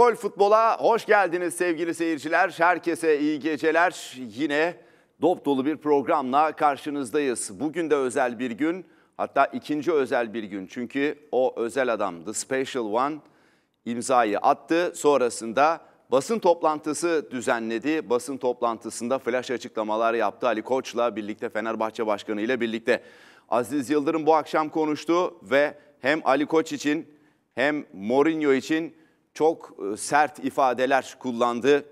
Protokol Futbol'a hoş geldiniz sevgili seyirciler. Herkese iyi geceler. Yine dop dolu bir programla karşınızdayız. Bugün de özel bir gün. Hatta ikinci özel bir gün. Çünkü o özel adam The Special One imzayı attı. Sonrasında basın toplantısı düzenledi. Basın toplantısında flash açıklamalar yaptı Ali Koç'la birlikte Fenerbahçe Başkanı ile birlikte. Aziz Yıldırım bu akşam konuştu ve hem Ali Koç için hem Mourinho için çok e, sert ifadeler kullandı.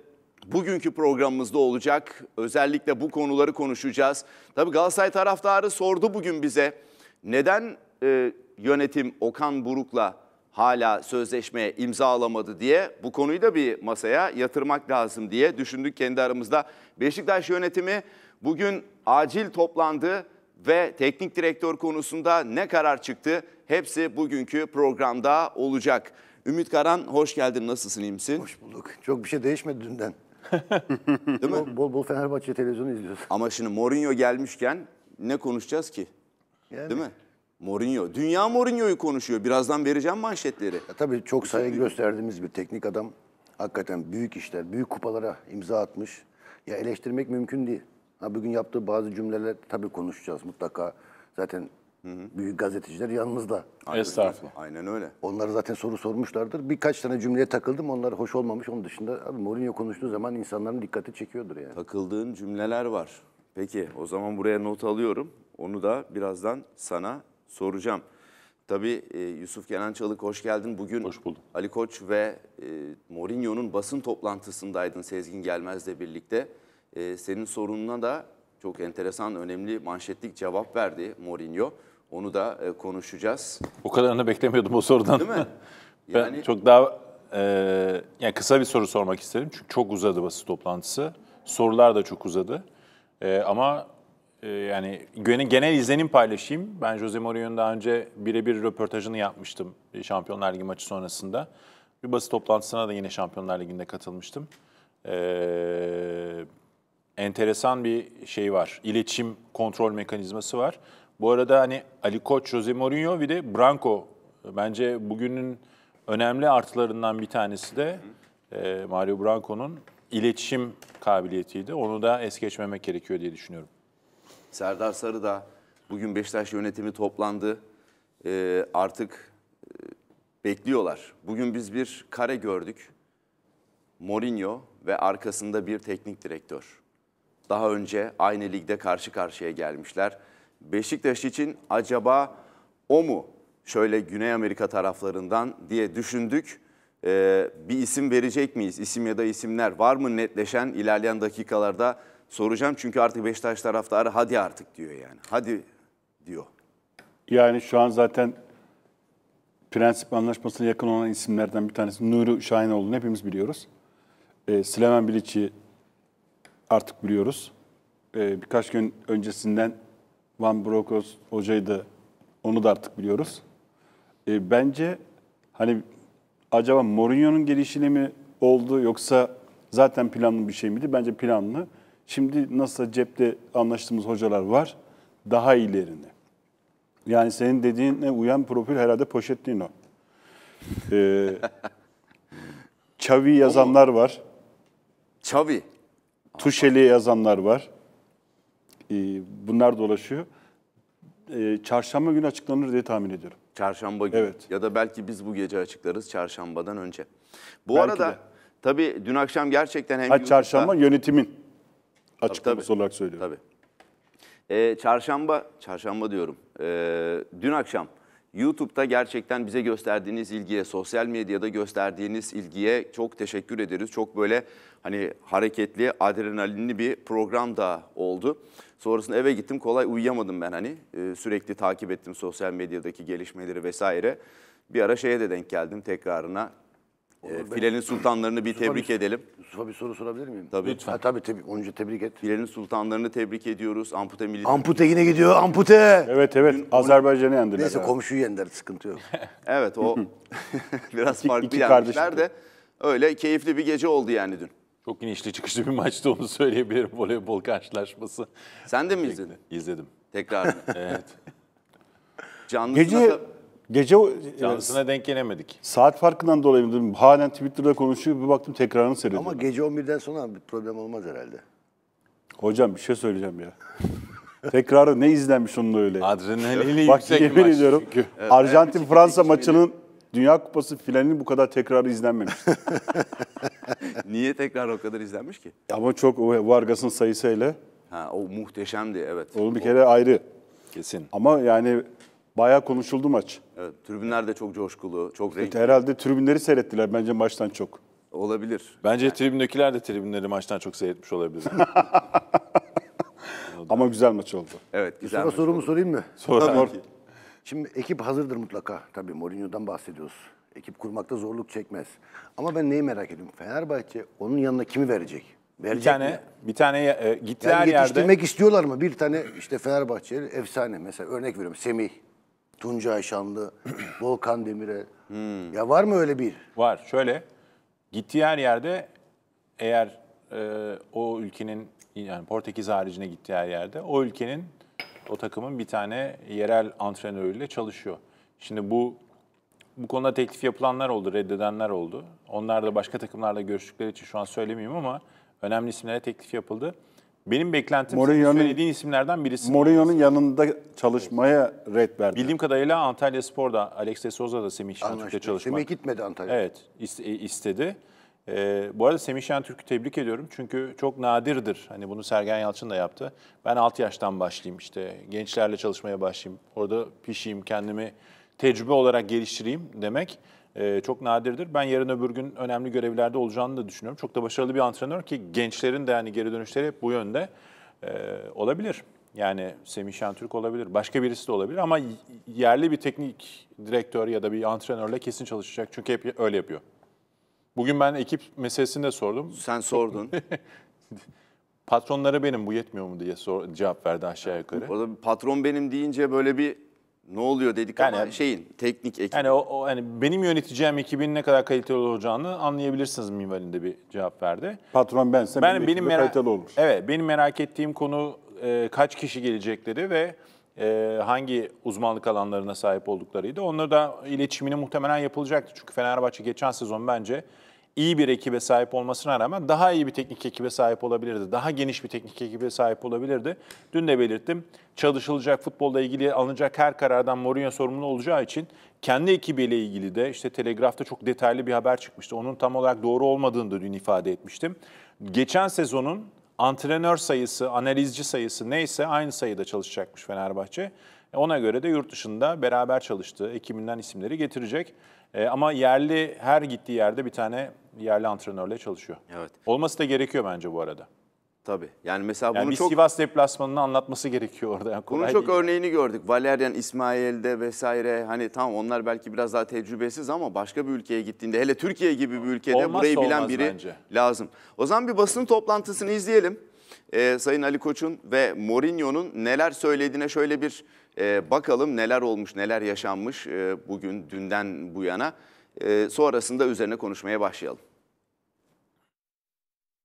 Bugünkü programımızda olacak. Özellikle bu konuları konuşacağız. Tabii Galatasaray taraftarı sordu bugün bize. Neden e, yönetim Okan Buruk'la hala sözleşmeye imzalamadı diye bu konuyu da bir masaya yatırmak lazım diye düşündük kendi aramızda. Beşiktaş yönetimi bugün acil toplandı ve teknik direktör konusunda ne karar çıktı hepsi bugünkü programda olacak. Ümit Karan hoş geldin. Nasılsın? iyi misin? Hoş bulduk. Çok bir şey değişmedi dünden. Değil mi? Bol, bol Fenerbahçe televizyonu izliyoruz. Ama şimdi Mourinho gelmişken ne konuşacağız ki? Yani. Değil mi? Mourinho. Dünya Mourinho'yu konuşuyor. Birazdan vereceğim manşetleri. Ya tabii çok saygı gösterdiğimiz bir teknik adam. Hakikaten büyük işler, büyük kupalara imza atmış. Ya eleştirmek mümkün değil. Ha bugün yaptığı bazı cümleler tabii konuşacağız mutlaka. Zaten Hı hı. Büyük gazeteciler yanımızda. Aynen, Estağfurullah. Aynen öyle. Onlar zaten soru sormuşlardır. Birkaç tane cümleye takıldım. Onlar hoş olmamış. Onun dışında abi Mourinho konuştuğu zaman insanların dikkati çekiyordur yani. Takıldığın cümleler var. Peki o zaman buraya not alıyorum. Onu da birazdan sana soracağım. Tabii e, Yusuf Kenan Çalık hoş geldin. Bugün hoş buldum. Ali Koç ve e, Mourinho'nun basın toplantısındaydın Sezgin Gelmez'le birlikte. E, senin sorununa da çok enteresan, önemli manşetlik cevap verdi Mourinho. Onu da e, konuşacağız. O kadarını beklemiyordum o sorudan. Değil mi? Yani... ben çok daha e, yani kısa bir soru sormak isterim. Çünkü çok uzadı basın toplantısı. Sorular da çok uzadı. E, ama e, yani genel izlenim paylaşayım. Ben Jose Mourinho'nun daha önce birebir röportajını yapmıştım e, Şampiyonlar Ligi maçı sonrasında. Bir basın toplantısına da yine Şampiyonlar Ligi'nde katılmıştım. Ee, enteresan bir şey var. İletişim kontrol mekanizması var. Bu arada hani Ali Koç, Jose Mourinho bir de Branko bence bugünün önemli artılarından bir tanesi de e, Mario Branko'nun iletişim kabiliyetiydi. Onu da es geçmemek gerekiyor diye düşünüyorum. Serdar Sarı da bugün Beşiktaş yönetimi toplandı. E, artık e, bekliyorlar. Bugün biz bir kare gördük. Mourinho ve arkasında bir teknik direktör. Daha önce aynı ligde karşı karşıya gelmişler. Beşiktaş için acaba o mu? Şöyle Güney Amerika taraflarından diye düşündük. Ee, bir isim verecek miyiz? İsim ya da isimler var mı netleşen ilerleyen dakikalarda soracağım. Çünkü artık Beşiktaş taraftarı hadi artık diyor yani. Hadi diyor. Yani şu an zaten prensip anlaşmasına yakın olan isimlerden bir tanesi Nuri Şahinoğlu'nu hepimiz biliyoruz. E, ee, Slemen Bilic'i artık biliyoruz. E, birkaç gün öncesinden Van Brokos hocaydı. Onu da artık biliyoruz. E, bence hani acaba Mourinho'nun gelişine mi oldu yoksa zaten planlı bir şey miydi? Bence planlı. Şimdi nasıl cepte anlaştığımız hocalar var daha ilerini. Yani senin dediğine uyan profil herhalde Pochettino. Ee, Xavi yazanlar var. Çavi. Tuşeli yazanlar var. E, bunlar dolaşıyor. E, çarşamba günü açıklanır diye tahmin ediyorum. Çarşamba günü evet. ya da belki biz bu gece açıklarız çarşambadan önce. Bu belki arada de. tabii dün akşam gerçekten hem... Ha, çarşamba YouTube'da... yönetimin açıklaması tabii, olarak söylüyorum. Tabii. Ee, çarşamba, çarşamba diyorum. Ee, dün akşam YouTube'da gerçekten bize gösterdiğiniz ilgiye, sosyal medyada gösterdiğiniz ilgiye çok teşekkür ederiz. Çok böyle hani hareketli, adrenalinli bir program da oldu. Sonrasında eve gittim kolay uyuyamadım ben hani. Ee, sürekli takip ettim sosyal medyadaki gelişmeleri vesaire. Bir ara şeye de denk geldim tekrarına. E, Filenin sultanlarını bir Yusuf'a tebrik bir- edelim. Yusuf'a bir soru sorabilir miyim? Tabii. Lütfen. Ha, tabii tabii. Onunca tebrik et. Filenin sultanlarını tebrik ediyoruz. Ampute milli Ampute yine gidiyor. Ampute. Evet evet Azerbaycan'ı yendiler. Neyse abi. komşuyu yendiler sıkıntı yok. Evet o biraz İki- farklı iki yenmişler de öyle keyifli bir gece oldu yani dün. Çok inişli çıkışlı bir maçtı onu söyleyebilirim voleybol karşılaşması. Sen de mi izledin? İzledim. tekrar. Evet. Canlısına Gece da- Gece Şansına e, denk gelemedik. Saat farkından dolayı mı? dedim, Halen Twitter'da konuşuyor. Bir baktım tekrarını seyrediyorum. Ama gece 11'den sonra bir problem olmaz herhalde. Hocam bir şey söyleyeceğim ya. Tekrarı ne izlenmiş onun öyle. Adrenalini Bak, yüksek yemin maç ediyorum. çünkü. Evet, Arjantin-Fransa hiç- hiç- maçının Dünya Kupası finalinin bu kadar tekrarı izlenmemiş. Niye tekrar o kadar izlenmiş ki? Ama çok Vargas'ın sayısıyla Ha, o muhteşemdi evet. Oğlum bir kere ayrı. Kesin. Ama yani Bayağı konuşuldu maç. Evet, tribünler de çok coşkulu, çok renkli. Evet, herhalde tribünleri seyrettiler bence maçtan çok. Olabilir. Bence yani. tribündekiler de tribünleri maçtan çok seyretmiş olabilir. Ama güzel maç oldu. Evet, güzel. Sonra sorumu oldu. sorayım mı? Sor. Sor. Şimdi ekip hazırdır mutlaka. Tabii Mourinho'dan bahsediyoruz. Ekip kurmakta zorluk çekmez. Ama ben neyi merak ediyorum? Fenerbahçe onun yanına kimi verecek? Verecek bir tane mi? bir tane e, gittiler yani yetiştirmek istiyorlar mı? Bir tane işte Fenerbahçe efsane mesela örnek veriyorum Semih Tuncay Şanlı, Volkan Demir'e. Hmm. Ya var mı öyle bir? Var. Şöyle gittiği her yerde eğer e, o ülkenin yani Portekiz haricine gittiği her yerde o ülkenin o takımın bir tane yerel antrenörüyle çalışıyor. Şimdi bu bu konuda teklif yapılanlar oldu, reddedenler oldu. Onlar da başka takımlarla görüştükleri için şu an söylemiyorum ama önemli isimlere teklif yapıldı. Benim beklentim Mourinho'nun, söylediğin isimlerden birisi. Mourinho'nun yanında çalışmaya red verdi. Bildiğim kadarıyla Antalya Spor'da, Alex de Souza da Semih Şentürk'te çalışmak. Semih gitmedi Antalya. Evet, e, istedi. Ee, bu arada Semih Şentürk'ü tebrik ediyorum. Çünkü çok nadirdir. Hani bunu Sergen Yalçın da yaptı. Ben 6 yaştan başlayayım işte. Gençlerle çalışmaya başlayayım. Orada pişeyim, kendimi tecrübe olarak geliştireyim demek ee, çok nadirdir. Ben yarın öbür gün önemli görevlerde olacağını da düşünüyorum. Çok da başarılı bir antrenör ki gençlerin de yani geri dönüşleri hep bu yönde e, olabilir. Yani Semih Şentürk olabilir, başka birisi de olabilir ama yerli bir teknik direktör ya da bir antrenörle kesin çalışacak. Çünkü hep öyle yapıyor. Bugün ben ekip meselesini de sordum. Sen sordun. Patronları benim bu yetmiyor mu diye sor, cevap verdi aşağı yukarı. Orada patron benim deyince böyle bir ne oluyor dedik yani, ama şeyin teknik ekibi. Yani o, o yani benim yöneteceğim ekibin ne kadar kaliteli olacağını anlayabilirsiniz Mimarinde bir cevap verdi. Patron bense ben, benim, benim merak, kaliteli olur. Evet benim merak ettiğim konu e, kaç kişi gelecekleri ve e, hangi uzmanlık alanlarına sahip olduklarıydı. Onları da iletişimini muhtemelen yapılacaktı. Çünkü Fenerbahçe geçen sezon bence iyi bir ekibe sahip olmasına rağmen daha iyi bir teknik ekibe sahip olabilirdi. Daha geniş bir teknik ekibe sahip olabilirdi. Dün de belirttim. Çalışılacak futbolla ilgili alınacak her karardan Mourinho sorumlu olacağı için kendi ekibiyle ilgili de işte Telegraf'ta çok detaylı bir haber çıkmıştı. Onun tam olarak doğru olmadığını da dün ifade etmiştim. Geçen sezonun antrenör sayısı, analizci sayısı neyse aynı sayıda çalışacakmış Fenerbahçe. E, ona göre de yurt dışında beraber çalıştığı ekibinden isimleri getirecek. E, ama yerli her gittiği yerde bir tane yerli antrenörle çalışıyor. Evet. Olması da gerekiyor bence bu arada. Tabii. Yani mesela bunu bir çok... Sivas deplasmanını anlatması gerekiyor orada. Yani bunun çok değil. örneğini gördük. Valerian İsmail'de vesaire. Hani tamam onlar belki biraz daha tecrübesiz ama başka bir ülkeye gittiğinde hele Türkiye gibi bir ülkede Olmazsa burayı bilen biri bence. lazım. O zaman bir basın toplantısını izleyelim. Ee, Sayın Ali Koç'un ve Mourinho'nun neler söylediğine şöyle bir e, bakalım. Neler olmuş, neler yaşanmış e, bugün, dünden bu yana. E, sonrasında üzerine konuşmaya başlayalım.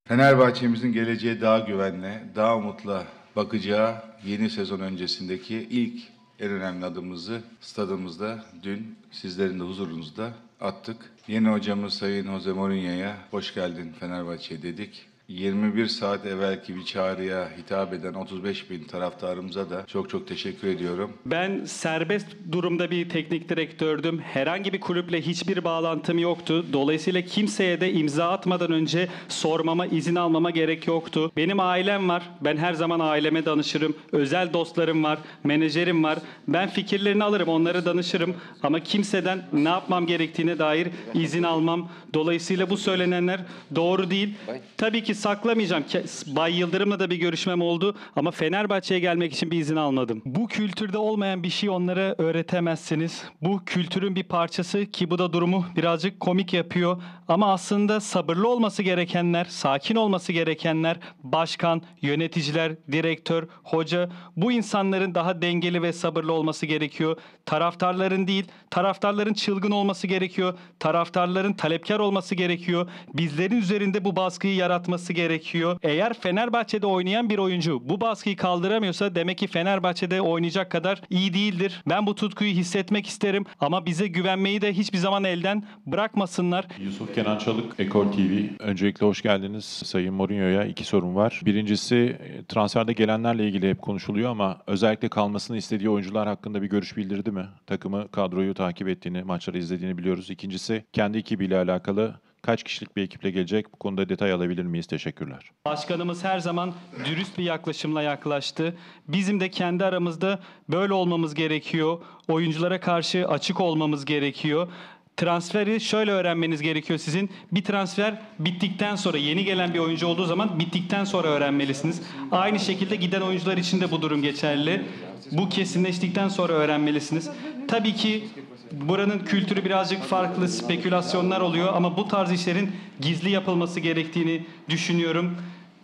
Fenerbahçe'mizin geleceğe daha güvenle, daha umutla bakacağı yeni sezon öncesindeki ilk en önemli adımımızı stadımızda dün sizlerin de huzurunuzda attık. Yeni hocamız Sayın Jose Mourinho'ya hoş geldin Fenerbahçe dedik. 21 saat evvelki bir çağrıya hitap eden 35 bin taraftarımıza da çok çok teşekkür ediyorum. Ben serbest durumda bir teknik direktördüm. Herhangi bir kulüple hiçbir bağlantım yoktu. Dolayısıyla kimseye de imza atmadan önce sormama, izin almama gerek yoktu. Benim ailem var. Ben her zaman aileme danışırım. Özel dostlarım var. Menajerim var. Ben fikirlerini alırım. Onlara danışırım. Ama kimseden ne yapmam gerektiğine dair izin almam. Dolayısıyla bu söylenenler doğru değil. Tabii ki ki saklamayacağım. Bay Yıldırım'la da bir görüşmem oldu ama Fenerbahçe'ye gelmek için bir izin almadım. Bu kültürde olmayan bir şey onlara öğretemezsiniz. Bu kültürün bir parçası ki bu da durumu birazcık komik yapıyor. Ama aslında sabırlı olması gerekenler, sakin olması gerekenler, başkan, yöneticiler, direktör, hoca bu insanların daha dengeli ve sabırlı olması gerekiyor. Taraftarların değil, taraftarların çılgın olması gerekiyor. Taraftarların talepkar olması gerekiyor. Bizlerin üzerinde bu baskıyı yaratması kalması gerekiyor. Eğer Fenerbahçe'de oynayan bir oyuncu bu baskıyı kaldıramıyorsa demek ki Fenerbahçe'de oynayacak kadar iyi değildir. Ben bu tutkuyu hissetmek isterim ama bize güvenmeyi de hiçbir zaman elden bırakmasınlar. Yusuf Kenan Çalık, Ekol TV. Öncelikle hoş geldiniz Sayın Mourinho'ya. iki sorun var. Birincisi transferde gelenlerle ilgili hep konuşuluyor ama özellikle kalmasını istediği oyuncular hakkında bir görüş bildirdi mi? Takımı kadroyu takip ettiğini, maçları izlediğini biliyoruz. İkincisi kendi ekibiyle alakalı Kaç kişilik bir ekiple gelecek? Bu konuda detay alabilir miyiz? Teşekkürler. Başkanımız her zaman dürüst bir yaklaşımla yaklaştı. Bizim de kendi aramızda böyle olmamız gerekiyor. Oyunculara karşı açık olmamız gerekiyor transferi şöyle öğrenmeniz gerekiyor sizin. Bir transfer bittikten sonra yeni gelen bir oyuncu olduğu zaman bittikten sonra öğrenmelisiniz. Aynı şekilde giden oyuncular için de bu durum geçerli. Bu kesinleştikten sonra öğrenmelisiniz. Tabii ki buranın kültürü birazcık farklı spekülasyonlar oluyor ama bu tarz işlerin gizli yapılması gerektiğini düşünüyorum.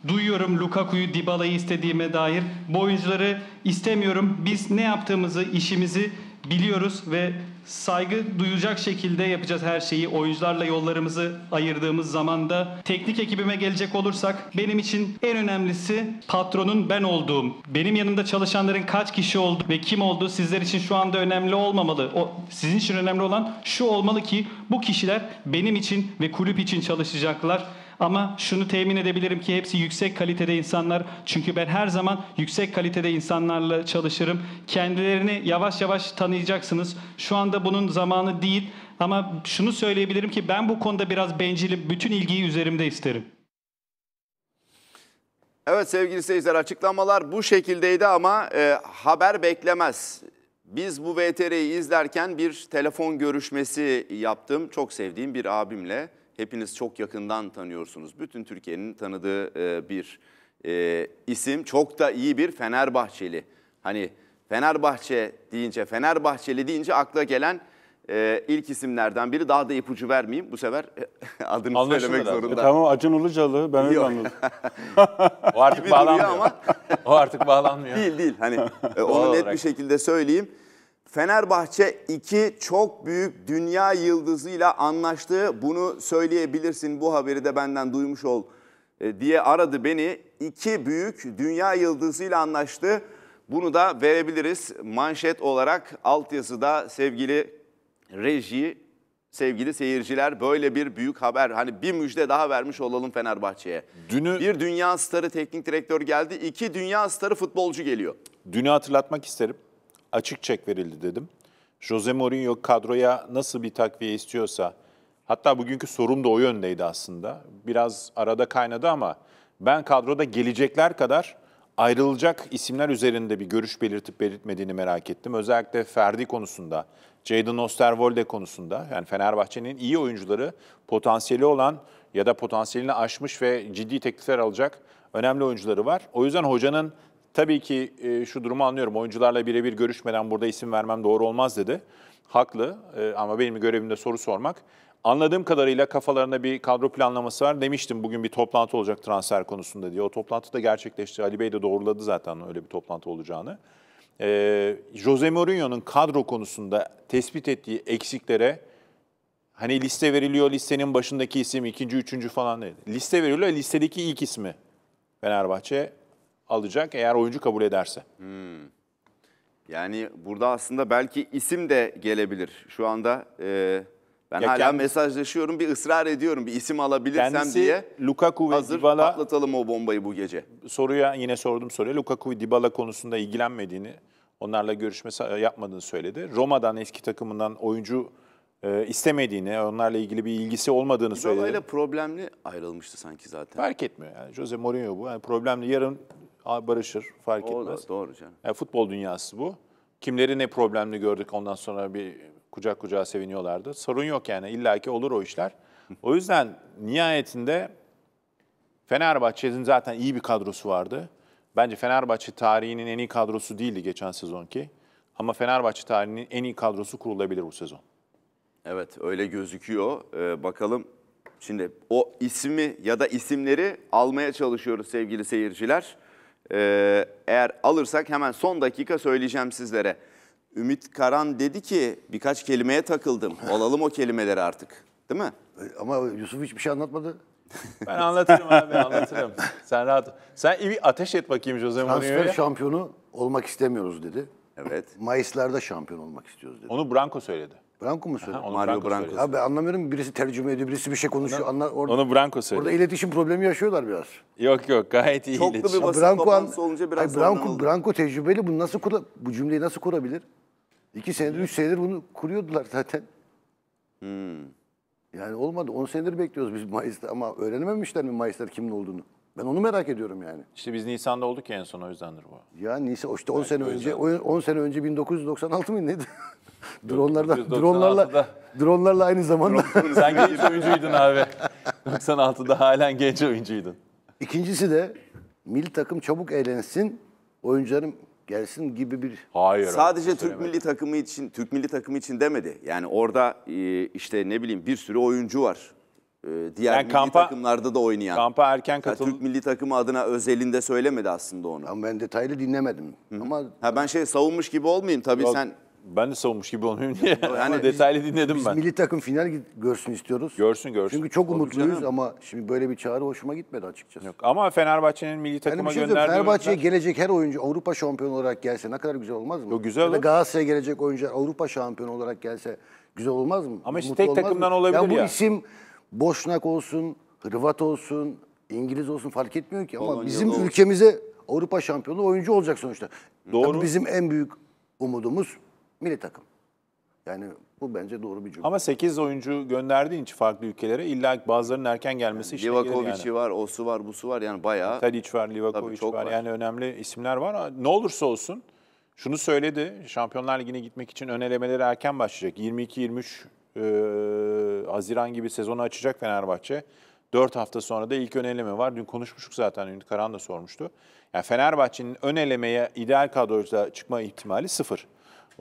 Duyuyorum Lukaku'yu, Dybala'yı istediğime dair. Bu oyuncuları istemiyorum. Biz ne yaptığımızı, işimizi biliyoruz ve saygı duyacak şekilde yapacağız her şeyi. Oyuncularla yollarımızı ayırdığımız zamanda teknik ekibime gelecek olursak benim için en önemlisi patronun ben olduğum. Benim yanımda çalışanların kaç kişi oldu ve kim oldu sizler için şu anda önemli olmamalı. O, sizin için önemli olan şu olmalı ki bu kişiler benim için ve kulüp için çalışacaklar. Ama şunu temin edebilirim ki hepsi yüksek kalitede insanlar. Çünkü ben her zaman yüksek kalitede insanlarla çalışırım. Kendilerini yavaş yavaş tanıyacaksınız. Şu anda bunun zamanı değil. Ama şunu söyleyebilirim ki ben bu konuda biraz bencilim. Bütün ilgiyi üzerimde isterim. Evet sevgili seyirciler açıklamalar bu şekildeydi ama e, haber beklemez. Biz bu VTR'yi izlerken bir telefon görüşmesi yaptım. Çok sevdiğim bir abimle hepiniz çok yakından tanıyorsunuz. Bütün Türkiye'nin tanıdığı e, bir e, isim. Çok da iyi bir Fenerbahçeli. Hani Fenerbahçe deyince, Fenerbahçeli deyince akla gelen e, ilk isimlerden biri. Daha da ipucu vermeyeyim. Bu sefer e, adını Anlaşılır söylemek abi. zorunda. E, tamam Acun Ilıcalı. Ben öyle anladım. o artık bağlanmıyor. Ama... o artık bağlanmıyor. Değil değil. Hani e, onu net bir şekilde söyleyeyim. Fenerbahçe iki çok büyük dünya yıldızıyla anlaştı. Bunu söyleyebilirsin bu haberi de benden duymuş ol e, diye aradı beni. İki büyük dünya yıldızıyla anlaştı. Bunu da verebiliriz manşet olarak altyazıda sevgili reji, sevgili seyirciler böyle bir büyük haber. Hani bir müjde daha vermiş olalım Fenerbahçe'ye. Dünü... Bir dünya starı teknik direktör geldi, iki dünya starı futbolcu geliyor. Dünü hatırlatmak isterim açık çek verildi dedim. Jose Mourinho kadroya nasıl bir takviye istiyorsa, hatta bugünkü sorum da o yöndeydi aslında. Biraz arada kaynadı ama ben kadroda gelecekler kadar ayrılacak isimler üzerinde bir görüş belirtip belirtmediğini merak ettim. Özellikle Ferdi konusunda, Jadon Osterwolde konusunda yani Fenerbahçe'nin iyi oyuncuları potansiyeli olan ya da potansiyelini aşmış ve ciddi teklifler alacak önemli oyuncuları var. O yüzden hocanın Tabii ki e, şu durumu anlıyorum. Oyuncularla birebir görüşmeden burada isim vermem doğru olmaz dedi. Haklı e, ama benim görevimde soru sormak. Anladığım kadarıyla kafalarında bir kadro planlaması var. Demiştim bugün bir toplantı olacak transfer konusunda diye. O toplantı da gerçekleşti. Ali Bey de doğruladı zaten öyle bir toplantı olacağını. Ee, Jose Mourinho'nun kadro konusunda tespit ettiği eksiklere hani liste veriliyor listenin başındaki isim ikinci üçüncü falan değil. Liste veriliyor listedeki ilk ismi Fenerbahçe alacak eğer oyuncu kabul ederse. Hmm. Yani burada aslında belki isim de gelebilir. Şu anda e, ben ya hala kendisi, mesajlaşıyorum, bir ısrar ediyorum bir isim alabilirsem diye. Lukaku ve hazır Dybala, patlatalım o bombayı bu gece. Soruya yine sordum soruya. Lukaku ve Dybala konusunda ilgilenmediğini, onlarla görüşme e, yapmadığını söyledi. Roma'dan eski takımından oyuncu e, istemediğini, onlarla ilgili bir ilgisi olmadığını Dybala söyledi. Dybala ile problemli ayrılmıştı sanki zaten. Fark etmiyor yani. Jose Mourinho bu. Yani problemli yarın barışır fark o etmez. Da, doğru canım. Yani e, futbol dünyası bu. Kimleri ne problemli gördük ondan sonra bir kucak kucağa seviniyorlardı. Sorun yok yani illaki olur o işler. o yüzden nihayetinde Fenerbahçe'nin zaten iyi bir kadrosu vardı. Bence Fenerbahçe tarihinin en iyi kadrosu değildi geçen sezonki. Ama Fenerbahçe tarihinin en iyi kadrosu kurulabilir bu sezon. Evet öyle gözüküyor. Ee, bakalım şimdi o ismi ya da isimleri almaya çalışıyoruz sevgili seyirciler. Ee, eğer alırsak hemen son dakika söyleyeceğim sizlere. Ümit Karan dedi ki birkaç kelimeye takıldım. Olalım o kelimeleri artık. Değil mi? Ee, ama Yusuf hiçbir şey anlatmadı. Ben anlatırım abi anlatırım. Sen rahat Sen iyi bir ateş et bakayım Jose Mourinho'ya. Transfer şampiyonu olmak istemiyoruz dedi. Evet. Mayıslarda şampiyon olmak istiyoruz dedi. Onu Branko söyledi. Branko mu söylüyor? Aha, onu Mario Branko. Branko. Abi anlamıyorum birisi tercüme ediyor, birisi bir şey konuşuyor. Onu, Anla, or, onu Branko söylüyor. Orada iletişim problemi yaşıyorlar biraz. Yok yok gayet iyi Çok iletişim. Çok da bir Branko, an, olunca biraz hayır, Branko, Branko tecrübeli bunu nasıl kura, bu cümleyi nasıl kurabilir? İki senedir, üç senedir bunu kuruyordular zaten. Hmm. Yani olmadı. On senedir bekliyoruz biz Mayıs'ta ama öğrenememişler mi Mayıs'ta kimin olduğunu? Ben onu merak ediyorum yani. İşte biz Nisan'da olduk ya en son o yüzdendir bu. Ya Nisan işte 10 sene önce 10 sene önce 1996 mı neydi? dronlarla, dronlarla, dronlarla aynı zamanda. Sen genç oyuncuydun abi. 96'da halen genç oyuncuydun. İkincisi de milli takım çabuk eğlensin, oyuncularım gelsin gibi bir Hayır. Sadece şey Türk milli takımı için Türk milli takımı için demedi. Yani orada e, işte ne bileyim bir sürü oyuncu var. E, diğer yani milli kampa, takımlarda da oynayan. Kampa erken katıl. Türk milli takımı adına özelinde söylemedi aslında onu. Ama ben detaylı dinlemedim. Hı. Ama ha ben şey savunmuş gibi olmayayım tabii Yok. sen ben de savunmuş gibi olmuyorum diye yani detaylı dinledim biz ben. Biz milli takım final görsün istiyoruz. Görsün görsün. Çünkü çok umutluyuz ama şimdi böyle bir çağrı hoşuma gitmedi açıkçası. Yok ama Fenerbahçe'nin milli şey takıma yani şey gönderdiği Fenerbahçe'ye oyuncular... gelecek her oyuncu Avrupa şampiyonu olarak gelse ne kadar güzel olmaz mı? Yok güzel olur. Ya da Galatasaray'a gelecek oyuncu Avrupa şampiyonu olarak gelse güzel olmaz mı? Ama işte tek takımdan mı? olabilir ya. Bu ya. isim Boşnak olsun, Hırvat olsun, İngiliz olsun fark etmiyor ki ama Olunca bizim olur. ülkemize Avrupa şampiyonu oyuncu olacak sonuçta. Doğru. Tabii bizim en büyük umudumuz milli takım. Yani bu bence doğru bir cümle. Ama 8 oyuncu gönderdiğin için farklı ülkelere illa bazılarının erken gelmesi yani, işine Livakovic'i yani. var, osu var, busu var yani bayağı. Tadic var, Livakovic var. var. Yani önemli isimler var. Ne olursa olsun şunu söyledi. Şampiyonlar Ligi'ne gitmek için önelemeleri erken başlayacak. 22-23 e, Haziran gibi sezonu açacak Fenerbahçe. 4 hafta sonra da ilk öneleme var. Dün konuşmuştuk zaten Ümit Karan da sormuştu. Yani Fenerbahçe'nin önelemeye ideal kadroyla çıkma ihtimali sıfır.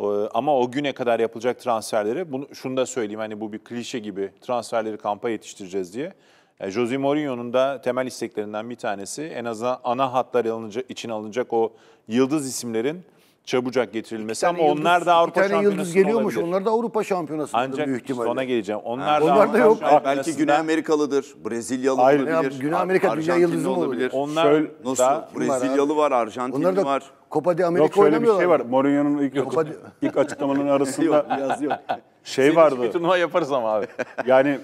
Ee, ama o güne kadar yapılacak transferleri, bunu, şunu da söyleyeyim hani bu bir klişe gibi transferleri kampa yetiştireceğiz diye. E, Jose Mourinho'nun da temel isteklerinden bir tanesi en azından ana hatlar alınca, için alınacak o yıldız isimlerin çabucak getirilmesi ama yıldız, onlar da Avrupa tane Şampiyonası'nda yıldız geliyormuş. Olabilir. Onlar da Avrupa Şampiyonası'nda Ancak büyük ihtimalle. Ancak geleceğim. Onlar, ha, da, onlar da yok. Belki Güney Amerikalıdır, Brezilyalı Aynen. olabilir. Ya, Güney Amerika dünya yıldızı olabilir. olabilir. Onlar Şöyle, nasıl? Da, Brezilyalı var, Arjantinli onlar da, var. Copa de Amerika Yok şöyle bir şey var. Mourinho'nun ilk, Copa de... ilk açıklamaların arasında yazıyor. şey vardı. Bir turnuva yaparız ama abi. yani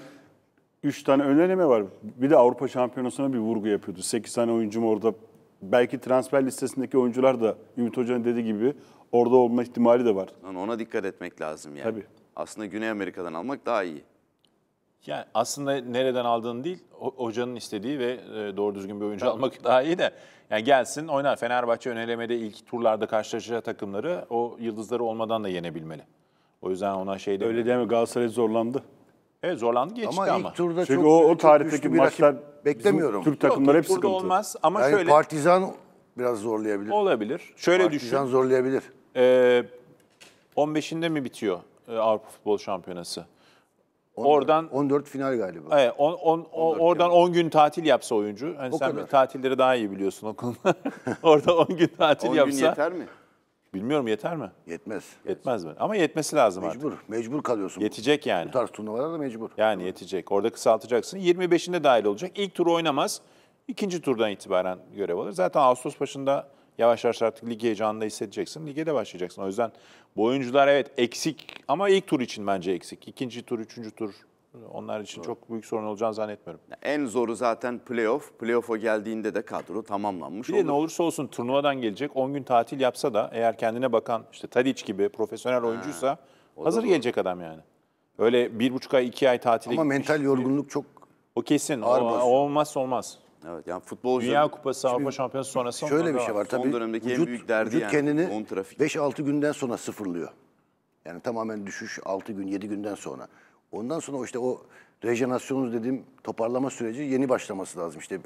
3 tane önleneme var. Bir de Avrupa Şampiyonası'na bir vurgu yapıyordu. 8 tane oyuncum orada. Belki transfer listesindeki oyuncular da Ümit Hoca'nın dediği gibi orada olma ihtimali de var. Ona dikkat etmek lazım yani. Tabii. Aslında Güney Amerika'dan almak daha iyi. Yani aslında nereden aldığın değil, hocanın istediği ve e, doğru düzgün bir oyuncu Tabii. almak daha iyi de. Yani gelsin oynar. Fenerbahçe önelemede ilk turlarda karşılaşacağı takımları o yıldızları olmadan da yenebilmeli. O yüzden ona şey demiyorum. Öyle deme Galatasaray zorlandı. Evet zorlandı geçti ama. Ama ilk turda Çünkü çok, o, o tarihteki maçlar beklemiyorum. Türk takımları hep sıkıntı. olmaz ama yani şöyle. Partizan biraz zorlayabilir. Olabilir. Şöyle partizan düşün. Partizan zorlayabilir. Ee, 15'inde mi bitiyor e, Avrupa Futbol Şampiyonası? 14, oradan 14 final galiba. Evet, on, on, oradan yani. 10 gün tatil yapsa oyuncu. Hani o sen kadar. tatilleri daha iyi biliyorsun o Orada 10 gün tatil 10 yapsa. 10 gün yeter mi? Bilmiyorum yeter mi? Yetmez. Yetmez mi? Ama yetmesi lazım mecbur, artık. Mecbur, mecbur kalıyorsun. Yetecek bu, yani. Bu tarz da mecbur. Yani evet. yetecek. Orada kısaltacaksın. 25'inde dahil olacak. İlk tur oynamaz. İkinci turdan itibaren görev alır. Zaten Ağustos başında Yavaş yavaş artık lig heyecanını da hissedeceksin. Lige de başlayacaksın. O yüzden bu oyuncular evet eksik ama ilk tur için bence eksik. İkinci tur, üçüncü tur onlar için Doğru. çok büyük sorun olacağını zannetmiyorum. En zoru zaten playoff. Playoff'a geldiğinde de kadro tamamlanmış bir olur. ne olursa olsun turnuvadan gelecek 10 gün tatil yapsa da eğer kendine bakan işte Tadic gibi profesyonel ha, oyuncuysa hazır gelecek adam yani. Öyle bir buçuk ay iki ay tatile Ama gitmiş. mental yorgunluk çok O kesin. Ağır o, olmaz olmaz. Evet yani futbolcu Dünya Kupası Avrupa Şampiyonası sonrası Şöyle bir şey var tabii. Son dönemdeki vücut, en büyük derdi vücut yani. kendini 5-6 günden sonra sıfırlıyor. Yani tamamen düşüş 6 gün 7 günden sonra. Ondan sonra o işte o rejenasyonuz dedim, toparlama süreci yeni başlaması lazım. İşte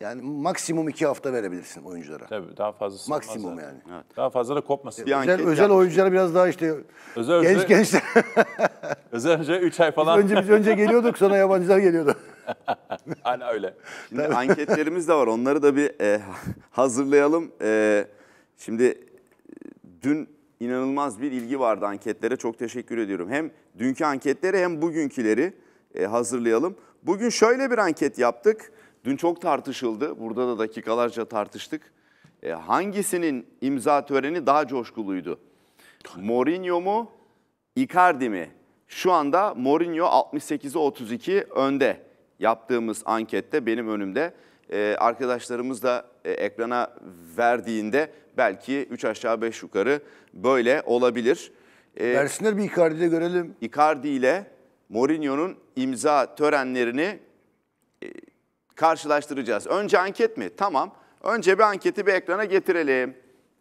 yani maksimum iki hafta verebilirsin oyunculara. Tabii daha fazlası. Maksimum zaten. yani. Evet. Daha fazla da kopmasın. Bir özel özel oyunculara biraz daha işte özel genç gençler. özel önce üç ay falan. Biz önce biz önce geliyorduk sonra yabancılar geliyordu. Hala öyle. Şimdi Tabii. anketlerimiz de var. Onları da bir e, hazırlayalım. E, şimdi e, dün inanılmaz bir ilgi vardı anketlere. Çok teşekkür ediyorum. Hem dünkü anketleri hem bugünküleri. E, hazırlayalım. Bugün şöyle bir anket yaptık. Dün çok tartışıldı. Burada da dakikalarca tartıştık. E, hangisinin imza töreni daha coşkuluydu? Mourinho mu? Icardi mi? Şu anda Mourinho 68'e 32 önde yaptığımız ankette benim önümde. E, arkadaşlarımız da ekrana verdiğinde belki 3 aşağı 5 yukarı böyle olabilir. Ee, Versinler bir Icardi'de görelim. Icardi ile Mourinho'nun imza törenlerini e, karşılaştıracağız. Önce anket mi? Tamam. Önce bir anketi bir ekrana getirelim.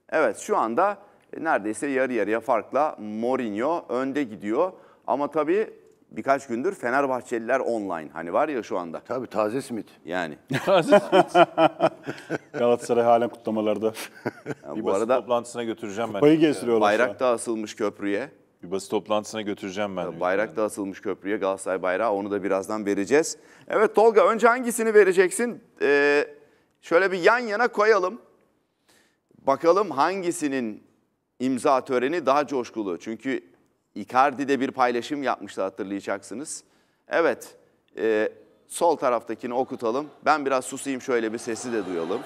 Evet şu anda e, neredeyse yarı yarıya farkla Mourinho önde gidiyor. Ama tabii birkaç gündür Fenerbahçeliler online. Hani var ya şu anda. Tabii taze simit. Yani. Taze simit. Galatasaray halen kutlamalarda. Yani bir bu arada toplantısına götüreceğim ben. Kupayı gezdiriyorlar. Bayrak da asılmış köprüye. Bir basın toplantısına götüreceğim ben. Bayrak da asılmış köprüye Galatasaray bayrağı onu da birazdan vereceğiz. Evet Tolga önce hangisini vereceksin? Ee, şöyle bir yan yana koyalım. Bakalım hangisinin imza töreni daha coşkulu. Çünkü Icardi'de bir paylaşım yapmıştı hatırlayacaksınız. Evet, e, sol taraftakini okutalım. Ben biraz susayım şöyle bir sesi de duyalım.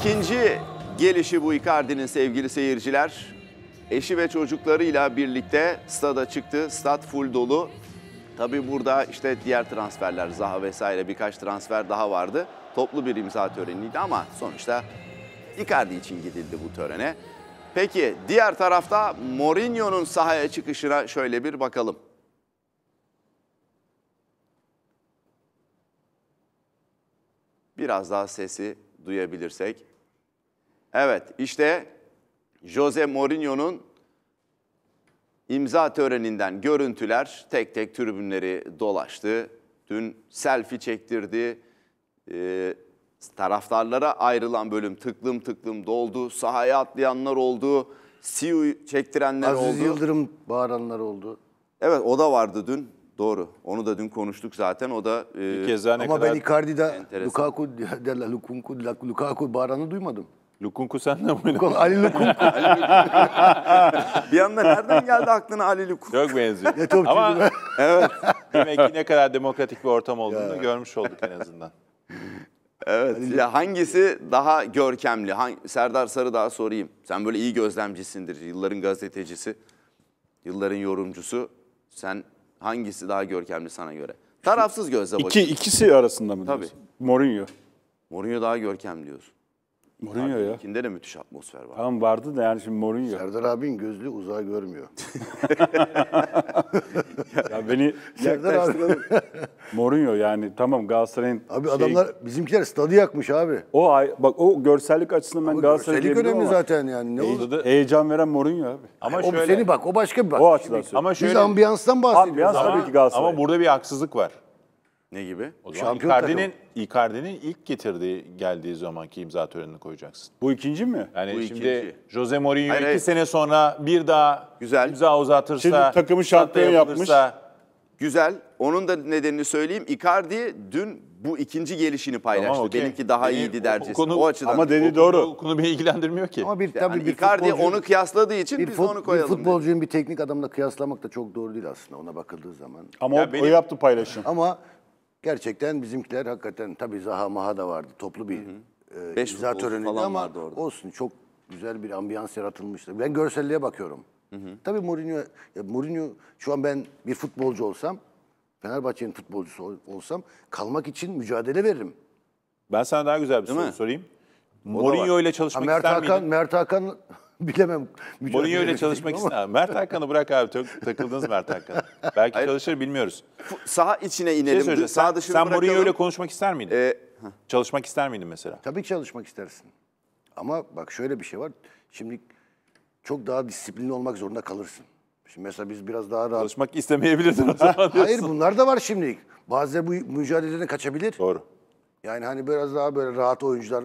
İkinci gelişi bu Icardi'nin sevgili seyirciler. Eşi ve çocuklarıyla birlikte stada çıktı. Stad full dolu. Tabii burada işte diğer transferler, Zaha vesaire birkaç transfer daha vardı. Toplu bir imza töreniydi ama sonuçta Icardi için gidildi bu törene. Peki diğer tarafta Mourinho'nun sahaya çıkışına şöyle bir bakalım. Biraz daha sesi duyabilirsek. Evet işte Jose Mourinho'nun imza töreninden görüntüler tek tek tribünleri dolaştı. Dün selfie çektirdi. Ee, taraftarlara ayrılan bölüm tıklım tıklım doldu. Sahaya atlayanlar oldu. Siu çektirenler Aziz oldu. Aziz Yıldırım bağıranlar oldu. Evet o da vardı dün. Doğru. Onu da dün konuştuk zaten. O da e, bir kez daha ne Ama kadar ben Icardi'de Lukaku derler Lukunku Lukaku bağıranı duymadım. Lukunku sen de oynadın. Ali Lukunku. bir anda nereden geldi aklına Ali Lukunku? Çok benziyor. ne topçu Ama evet. Demek ki ne kadar demokratik bir ortam olduğunu görmüş olduk en azından. Evet. Ali ya hangisi daha görkemli? Hang Serdar Sarı daha sorayım. Sen böyle iyi gözlemcisindir. Yılların gazetecisi, yılların yorumcusu. Sen Hangisi daha görkemli sana göre? Tarafsız gözle bakıyorsun. İki, ikisi arasında mı diyorsun? Tabii. Mourinho. Mourinho daha görkem diyorsun. Mourinho ya. İkinde de müthiş atmosfer var. Tamam vardı da yani şimdi Mourinho. Serdar abinin gözlüğü uzağa görmüyor. ya beni Serdar abi. Mourinho yani tamam Galatasaray'ın Abi şey, adamlar bizimkiler stadı yakmış abi. O ay, bak o görsellik açısından ben Galatasaray'ı Görsellik önemli ama zaten yani. Ne oldu? da- Heyecan veren Mourinho abi. Ama o şöyle seni bak o başka bir bak. O açıdan söylüyorum. Ama Biz şöyle ambiyanstan bahsediyoruz. Ambiyans tabii ki Galatasaray. Ama burada bir haksızlık var. Ne gibi? O zaman Şampiyon Icardi'nin, Icardi'nin ilk getirdiği, geldiği zamanki imza törenini koyacaksın. Bu ikinci mi? Yani Bu şimdi ikinci. Jose Mourinho Hayır, iki sene sonra bir daha Güzel. imza uzatırsa, Şimdi takımı statta şampiyon yapmış. Güzel. Onun da nedenini söyleyeyim. Icardi dün bu ikinci gelişini paylaştı. Tamam, okey. Benimki daha Beni- iyiydi dercesi. O, konu- açıdan. Ama dedi doğru. O konu beni ilgilendirmiyor ki. Ama bir tabii Yani bir Icardi onu kıyasladığı için bir, biz fut- onu koyalım. dedi. futbolcunun bir teknik adamla kıyaslamak da çok doğru değil aslında ona bakıldığı zaman. Ama o, o yaptı paylaşım. Ama gerçekten bizimkiler hakikaten tabii Zaha Maha da vardı. Toplu bir hı E, imza töreniydi ama vardı orada. olsun çok güzel bir ambiyans yaratılmıştı. Ben görselliğe bakıyorum. Hı hı. Tabii Mourinho, ya Mourinho şu an ben bir futbolcu olsam, Fenerbahçe'nin futbolcusu olsam kalmak için mücadele veririm. Ben sana daha güzel bir Değil soru mi? sorayım. O Mourinho ile çalışmak ha, Mert ister Hakan, miydin? Mert Hakan Bilemem. Mourinho öyle çalışmak ama. ister. Mert Hakan'ı bırak abi. Takıldınız Mert Hakan'a. Belki Hayır. çalışır bilmiyoruz. Sağ içine inelim. Şey D- Sağ dışını Sen Mourinho öyle konuşmak ister miydin? Ee, çalışmak ister miydin mesela? Tabii ki çalışmak istersin. Ama bak şöyle bir şey var. Şimdi çok daha disiplinli olmak zorunda kalırsın. Şimdi mesela biz biraz daha rahat... Çalışmak istemeyebilirdin o zaman Hayır bunlar da var şimdilik. Bazıları bu mücadeleden kaçabilir. Doğru. Yani hani biraz daha böyle rahat oyuncular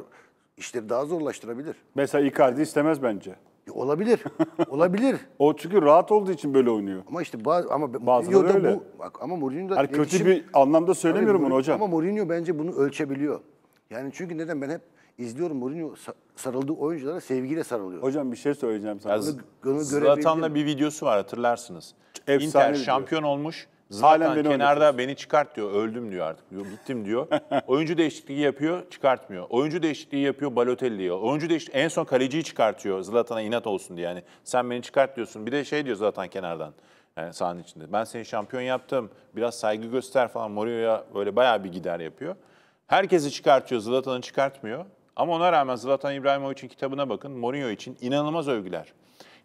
işleri daha zorlaştırabilir. Mesela Icardi istemez bence. E, olabilir. Olabilir. o çünkü rahat olduğu için böyle oynuyor. Ama işte bazı ama bazıları da öyle. Bu, bak ama Mourinho da yani kötü iletişim, bir anlamda söylemiyorum yani, bunu hocam. Ama Mourinho bence bunu ölçebiliyor. Yani çünkü neden ben hep izliyorum Mourinho sarıldığı oyunculara sevgiyle sarılıyor. Hocam bir şey söyleyeceğim sana. Zlatan'la bir videosu var hatırlarsınız. Efsane Inter şampiyon olmuş. Zaten beni kenarda beni çıkart diyor. Öldüm diyor artık. Diyor, Bittim diyor. Oyuncu değişikliği yapıyor, çıkartmıyor. Oyuncu değişikliği yapıyor, Balotelli diyor. Oyuncu değiş en son kaleciyi çıkartıyor. Zlatan'a inat olsun diye yani. Sen beni çıkart diyorsun. Bir de şey diyor zaten kenardan. Yani sahanın içinde. Ben seni şampiyon yaptım. Biraz saygı göster falan. Mourinho'ya böyle bayağı bir gider yapıyor. Herkesi çıkartıyor. Zlatan'ı çıkartmıyor. Ama ona rağmen Zlatan İbrahimovic'in kitabına bakın. Mourinho için inanılmaz övgüler.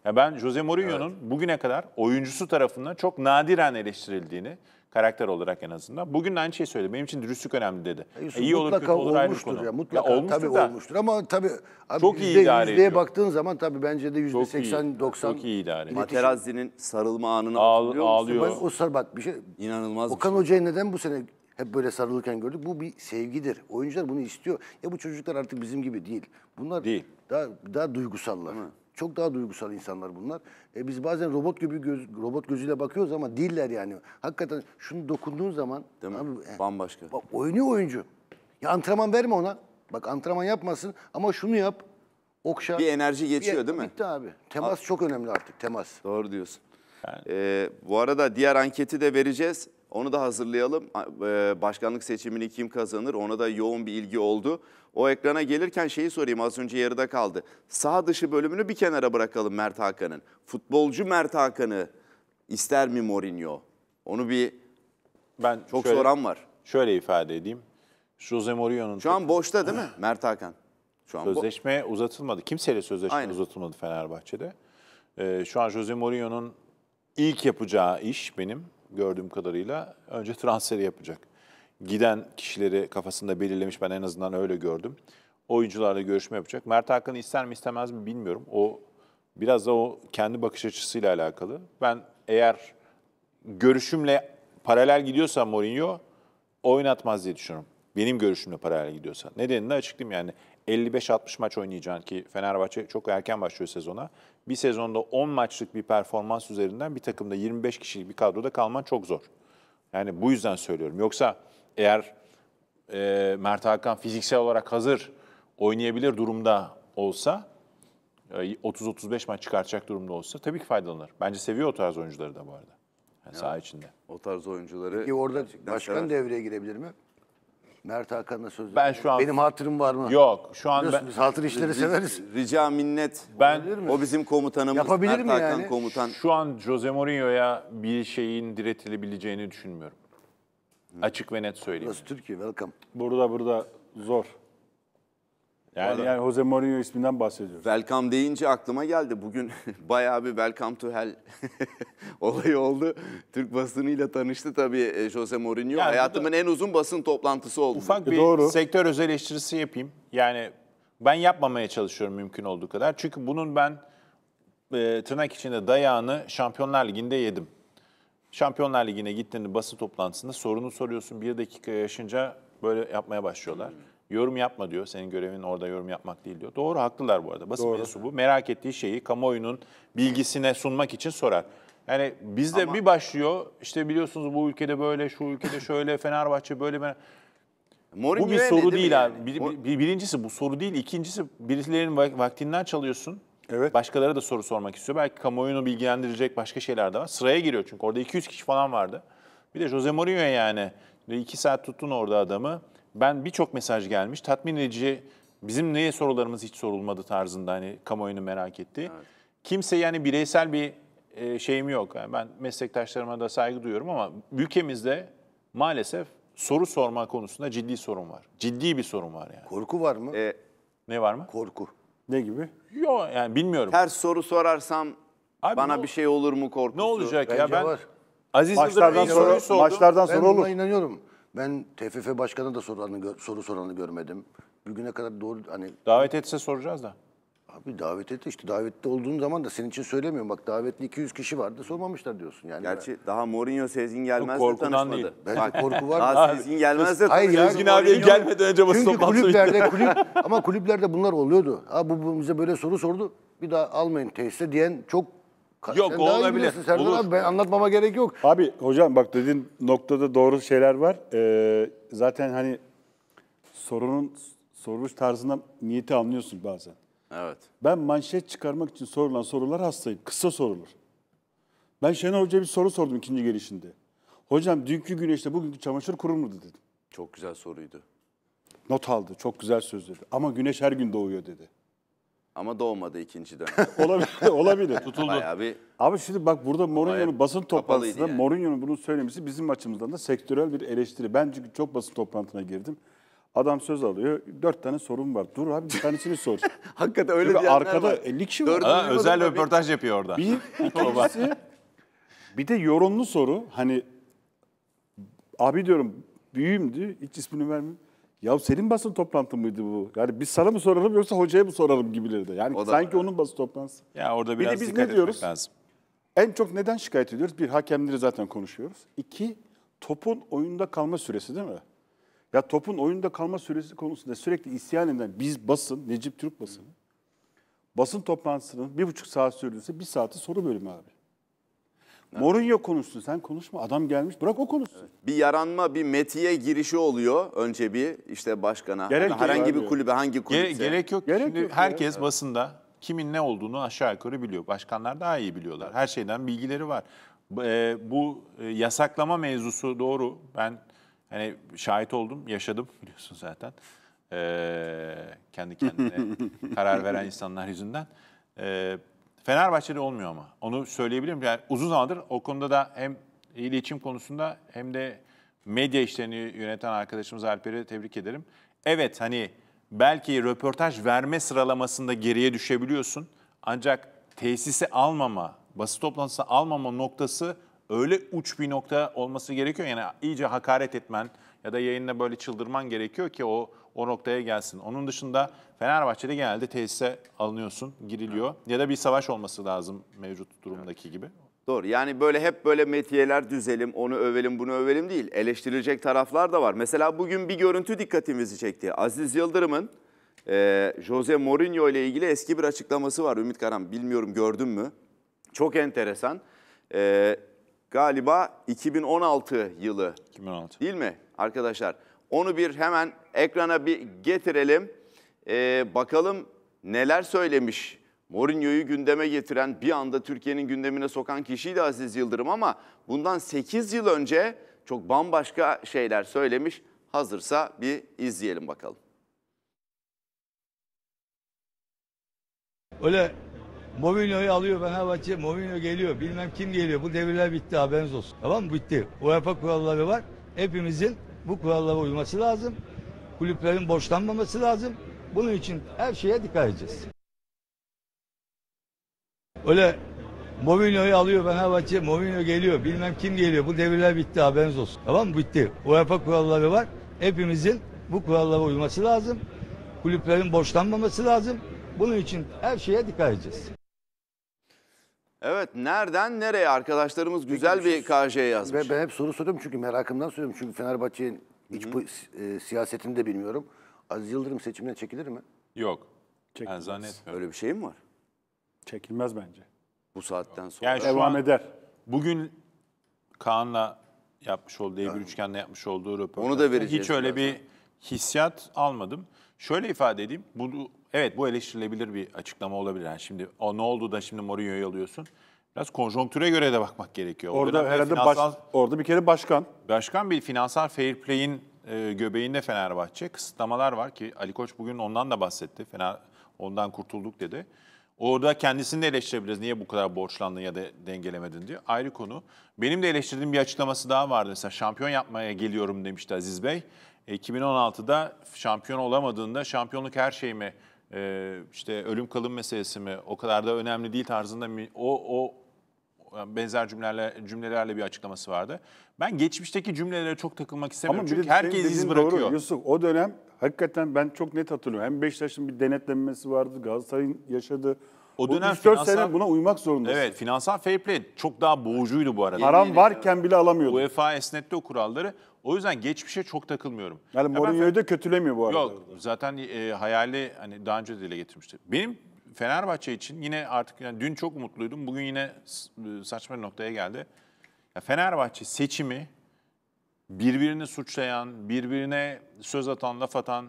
Ya ben Jose Mourinho'nun evet. bugüne kadar oyuncusu tarafından çok nadiren eleştirildiğini, karakter olarak en azından. Bugün de aynı şeyi söyledi. Benim için dürüstlük önemli dedi. E, iyi olur, kötü olur ayrı konu. Ya, mutlaka ya, olmuştur tabii da. olmuştur ama tabii abi çok yüzde, iyi idare yüzdeye ediyor. baktığın zaman tabii bence de yüzde 80 90 çok iyi idare ediyor. Materazzi'nin sarılma anını Ağl, hatırlıyor musun? Ağlıyor. o sar bak bir şey inanılmaz. Okan şey. Hoca'yı neden bu sene hep böyle sarılırken gördük. Bu bir sevgidir. Oyuncular bunu istiyor. Ya bu çocuklar artık bizim gibi değil. Bunlar değil. daha daha duygusallar. Hı. Çok daha duygusal insanlar bunlar. E biz bazen robot gibi göz, robot gözüyle bakıyoruz ama değiller yani. Hakikaten şunu dokunduğun zaman Değil mi? Abi, e, bambaşka. Bak oynuyor oyuncu. Ya antrenman verme ona. Bak antrenman yapmasın ama şunu yap. Okşa. Bir enerji geçiyor bir, e, değil mi? Bitti abi. Temas A çok önemli artık temas. Doğru diyorsun. Yani. Ee, bu arada diğer anketi de vereceğiz. Onu da hazırlayalım. E, başkanlık seçimini kim kazanır ona da yoğun bir ilgi oldu. O ekrana gelirken şeyi sorayım az önce yarıda kaldı. Sağ dışı bölümünü bir kenara bırakalım Mert Hakan'ın. Futbolcu Mert Hakan'ı ister mi Mourinho? Onu bir ben çok şöyle, soran var. Şöyle ifade edeyim. Jose Mourinho'nun... Şu an boşta değil mi Mert Hakan? Şu an sözleşme bo uzatılmadı. Kimseyle sözleşme Aynen. uzatılmadı Fenerbahçe'de. Ee, şu an Jose Mourinho'nun ilk yapacağı iş benim gördüğüm kadarıyla önce transferi yapacak. Giden kişileri kafasında belirlemiş ben en azından öyle gördüm. Oyuncularla görüşme yapacak. Mert Hakan ister mi istemez mi bilmiyorum. O biraz da o kendi bakış açısıyla alakalı. Ben eğer görüşümle paralel gidiyorsa Mourinho oynatmaz diye düşünüyorum. Benim görüşümle paralel gidiyorsa. Nedenini açıklayayım yani. 55-60 maç oynayacaksın ki Fenerbahçe çok erken başlıyor sezona. Bir sezonda 10 maçlık bir performans üzerinden bir takımda 25 kişilik bir kadroda kalman çok zor. Yani bu yüzden söylüyorum. Yoksa eğer e, Mert Hakan fiziksel olarak hazır oynayabilir durumda olsa, 30-35 e, maç çıkartacak durumda olsa tabii ki faydalanır. Bence seviyor o tarz oyuncuları da bu arada. Yani ya, saha içinde. O tarz oyuncuları... Peki orada başkan sever. devreye girebilir mi? Mert Hakan'la söz Ben şu an- Benim hatırım var mı? Yok şu an ben, biz hatır işleri severiz. Rica minnet. Ben- mi? o bizim komutanımız. Yapabilir Mert mi Hakan yani? komutan. şu an Jose Mourinho'ya bir şeyin diretilebileceğini düşünmüyorum. Açık ve net söyleyeyim. Burası Türkiye welcome. Burada burada zor. Yani, yani Jose Mourinho isminden bahsediyoruz. Welcome deyince aklıma geldi. Bugün bayağı bir Welcome to Hell olayı oldu. Türk basınıyla tanıştı tabii e, Jose Mourinho. Yani Hayatımın da, en uzun basın toplantısı oldu. Ufak e, bir Doğru. sektör öz eleştirisi yapayım. Yani ben yapmamaya çalışıyorum mümkün olduğu kadar. Çünkü bunun ben e, tırnak içinde dayağını Şampiyonlar Ligi'nde yedim. Şampiyonlar Ligi'ne gittiğinde basın toplantısında sorunu soruyorsun. Bir dakika yaşınca böyle yapmaya başlıyorlar. Hmm. Yorum yapma diyor. Senin görevin orada yorum yapmak değil diyor. Doğru haklılar bu arada. Basın Doğru. mensubu merak ettiği şeyi kamuoyunun bilgisine sunmak için sorar. Yani bizde Ama... bir başlıyor işte biliyorsunuz bu ülkede böyle, şu ülkede şöyle, Fenerbahçe böyle. Ben... Mourinho bu bir soru değil, değil yani? Bir, birincisi bu soru değil. İkincisi birilerinin vaktinden çalıyorsun. Evet. Başkaları da soru sormak istiyor. Belki kamuoyunu bilgilendirecek başka şeyler de var. Sıraya giriyor çünkü orada 200 kişi falan vardı. Bir de Jose Mourinho yani. iki saat tuttun orada adamı ben birçok mesaj gelmiş. Tatmin edici bizim neye sorularımız hiç sorulmadı tarzında hani kamuoyunu merak etti. Evet. Kimse yani bireysel bir e, şeyim yok. Yani ben meslektaşlarıma da saygı duyuyorum ama ülkemizde maalesef soru sorma konusunda ciddi sorun var. Ciddi bir sorun var yani. Korku var mı? Ee, ne var mı? Korku. Ne gibi? Yok yani bilmiyorum. Ters soru sorarsam Abi bana bu, bir şey olur mu korkusu? Ne olacak Bence ya ben var. Aziz Yıldırım'ın soruyu Maçlardan sonra olur. Ben inanıyorum. Ben TFF Başkanı da soranı, soru soranı görmedim. Bugüne kadar doğru hani... Davet etse soracağız da. Abi davet et işte davette olduğun zaman da senin için söylemiyorum. Bak davetli 200 kişi vardı sormamışlar diyorsun yani. Gerçi ben... daha Mourinho Sezgin gelmez. Korkudan tanışmadı. Değil. Bence korku var. daha Sezgin gelmezse Hayır ya. Sezgin abiye gelmeden önce basın Çünkü kulüplerde kulüp ama kulüplerde bunlar oluyordu. Ha bu bize böyle soru sordu. Bir daha almayın tesise diyen çok Yok sen olabilir. biliyorsun Olur. abi ben anlatmama gerek yok. Abi hocam bak dediğin noktada doğru şeyler var. Ee, zaten hani sorunun soruluş tarzından niyeti anlıyorsun bazen. Evet. Ben manşet çıkarmak için sorulan sorular hastayım. Kısa sorulur. Ben Şener Hoca'ya bir soru sordum ikinci gelişinde. Hocam dünkü güneşte bugünkü çamaşır kurur mu dedim. Çok güzel soruydu. Not aldı. Çok güzel söz dedi. Ama güneş her gün doğuyor dedi. Ama doğmadı ikinci dönem. olabilir, olabilir. Tutuldu. Bayağı bir Abi şimdi bak burada Mourinho'nun basın toplantısında yani. Mourinho'nun bunu söylemesi bizim açımızdan da sektörel bir eleştiri. Ben çünkü çok basın toplantına girdim. Adam söz alıyor. Dört tane sorum var. Dur abi bir tanesini sor. Hakikaten öyle çünkü diyenler arkada var. 50 e, kişi var. Ha, özel röportaj yapıyor orada. Bir, ikincisi, bir de yorumlu soru. Hani abi diyorum büyüğümdü. Hiç ismini vermeyeyim. Ya senin basın toplantın mıydı bu? Yani biz sana mı soralım yoksa hocaya mı soralım gibilerdi. Yani o da, sanki onun basın toplantısı. Ya orada biraz bir biz ne diyoruz? lazım. En çok neden şikayet ediyoruz? Bir, hakemleri zaten konuşuyoruz. İki, topun oyunda kalma süresi değil mi? Ya topun oyunda kalma süresi konusunda sürekli isyan eden biz basın, Necip Türk basını, basın toplantısının bir buçuk saat sürdüyse bir saati soru bölümü abi. Mourinho konuşsun sen konuşma adam gelmiş bırak o konuşsun. Bir yaranma, bir metiye girişi oluyor önce bir işte başkana. Gerek hani yok herhangi bir kulübe, hangi kulüpse. Gere- gerek yok. Gerek Şimdi yok herkes ya. basında kimin ne olduğunu aşağı yukarı biliyor. Başkanlar daha iyi biliyorlar. Her şeyden bilgileri var. E, bu e, yasaklama mevzusu doğru. Ben hani şahit oldum, yaşadım biliyorsun zaten. E, kendi kendine karar veren insanlar yüzünden. E, Fenerbahçe'de olmuyor ama. Onu söyleyebilirim. Yani uzun zamandır o konuda da hem iletişim konusunda hem de medya işlerini yöneten arkadaşımız Alper'i tebrik ederim. Evet hani belki röportaj verme sıralamasında geriye düşebiliyorsun. Ancak tesisi almama, basın toplantısı almama noktası öyle uç bir nokta olması gerekiyor. Yani iyice hakaret etmen ya da yayında böyle çıldırman gerekiyor ki o o noktaya gelsin. Onun dışında Fenerbahçe'de genelde tesise alınıyorsun, giriliyor. Ya da bir savaş olması lazım mevcut durumdaki evet. gibi. Doğru. Yani böyle hep böyle metiyeler düzelim, onu övelim, bunu övelim değil. Eleştirilecek taraflar da var. Mesela bugün bir görüntü dikkatimizi çekti. Aziz Yıldırım'ın e, Jose Mourinho ile ilgili eski bir açıklaması var. Ümit Karan bilmiyorum gördün mü? Çok enteresan. E, galiba 2016 yılı 2016. değil mi arkadaşlar? Onu bir hemen ekrana bir getirelim. Ee, bakalım neler söylemiş. Mourinho'yu gündeme getiren, bir anda Türkiye'nin gündemine sokan kişiydi Aziz Yıldırım ama bundan 8 yıl önce çok bambaşka şeyler söylemiş. Hazırsa bir izleyelim bakalım. Öyle Mourinho'yu alıyor ben Fenerbahçe, Mourinho geliyor, bilmem kim geliyor. Bu devirler bitti haberiniz olsun. Tamam mı? Bitti. UEFA kuralları var. Hepimizin bu kurallara uyması lazım. Kulüplerin borçlanmaması lazım. Bunun için her şeye dikkat edeceğiz. Öyle Mourinho'yu alıyor ben her Fenerbahçe, Mourinho geliyor, bilmem kim geliyor. Bu devirler bitti haberiniz olsun. Tamam mı? Bitti. UEFA kuralları var. Hepimizin bu kurallara uyması lazım. Kulüplerin borçlanmaması lazım. Bunun için her şeye dikkat edeceğiz. Evet nereden nereye arkadaşlarımız güzel Peki, bir şey KJ yazmış. Ve ben hep soru soruyorum çünkü merakımdan soruyorum. Çünkü Fenerbahçe'nin iç bu, e, siyasetini de bilmiyorum. Aziz Yıldırım seçimine çekilir mi? Yok. Çekilmez. Ben zannetmiyorum. Öyle bir şey mi var? Çekilmez bence. Bu saatten sonra. Yani Devam eder. Bugün Kaan'la yapmış olduğu, Devir Üçgen'le yapmış olduğu röportajda. Onu da vereceğiz. Hiç öyle bir hissiyat almadım. Şöyle ifade edeyim. Bu Evet bu eleştirilebilir bir açıklama olabilir. Yani şimdi o ne oldu da şimdi Mourinho'yu alıyorsun? Biraz konjonktüre göre de bakmak gerekiyor. Orada herhalde finansal, baş, orada bir kere başkan. Başkan bir finansal fair play'in e, göbeğinde Fenerbahçe kısıtlamalar var ki Ali Koç bugün ondan da bahsetti. Fena ondan kurtulduk dedi. Orada kendisini de eleştirebiliriz. Niye bu kadar borçlandın ya da dengelemedin diye. Ayrı konu. Benim de eleştirdiğim bir açıklaması daha vardı. Mesela şampiyon yapmaya geliyorum demişti Aziz Bey. 2016'da e, şampiyon olamadığında şampiyonluk her şey mi e, işte ölüm kalım meselesi mi o kadar da önemli değil tarzında mi, o o benzer cümlelerle cümlelerle bir açıklaması vardı. Ben geçmişteki cümlelere çok takılmak istemiyorum Ama çünkü herkes iz bırakıyor. Doğru, Yusuf o dönem hakikaten ben çok net hatırlıyorum. Hem Beşiktaş'ın bir denetlenmesi vardı, Galatasaray'ın yaşadığı o dönem 4 finansal... sene buna uymak zorundasın. Evet finansal fair play çok daha boğucuydu bu arada. Param varken bile alamıyordun. UEFA esnetti o kuralları. O yüzden geçmişe çok takılmıyorum. Yani Mourinho'yu da kötülemiyor bu arada. Yok zaten e, hayali hani daha önce dile getirmişti. Benim Fenerbahçe için yine artık yani dün çok mutluydum. Bugün yine e, saçma bir noktaya geldi. Ya Fenerbahçe seçimi birbirini suçlayan, birbirine söz atan, laf atan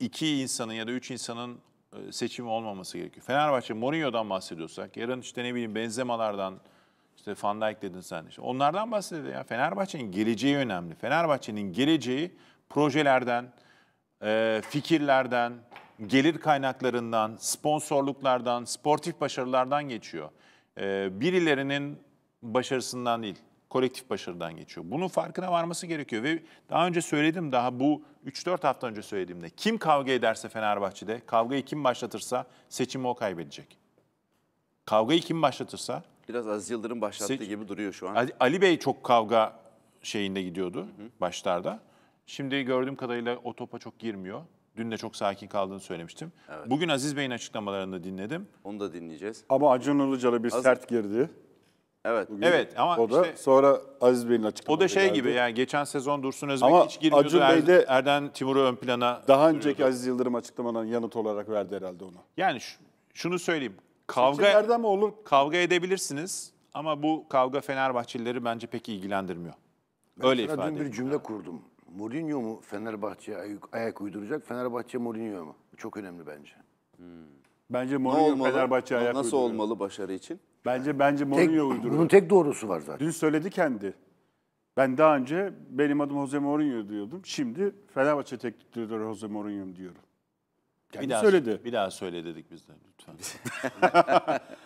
iki insanın ya da üç insanın e, seçimi olmaması gerekiyor. Fenerbahçe Mourinho'dan bahsediyorsak yarın işte ne bileyim benzemalardan işte Van Dijk dedin sen. İşte onlardan bahsediyor ya. Fenerbahçe'nin geleceği önemli. Fenerbahçe'nin geleceği projelerden, e, fikirlerden, gelir kaynaklarından, sponsorluklardan, sportif başarılardan geçiyor. E, birilerinin başarısından değil kolektif başarıdan geçiyor. Bunun farkına varması gerekiyor ve daha önce söyledim daha bu 3-4 hafta önce söylediğimde kim kavga ederse Fenerbahçe'de kavgayı kim başlatırsa seçimi o kaybedecek. Kavgayı kim başlatırsa biraz Aziz Yıldırım başlattığı seç... gibi duruyor şu an. Ali, Ali Bey çok kavga şeyinde gidiyordu hı hı. başlarda. Şimdi gördüğüm kadarıyla o topa çok girmiyor. Dün de çok sakin kaldığını söylemiştim. Evet. Bugün Aziz Bey'in açıklamalarını dinledim. Onu da dinleyeceğiz. Ama Acun Ilıcalı bir Az... sert girdi. Evet. Bugün. Evet ama o da işte, sonra Aziz Bey'in açıklaması. O da şey geldi. gibi yani geçen sezon Dursun Özbek ama hiç girmiyordu. Acun Bey er-, de Erden Timur'u ön plana Daha önceki duruyordu. Aziz Yıldırım açıklamanın yanıt olarak verdi herhalde onu. Yani şunu söyleyeyim. Kavga mi olur? Kavga edebilirsiniz ama bu kavga Fenerbahçelileri bence pek ilgilendirmiyor. Ben Öyle ifade dün bir cümle yani. kurdum. Mourinho mu Fenerbahçe'ye ayak uyduracak, Fenerbahçe Mourinho mu? Bu çok önemli bence. Hmm. Bence Mourinho Fenerbahçe'ye ayak Nasıl uyduruyor. olmalı başarı için? Bence bence Mourinho tek, uyduruyor. Bunun tek doğrusu var zaten. Dün söyledi kendi. Ben daha önce benim adım Jose Mourinho diyordum. Şimdi Fenerbahçe teknik direktörü Jose Mourinho diyorum. Kendi bir daha söyledi. Bir daha söyle dedik biz de lütfen.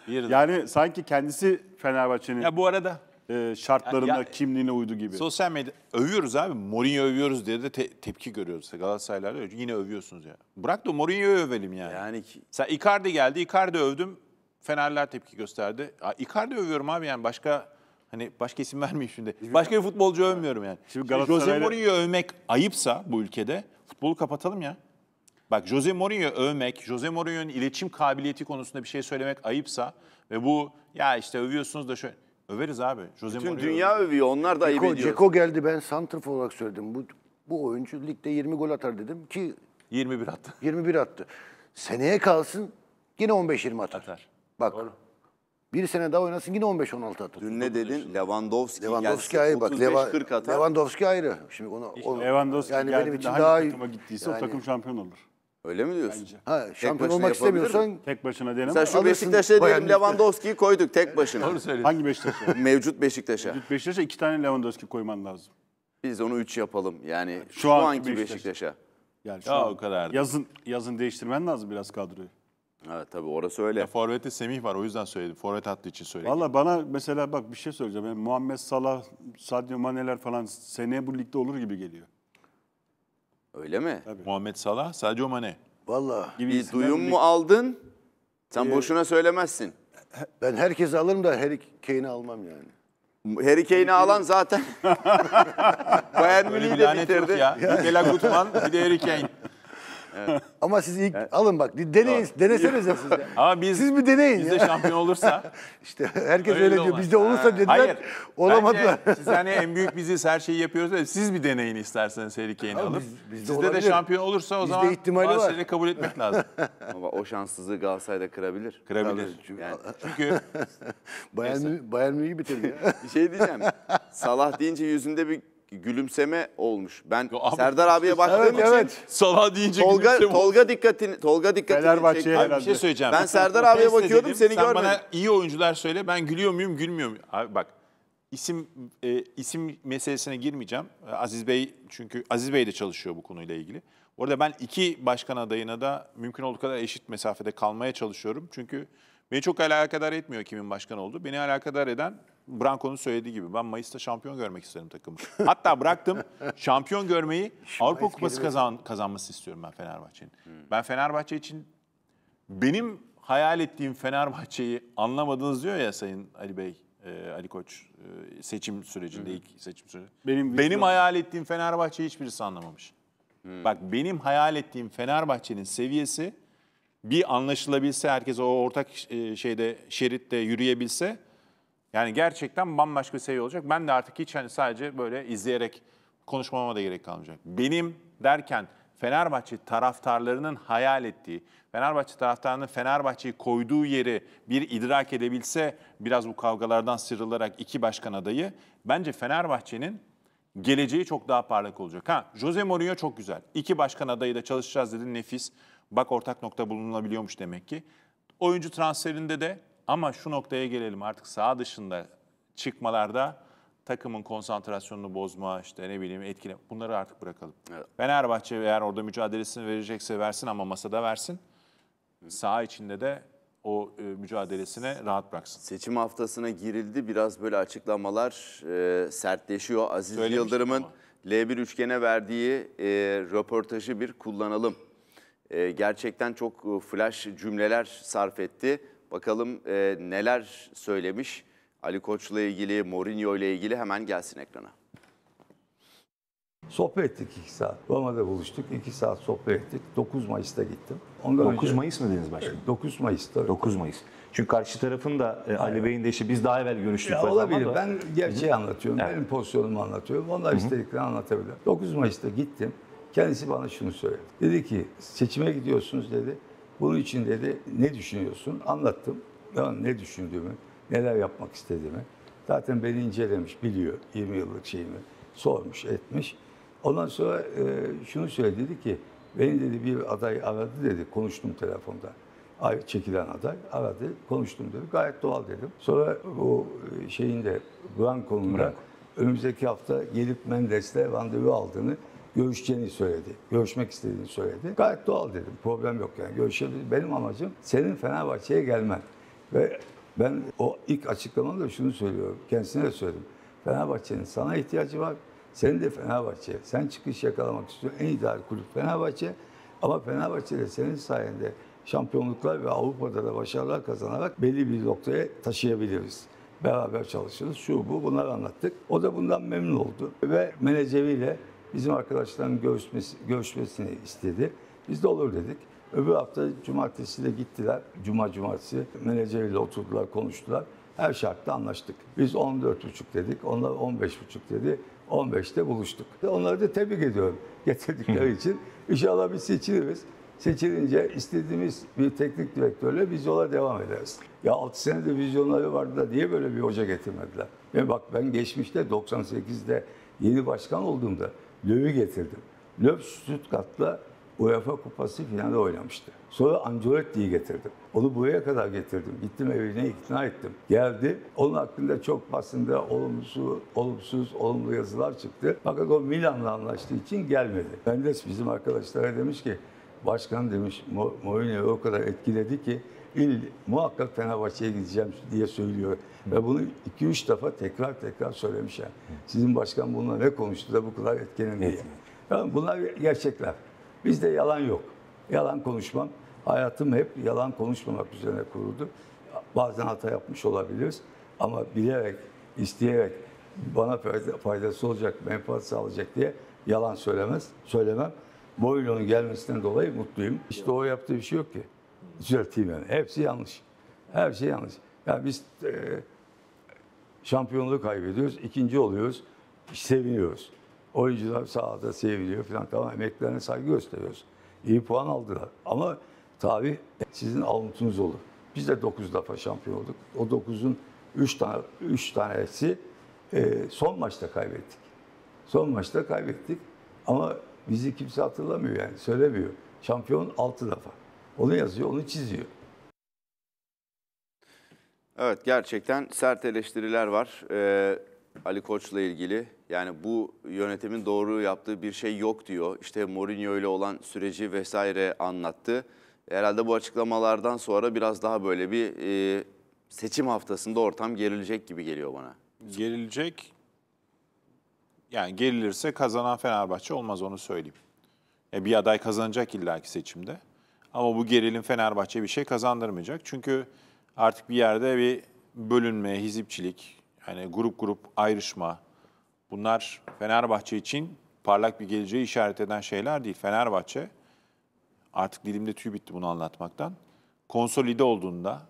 yani sanki kendisi Fenerbahçe'nin. Ya bu arada e, şartlarına, ya, kimliğine uydu gibi. Sosyal medya övüyoruz abi. Mourinho övüyoruz diye de te, tepki görüyoruz. Galatasaraylar'da yine övüyorsunuz ya. Bırak da Mourinho'yu övelim yani. Yani ki... Sen Icardi geldi. Icardi övdüm. Fenerler tepki gösterdi. Ya, Icardi övüyorum abi yani başka hani başka isim vermeyeyim şimdi. Başka bir futbolcu övmüyorum yani. Şimdi Galatasaray'da... Jose Mourinho övmek ayıpsa bu ülkede futbolu kapatalım ya. Bak Jose Mourinho övmek, Jose Mourinho'nun iletişim kabiliyeti konusunda bir şey söylemek ayıpsa ve bu ya işte övüyorsunuz da şöyle Överiz abi. Jose Bütün dünya övüyor. Onlar da ayıp Ceko, ediyor. Ceko geldi ben santrif olarak söyledim. Bu, bu oyuncu ligde 20 gol atar dedim ki 21 attı. 21 attı. Seneye kalsın yine 15-20 atar. atar. Bak. Doğru. Bir sene daha oynasın yine 15-16 atar. Dün ne dedin? Lewandowski. Lewandowski ayrı bak. Leva, atar. Lewandowski ayrı. Şimdi onu, işte, onu Lewandowski yani benim için daha iyi. gittiyse yani, o takım şampiyon olur. Öyle mi diyorsun? Bence. Ha, şampiyon olmak istemiyorsan tek başına denem. Sen şu Beşiktaş'a diyelim Lewandowski'yi koyduk tek başına. Doğru söylüyorsun. Hangi Beşiktaş'a? Mevcut Beşiktaş'a. Mevcut Beşiktaş'a iki tane Lewandowski koyman lazım. Biz onu üç yapalım. Yani, şu, şu anki Beşiktaş'a. Yani şu ya, o kadar. Yazın yazın değiştirmen lazım biraz kadroyu. Evet tabii orası öyle. Ya, Forvet'te Semih var o yüzden söyledim. Forvet hattı için söyledim. Valla bana mesela bak bir şey söyleyeceğim. Yani Muhammed Salah, Sadio Mane'ler falan seneye bu ligde olur gibi geliyor. Öyle mi? Tabii. Muhammed Salah, Sadio Mane. Valla. Bir duyum mu aldın? Sen ee, boşuna söylemezsin. Ben herkesi alırım da Harry Kane'i almam yani. Harry Kane'i alan zaten Bayern Münih'i de bitirdi. Ya. Yani. Nikola Gutman bir de Harry Kane. Evet. Ama siz ilk evet. alın bak deneyin, deneseniz de siz. De. Ama biz, siz bir deneyin biz ya. de şampiyon olursa. işte herkes öyle, öyle diyor. Bizde olursa ha. dediler. Hayır. Olamadılar. Bence siz hani en büyük biziz her şeyi yapıyoruz. siz bir deneyin isterseniz Harry Kane'i alın. Biz, bizde Sizde de şampiyon olursa o bizde zaman var. şeyleri kabul etmek lazım. Ama o şanssızlığı Galatasaray'da kırabilir. Kırabilir. Çünkü, yani, çünkü Bayern, Bayern Münih'i bitirdi Bir şey diyeceğim. Salah deyince yüzünde bir gülümseme olmuş. Ben Yo, abi- Serdar abiye baktığım Evet, için evet. Salah deyince Tolga gülümseme oldu. Tolga dikkatini Tolga dikkatini Fenerbahçe'ye çekti. bir şey söyleyeceğim. Ben Serdar abiye Pes de bakıyordum, seni Sen görmedim. bana iyi oyuncular söyle ben gülüyor muyum gülmüyor muyum? Abi bak isim e, isim meselesine girmeyeceğim. Aziz Bey çünkü Aziz Bey de çalışıyor bu konuyla ilgili. Orada ben iki başkan adayına da mümkün olduğu kadar eşit mesafede kalmaya çalışıyorum. Çünkü beni çok alakadar etmiyor kimin başkan olduğu. Beni alakadar eden Branko'nun söylediği gibi ben Mayıs'ta şampiyon görmek isterim takımı. Hatta bıraktım şampiyon görmeyi Avrupa Kupası kazan, kazanması istiyorum ben Fenerbahçe'nin. Hmm. Ben Fenerbahçe için benim hayal ettiğim Fenerbahçe'yi anlamadınız diyor ya Sayın Ali Bey, e, Ali Koç e, seçim sürecinde hmm. ilk seçim süreci. Benim, benim hayal ettiğim Fenerbahçe'yi hiçbirisi anlamamış. Hmm. Bak benim hayal ettiğim Fenerbahçe'nin seviyesi bir anlaşılabilse herkes o ortak e, şeyde şeritte yürüyebilse yani gerçekten bambaşka bir seviye olacak. Ben de artık hiç hani sadece böyle izleyerek konuşmama da gerek kalmayacak. Benim derken Fenerbahçe taraftarlarının hayal ettiği, Fenerbahçe taraftarının Fenerbahçe'yi koyduğu yeri bir idrak edebilse biraz bu kavgalardan sıyrılarak iki başkan adayı bence Fenerbahçe'nin geleceği çok daha parlak olacak. Ha, Jose Mourinho çok güzel. İki başkan adayı da çalışacağız dedi nefis. Bak ortak nokta bulunabiliyormuş demek ki. Oyuncu transferinde de ama şu noktaya gelelim artık sağ dışında çıkmalarda takımın konsantrasyonunu bozma, işte ne bileyim etkile bunları artık bırakalım. Evet. Fenerbahçe eğer orada mücadelesini verecekse versin ama masada versin. sağ içinde de o e, mücadelesine rahat bıraksın. Seçim haftasına girildi. Biraz böyle açıklamalar e, sertleşiyor. Aziz Söylemiştim Yıldırım'ın ama. L1 üçgene verdiği e, röportajı bir kullanalım. E, gerçekten çok e, flash cümleler sarf etti. Bakalım e, neler söylemiş Ali Koç'la ilgili, Mourinho ile ilgili hemen gelsin ekrana. Sohbet ettik iki saat. Roma'da buluştuk. iki saat sohbet ettik. 9 Mayıs'ta gittim. Ondan 9 önce, Mayıs mı dediniz başkanım? 9 Mayıs 9 Mayıs. Çünkü karşı tarafın da e, Ali Bey'in de işi biz daha evvel görüştük. Ya olabilir. Da. Ben gerçeği anlatıyorum. Evet. Benim pozisyonumu anlatıyorum. Onlar istediklerini anlatabilir. 9 Mayıs'ta gittim. Kendisi bana şunu söyledi. Dedi ki seçime gidiyorsunuz dedi. Bunun için dedi ne düşünüyorsun? Anlattım. Ben ne düşündüğümü, neler yapmak istediğimi. Zaten beni incelemiş, biliyor 20 yıllık şeyimi. Sormuş, etmiş. Ondan sonra e, şunu söyledi ki beni dedi bir aday aradı dedi. Konuştum telefonda. Ay, çekilen aday aradı. Konuştum dedi. Gayet doğal dedim. Sonra bu e, şeyin de Branko'nun önümüzdeki hafta gelip Mendes'le randevu aldığını görüşeceğini söyledi. Görüşmek istediğini söyledi. Gayet doğal dedim. Problem yok yani. Görüşebilir. Benim amacım senin Fenerbahçe'ye gelmen. Ve ben o ilk açıklamamda şunu söylüyorum. Kendisine de söyledim. Fenerbahçe'nin sana ihtiyacı var. Senin de Fenerbahçe. Sen çıkış yakalamak istiyorsun. En ideal kulüp Fenerbahçe. Ama Fenerbahçe de senin sayende şampiyonluklar ve Avrupa'da da başarılar kazanarak belli bir noktaya taşıyabiliriz. Beraber çalışırız. Şu bu bunları anlattık. O da bundan memnun oldu. Ve meneceriyle Bizim arkadaşların görüşmesi, görüşmesini istedi. Biz de olur dedik. Öbür hafta cumartesi de gittiler. Cuma cumartesi menajeriyle oturdular, konuştular. Her şartta anlaştık. Biz 14,5 dedik. Onlar 15,5 dedi. 15'te buluştuk. Onları da tebrik ediyorum getirdikleri için. İnşallah bir seçiliriz. Seçilince istediğimiz bir teknik direktörle biz yola devam ederiz. Ya 6 senede vizyonları vardı da niye böyle bir hoca getirmediler? Ve bak ben geçmişte 98'de yeni başkan olduğumda Löw'ü getirdim. Löw Stuttgart'la UEFA Kupası finalde oynamıştı. Sonra Ancelotti'yi getirdim. Onu buraya kadar getirdim. Gittim evine ikna ettim. Geldi. Onun hakkında çok basında olumsuz, olumsuz, olumlu yazılar çıktı. Fakat o Milan'la anlaştığı için gelmedi. Ben de bizim arkadaşlara demiş ki, başkan demiş, Mourinho'yu o kadar etkiledi ki il muhakkak Fenerbahçe'ye gideceğim diye söylüyor. Ve bunu 2-3 defa tekrar tekrar söylemiş. Yani. Sizin başkan bununla ne konuştu da bu kadar etkilendi diye. Yani bunlar gerçekler. Bizde yalan yok. Yalan konuşmam. Hayatım hep yalan konuşmamak üzerine kuruldu. Bazen hata yapmış olabiliriz ama bilerek, isteyerek bana faydası olacak, menfaat sağlayacak diye yalan söylemez, söylemem. Boylo'nun gelmesinden dolayı mutluyum. İşte o yaptığı bir şey yok ki. Düzelteyim yani. Hepsi yanlış. Her şey yanlış. Yani biz e, şampiyonluğu kaybediyoruz, ikinci oluyoruz, seviniyoruz. Oyuncular sahada seviniyor falan tamam emeklerine saygı gösteriyoruz. İyi puan aldılar ama tabi sizin alıntunuz olur. Biz de 9 defa şampiyon olduk. O 9'un 3 tane 3 tanesi e, son maçta kaybettik. Son maçta kaybettik ama bizi kimse hatırlamıyor yani söylemiyor. Şampiyon 6 defa. Onu yazıyor, onu çiziyor. Evet gerçekten sert eleştiriler var ee, Ali Koç'la ilgili. Yani bu yönetimin doğru yaptığı bir şey yok diyor. İşte Mourinho ile olan süreci vesaire anlattı. Herhalde bu açıklamalardan sonra biraz daha böyle bir e, seçim haftasında ortam gerilecek gibi geliyor bana. Gerilecek. Yani gerilirse kazanan Fenerbahçe olmaz onu söyleyeyim. E, bir aday kazanacak illaki seçimde. Ama bu gerilim Fenerbahçe bir şey kazandırmayacak. Çünkü artık bir yerde bir bölünme, hizipçilik, yani grup grup ayrışma bunlar Fenerbahçe için parlak bir geleceği işaret eden şeyler değil. Fenerbahçe artık dilimde tüy bitti bunu anlatmaktan. Konsolide olduğunda,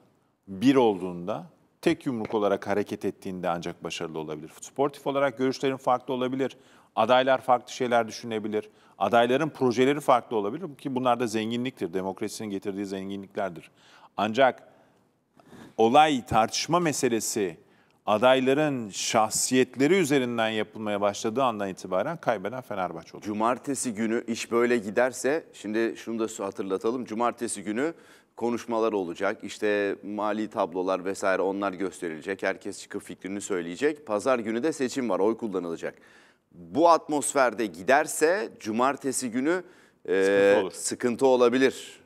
bir olduğunda, tek yumruk olarak hareket ettiğinde ancak başarılı olabilir. Sportif olarak görüşlerin farklı olabilir. Adaylar farklı şeyler düşünebilir. Adayların projeleri farklı olabilir ki bunlar da zenginliktir. Demokrasinin getirdiği zenginliklerdir. Ancak olay tartışma meselesi adayların şahsiyetleri üzerinden yapılmaya başladığı andan itibaren kaybeden Fenerbahçe olur. Cumartesi günü iş böyle giderse, şimdi şunu da hatırlatalım. Cumartesi günü konuşmalar olacak. İşte mali tablolar vesaire onlar gösterilecek. Herkes çıkıp fikrini söyleyecek. Pazar günü de seçim var, oy kullanılacak bu atmosferde giderse cumartesi günü e, sıkıntı, olur. sıkıntı olabilir.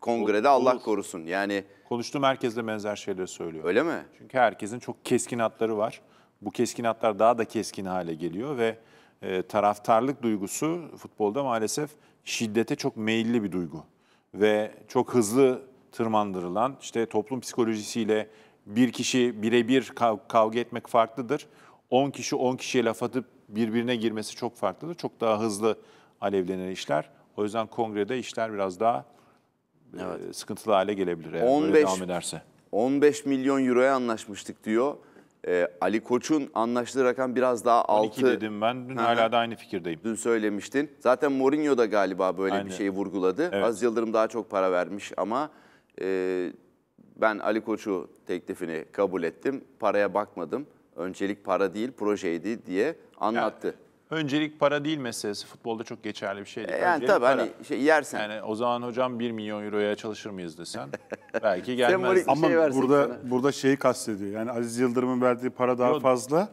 Kongrede Olur. Allah korusun. Yani Konuştuğum herkes de benzer şeyleri söylüyor. öyle mi? Çünkü herkesin çok keskin hatları var. Bu keskin hatlar daha da keskin hale geliyor ve e, taraftarlık duygusu futbolda maalesef şiddete çok meyilli bir duygu. Ve çok hızlı tırmandırılan işte toplum psikolojisiyle bir kişi birebir kavga etmek farklıdır. 10 kişi 10 kişiye laf atıp birbirine girmesi çok farklıdır. Çok daha hızlı alevlenen işler. O yüzden kongrede işler biraz daha e, evet. sıkıntılı hale gelebilir eğer 15, böyle devam ederse. 15 milyon euroya anlaşmıştık diyor. Ee, Ali Koç'un anlaştığı rakam biraz daha 12 altı. dedim ben. Dün hala da aynı fikirdeyim. Dün söylemiştin. Zaten Mourinho da galiba böyle Aynen. bir şeyi vurguladı. Evet. Az Yıldırım daha çok para vermiş ama e, ben Ali Koç'u teklifini kabul ettim. Paraya bakmadım. Öncelik para değil projeydi diye Anlattı. Yani, öncelik para değil meselesi futbolda çok geçerli bir şey değil. E, yani öncelik tabii para. hani şey yersen. Yani o zaman hocam 1 milyon euroya çalışır mıyız desen belki gelmez. Ama şey burada sana. burada şeyi kastediyor. Yani Aziz Yıldırım'ın verdiği para daha Yo, fazla.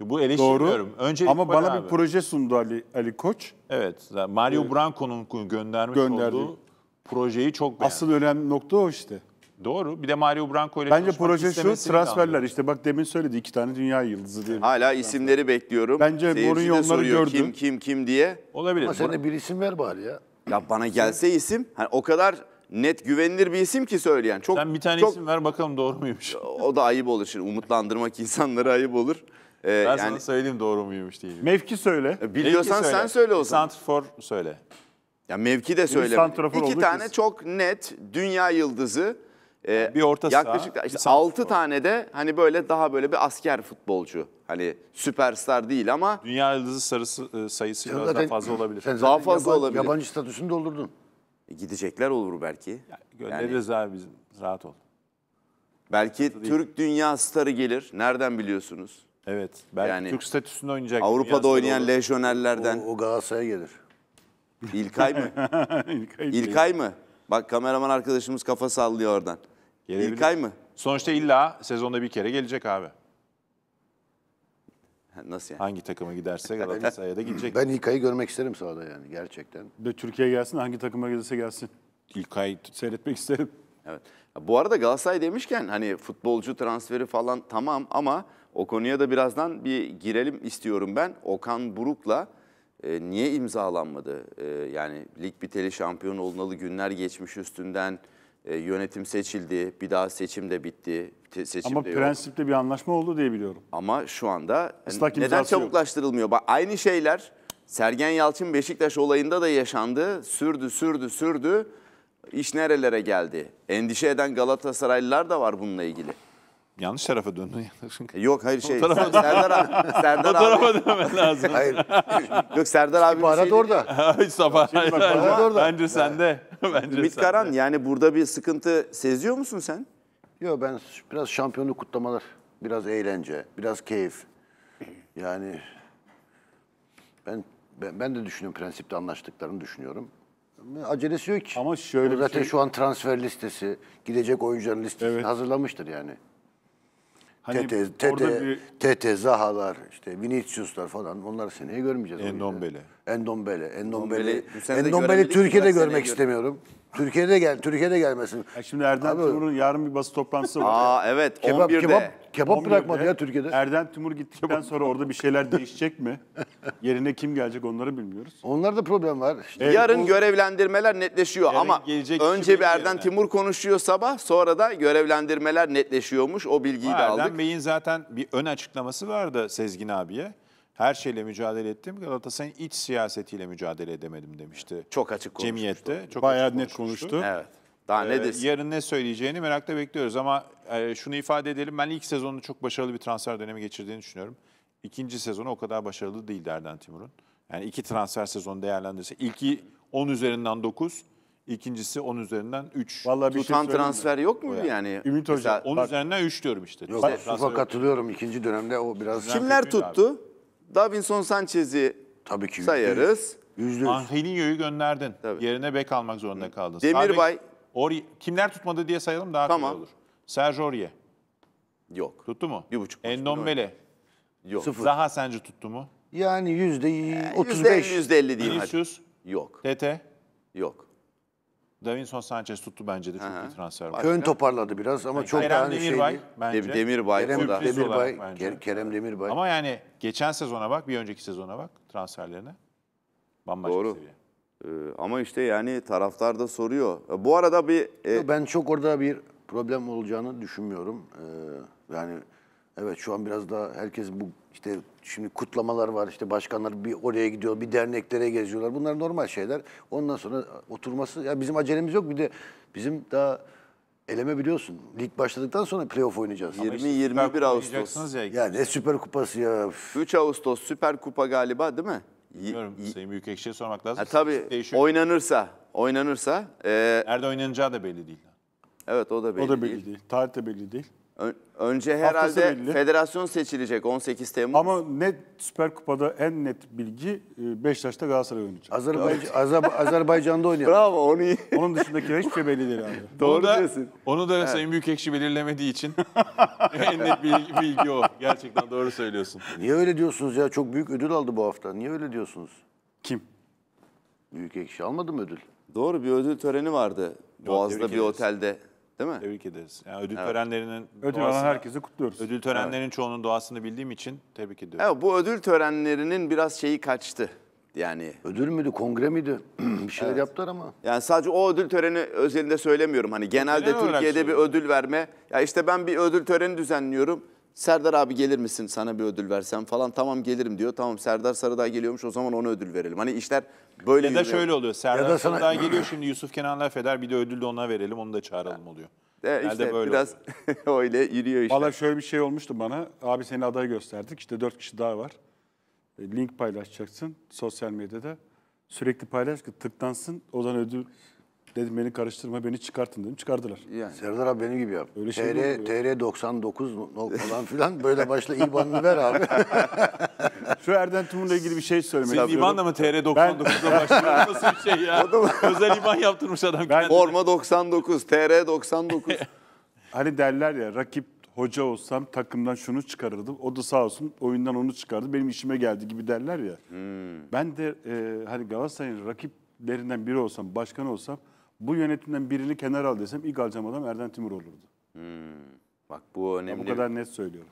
Bu eleştirmiyorum. Doğru. Öncelik Ama bana abi. bir proje sundu Ali Ali Koç. Evet. Mario evet. Branco'nun göndermiş Gönderdi. olduğu projeyi çok beğendim. Asıl önemli nokta o işte. Doğru. Bir de Mario Branco ile Bence proje şu transferler. Anladım. İşte bak demin söyledi iki tane dünya yıldızı diye. Hala isimleri bekliyorum. Bence Mourinho onları gördü. Kim kim kim diye. Olabilir. Ama sen de bir isim ver bari ya. Ya bana gelse isim hani o kadar net güvenilir bir isim ki söyleyen. Çok, Sen bir tane çok, isim ver bakalım doğru muymuş? O da ayıp olur şimdi umutlandırmak insanlara ayıp olur. Ee, ben yani, sana söyleyeyim doğru muymuş diye. Mevki söyle. E, biliyorsan mevki söyle. sen söyle o zaman. Santrfor söyle. Ya mevki de söyle. İki tane kesin. çok net dünya yıldızı ee, bir orta saha. Yaklaşık işte 6 tane de hani böyle daha böyle bir asker futbolcu. Hani süperstar değil ama. Dünya yıldızı sarısı e, sayısı biraz zaten, daha fazla olabilir. Sen daha fazla yaban, olabilir. Yabancı statüsünü doldurdun. E, gidecekler olur belki. Ya, göndeririz yani, abi bizim rahat ol. Belki Sıkıntı Türk değil. dünya starı gelir. Nereden biliyorsunuz? Evet. Belki yani, Türk statüsünde oynayacak. Avrupa'da oynayan olur. lejyonerlerden. O, o Galatasaray'a gelir. İlkay mı? İlkay, İlkay mı? Bak kameraman arkadaşımız kafa sallıyor oradan. Gelebilir. İlk ay mı? Sonuçta illa sezonda bir kere gelecek abi. Nasıl yani? Hangi takıma giderse Galatasaray'a da gidecek. Ben İlkay'ı görmek isterim sahada yani gerçekten. De Türkiye gelsin hangi takıma gelirse gelsin. İlkay seyretmek isterim. Evet. Bu arada Galatasaray demişken hani futbolcu transferi falan tamam ama o konuya da birazdan bir girelim istiyorum ben. Okan Buruk'la e, niye imzalanmadı? E, yani lig biteli şampiyon olunalı günler geçmiş üstünden. E, yönetim seçildi, bir daha seçim de bitti. Seçim Ama de yok. prensipte bir anlaşma oldu diye biliyorum. Ama şu anda hani Islak neden çabuklaştırılmıyor? Bak, aynı şeyler Sergen Yalçın Beşiktaş olayında da yaşandı. Sürdü, sürdü, sürdü. İş nerelere geldi? Endişe eden Galatasaraylılar da var bununla ilgili. Yanlış tarafa döndün. E, yok hayır şey. Serdar, Serdar abi. Serdar o tarafa dönmen lazım. hayır. Yok Serdar abi. İstihbarat şey orada. Hayır sabah. İstihbarat orada. Bence sende. Bence Ümit sende. Karan yani burada bir sıkıntı seziyor musun sen? Yok ben biraz şampiyonluk kutlamalar, biraz eğlence, biraz keyif. Yani ben ben, ben de düşünüyorum prensipte anlaştıklarını düşünüyorum. Acelesi yok ki. Ama şöyle zaten şey... şu an transfer listesi, gidecek oyuncuların listesini evet. hazırlamıştır yani. Hani Tete, tete, bir... tete, Zaha'lar, işte Vinicius'lar falan onları seneye görmeyeceğiz. Endombele. Endombele. Endombele. Endombele, Endombele Türkiye'de görmek istemiyorum. Türkiye'de gel, Türkiye'de gelmesin. Ya şimdi Erdem Abi, Timur'un yarın bir basın toplantısı var. Aa evet kebap, 11'de. Kebap, kebap 11'de bırakmadı ya Türkiye'de. Erdem Timur gittikten sonra orada bir şeyler değişecek mi? Yerine kim gelecek onları bilmiyoruz. Onlarda problem var. İşte. Evet, yarın bu, görevlendirmeler netleşiyor yarın ama önce bir Erdem yani. Timur konuşuyor sabah sonra da görevlendirmeler netleşiyormuş. O bilgiyi ha, de aldık. Erdem Bey'in zaten bir ön açıklaması vardı Sezgin abiye her şeyle mücadele ettim. Galatasaray'ın iç siyasetiyle mücadele edemedim demişti. Çok açık konuştu. Cemiyette. Çok Bayağı açık net konuşmuştu. konuştu. Evet. Daha ee, ne desin? yarın ne söyleyeceğini merakla bekliyoruz ama e, şunu ifade edelim. Ben ilk sezonu çok başarılı bir transfer dönemi geçirdiğini düşünüyorum. İkinci sezonu o kadar başarılı değildi Erden Timur'un. Yani iki transfer sezonu değerlendirirse ilki 10 üzerinden 9, ikincisi 10 üzerinden 3. Vallahi bir şey Tutan şey transfer yok mu yani? yani? Ümit Hoca 10 üzerinden 3 diyorum işte. Yok, Sufa katılıyorum ikinci dönemde o biraz. Kimler tuttu? Abi. Davinson Sanchez'i Tabii ki. sayarız. Yüzde yüz. Angelinho'yu gönderdin. Tabii. Yerine bek almak zorunda kaldın. Demirbay. Ori, kimler tutmadı diye sayalım daha tamam. kolay olur. Sergio, Aurier. Yok. Tuttu mu? Bir buçuk. Endombele. Yok. Sıfır. Zaha sence tuttu mu? Yani yüzde otuz beş. Yüzde elli diyeyim Vinicius. Yok. Tete. Yok. Davinson Sanchez tuttu bence de çok iyi transfer var. Kön toparladı biraz ama yani çok Kerem daha hani Demirbay şeydi. bence. Demirbay Kerem da. Demirbay, bence. Kerem Demirbay. Ama yani geçen sezona bak, bir önceki sezona bak transferlerine. Bambaşka Doğru. seviye. Ee, ama işte yani taraftar da soruyor. E, bu arada bir... E... Ben çok orada bir problem olacağını düşünmüyorum. Ee, yani Evet şu an biraz daha herkes bu işte şimdi kutlamalar var işte başkanlar bir oraya gidiyor bir derneklere geziyorlar. Bunlar normal şeyler. Ondan sonra oturması ya bizim acelemiz yok bir de bizim daha eleme biliyorsun. Lig başladıktan sonra playoff oynayacağız. 20 işte 21 Ağustos. Ya. Yani ne Süper Kupası ya. 3 Ağustos Süper Kupa galiba değil mi? Bilmiyorum. Sayın Büyükekşi'ye sormak lazım. Ha, tabii Değişiyor. oynanırsa, oynanırsa. E... Nerede oynanacağı da belli değil. Evet o da belli, o da belli değil. değil. Tarih de belli değil. Önce herhalde federasyon seçilecek 18 Temmuz. Ama net Süper Kupa'da en net bilgi e, Beşiktaş'ta Galatasaray oynayacak. Azerbaycan, Azer, Azerbaycan'da oynuyor. Bravo onu iyi. Onun dışındakiler hiçbir şey belli değil abi. Doğru onu da, diyorsun. Onu da Sayın evet. Büyükekşi belirlemediği için en net bilgi, bilgi o. Gerçekten doğru söylüyorsun. Niye öyle diyorsunuz ya? Çok büyük ödül aldı bu hafta. Niye öyle diyorsunuz? Kim? Büyükekşi almadı mı ödül? Doğru bir ödül töreni vardı. Yok, Boğaz'da bir ederiz. otelde. Değil mi? Tebrik ederiz. Yani ödül evet. törenlerinin ödül doğasını, herkesi kutluyoruz. Ödül törenlerinin evet. çoğunun doğasını bildiğim için tebrik ediyorum. Evet, bu ödül törenlerinin biraz şeyi kaçtı. Yani ödül müydü, kongre miydi? bir şeyler evet. yaptılar ama. Yani sadece o ödül töreni özelinde söylemiyorum. Hani genelde Genel Türkiye'de bir ödül verme. Ya işte ben bir ödül töreni düzenliyorum. Serdar abi gelir misin sana bir ödül versem falan tamam gelirim diyor. Tamam Serdar Sarıdağ geliyormuş o zaman ona ödül verelim. Hani işler Böyle ya da şöyle oluyor. Serdar ya da sana... geliyor şimdi Yusuf Kenan laf bir de ödül de ona verelim onu da çağıralım oluyor. E işte böyle biraz öyle yürüyor işte. Valla şöyle bir şey olmuştu bana. Abi seni aday gösterdik. İşte dört kişi daha var. E, link paylaşacaksın sosyal medyada. Sürekli paylaş ki tıklansın. O ödül Dedim beni karıştırma, beni çıkartın dedim. Çıkardılar. Yani. Serdar abi benim gibi yap. Öyle şey TR, TR 99 falan filan böyle başla IBAN'ını ver abi. Şu Erden Tumur'la ilgili bir şey söylemek Senin istiyorum. IBAN'la mı TR 99'la ben... başlıyor? Nasıl bir şey ya? Özel IBAN yaptırmış adam ben... kendine. Forma 99, TR 99. hani derler ya rakip hoca olsam takımdan şunu çıkarırdım. O da sağ olsun oyundan onu çıkardı. Benim işime geldi gibi derler ya. Hmm. Ben de e, hani Galatasaray'ın rakiplerinden biri olsam, başkan olsam bu yönetimden birini kenara al desem ilk alacağım adam Erden Timur olurdu. Hmm. Bak bu önemli. Ya bu kadar net söylüyorum.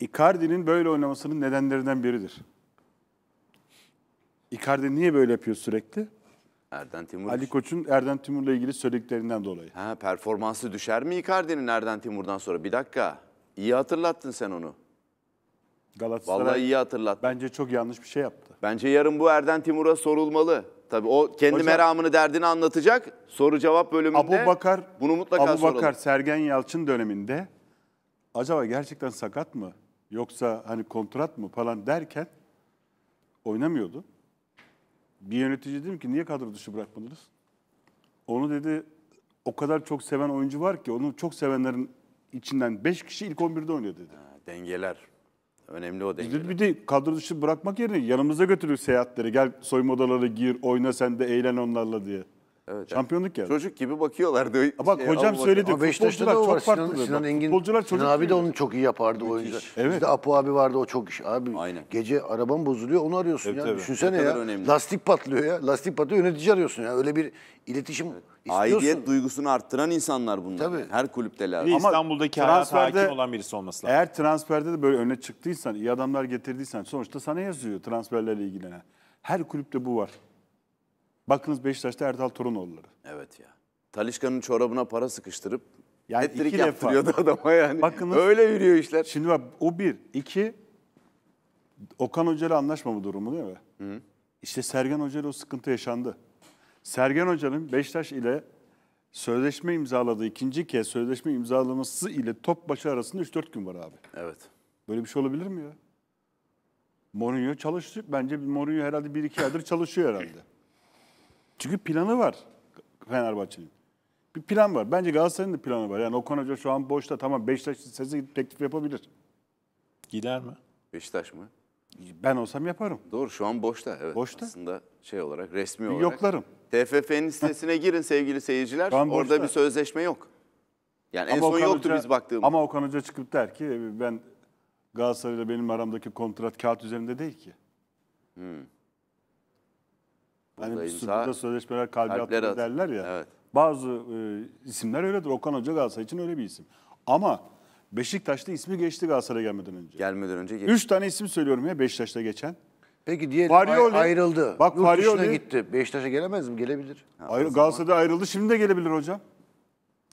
Icardi'nin böyle oynamasının nedenlerinden biridir. Icardi niye böyle yapıyor sürekli? Erden Timur. Ali Koç'un Erden Timur'la ilgili söylediklerinden dolayı. Ha, performansı düşer mi Icardi'nin Erden Timur'dan sonra? Bir dakika. İyi hatırlattın sen onu. Galatasaray Vallahi iyi hatırlattın. Bence çok yanlış bir şey yaptı. Bence yarın bu Erden Timur'a sorulmalı. Tabii o kendi Hocam, meramını, derdini anlatacak. Soru cevap bölümünde. Abu Bakar, bunu mutlaka Abu Bakar, Sergen Yalçın döneminde acaba gerçekten sakat mı? Yoksa hani kontrat mı falan derken oynamıyordu. Bir yönetici dedim ki niye kadro dışı bırakmadınız? Onu dedi o kadar çok seven oyuncu var ki onu çok sevenlerin içinden 5 kişi ilk 11'de oynuyor dedi. Ha, dengeler. Önemli o denge. Bir de kadro dışı bırakmak yerine yanımıza götürür seyahatleri. Gel soyunma odaları gir, oyna sen de eğlen onlarla diye. Evet, Şampiyonluk yani. Çocuk gibi bakıyorlardı. Bak şey, hocam söyledi. Ama Beşiktaş'ta da var. çok farklı. Sinan, Sinan Engin, Futbolcular çocuk abi de onu çok iyi yapardı Müthiş. oyuncular. Evet. Bizde Apo abi vardı o çok iş. Abi Aynen. gece araban bozuluyor onu arıyorsun evet, ya. Tabii. Düşünsene ya. Önemli. Lastik patlıyor ya. Lastik patlıyor yönetici arıyorsun ya. Öyle bir iletişim evet. Aidiyet duygusunu arttıran insanlar bunlar. Tabii. Her kulüpte lazım. Ama İstanbul'daki transferde, hakim olan birisi olması lazım. Eğer transferde de böyle öne çıktıysan, iyi adamlar getirdiysen sonuçta sana yazıyor transferlerle ilgilenen. Her kulüpte bu var. Bakınız Beşiktaş'ta Erdal Torunoğulları. Evet ya. Talişka'nın çorabına para sıkıştırıp yani iki yaptırıyordu defa. adama yani. Bakınız, Öyle yürüyor işler. Şimdi bak o bir. iki Okan Hoca ile anlaşmama durumu değil mi? Hı. İşte Sergen Hoca o sıkıntı yaşandı. Sergen Hoca'nın Beşiktaş ile sözleşme imzaladığı ikinci kez sözleşme imzalaması ile top başı arasında 3-4 gün var abi. Evet. Böyle bir şey olabilir mi ya? Mourinho çalıştı. Bence Mourinho herhalde 1-2 aydır çalışıyor herhalde. Çünkü planı var Fenerbahçe'nin. Bir plan var. Bence Galatasaray'ın da planı var. Yani Okan Hoca şu an boşta. Tamam Beşiktaş sesi teklif yapabilir. Gider mi? Beşiktaş mı? Ben olsam yaparım. Doğru şu an boşta. Evet. Boşta. Aslında şey olarak resmi olarak. Yoklarım. TFF'nin sitesine girin sevgili seyirciler. Orada boşta. bir sözleşme yok. Yani ama en son Okan yoktu biz baktığımız. Ama Okan Hoca çıkıp der ki e, ben Galatasaray'la benim aramdaki kontrat kağıt üzerinde değil ki. Hmm. Hani bir stüdyoda sözleşmeler kalbi atılır derler ya. Evet. Bazı e, isimler öyledir. Okan Hoca Galatasaray için öyle bir isim. Ama Beşiktaş'ta ismi geçti Galatasaray'a gelmeden önce. Gelmeden önce geçti. Üç tane isim söylüyorum ya Beşiktaş'ta geçen. Peki diğer Farioli, ayrıldı. Bak Yurt Farioli. gitti. Beşiktaş'a gelemez mi? Gelebilir. Ha, Ayrı, Galatasaray'da ayrıldı. Şimdi de gelebilir hocam.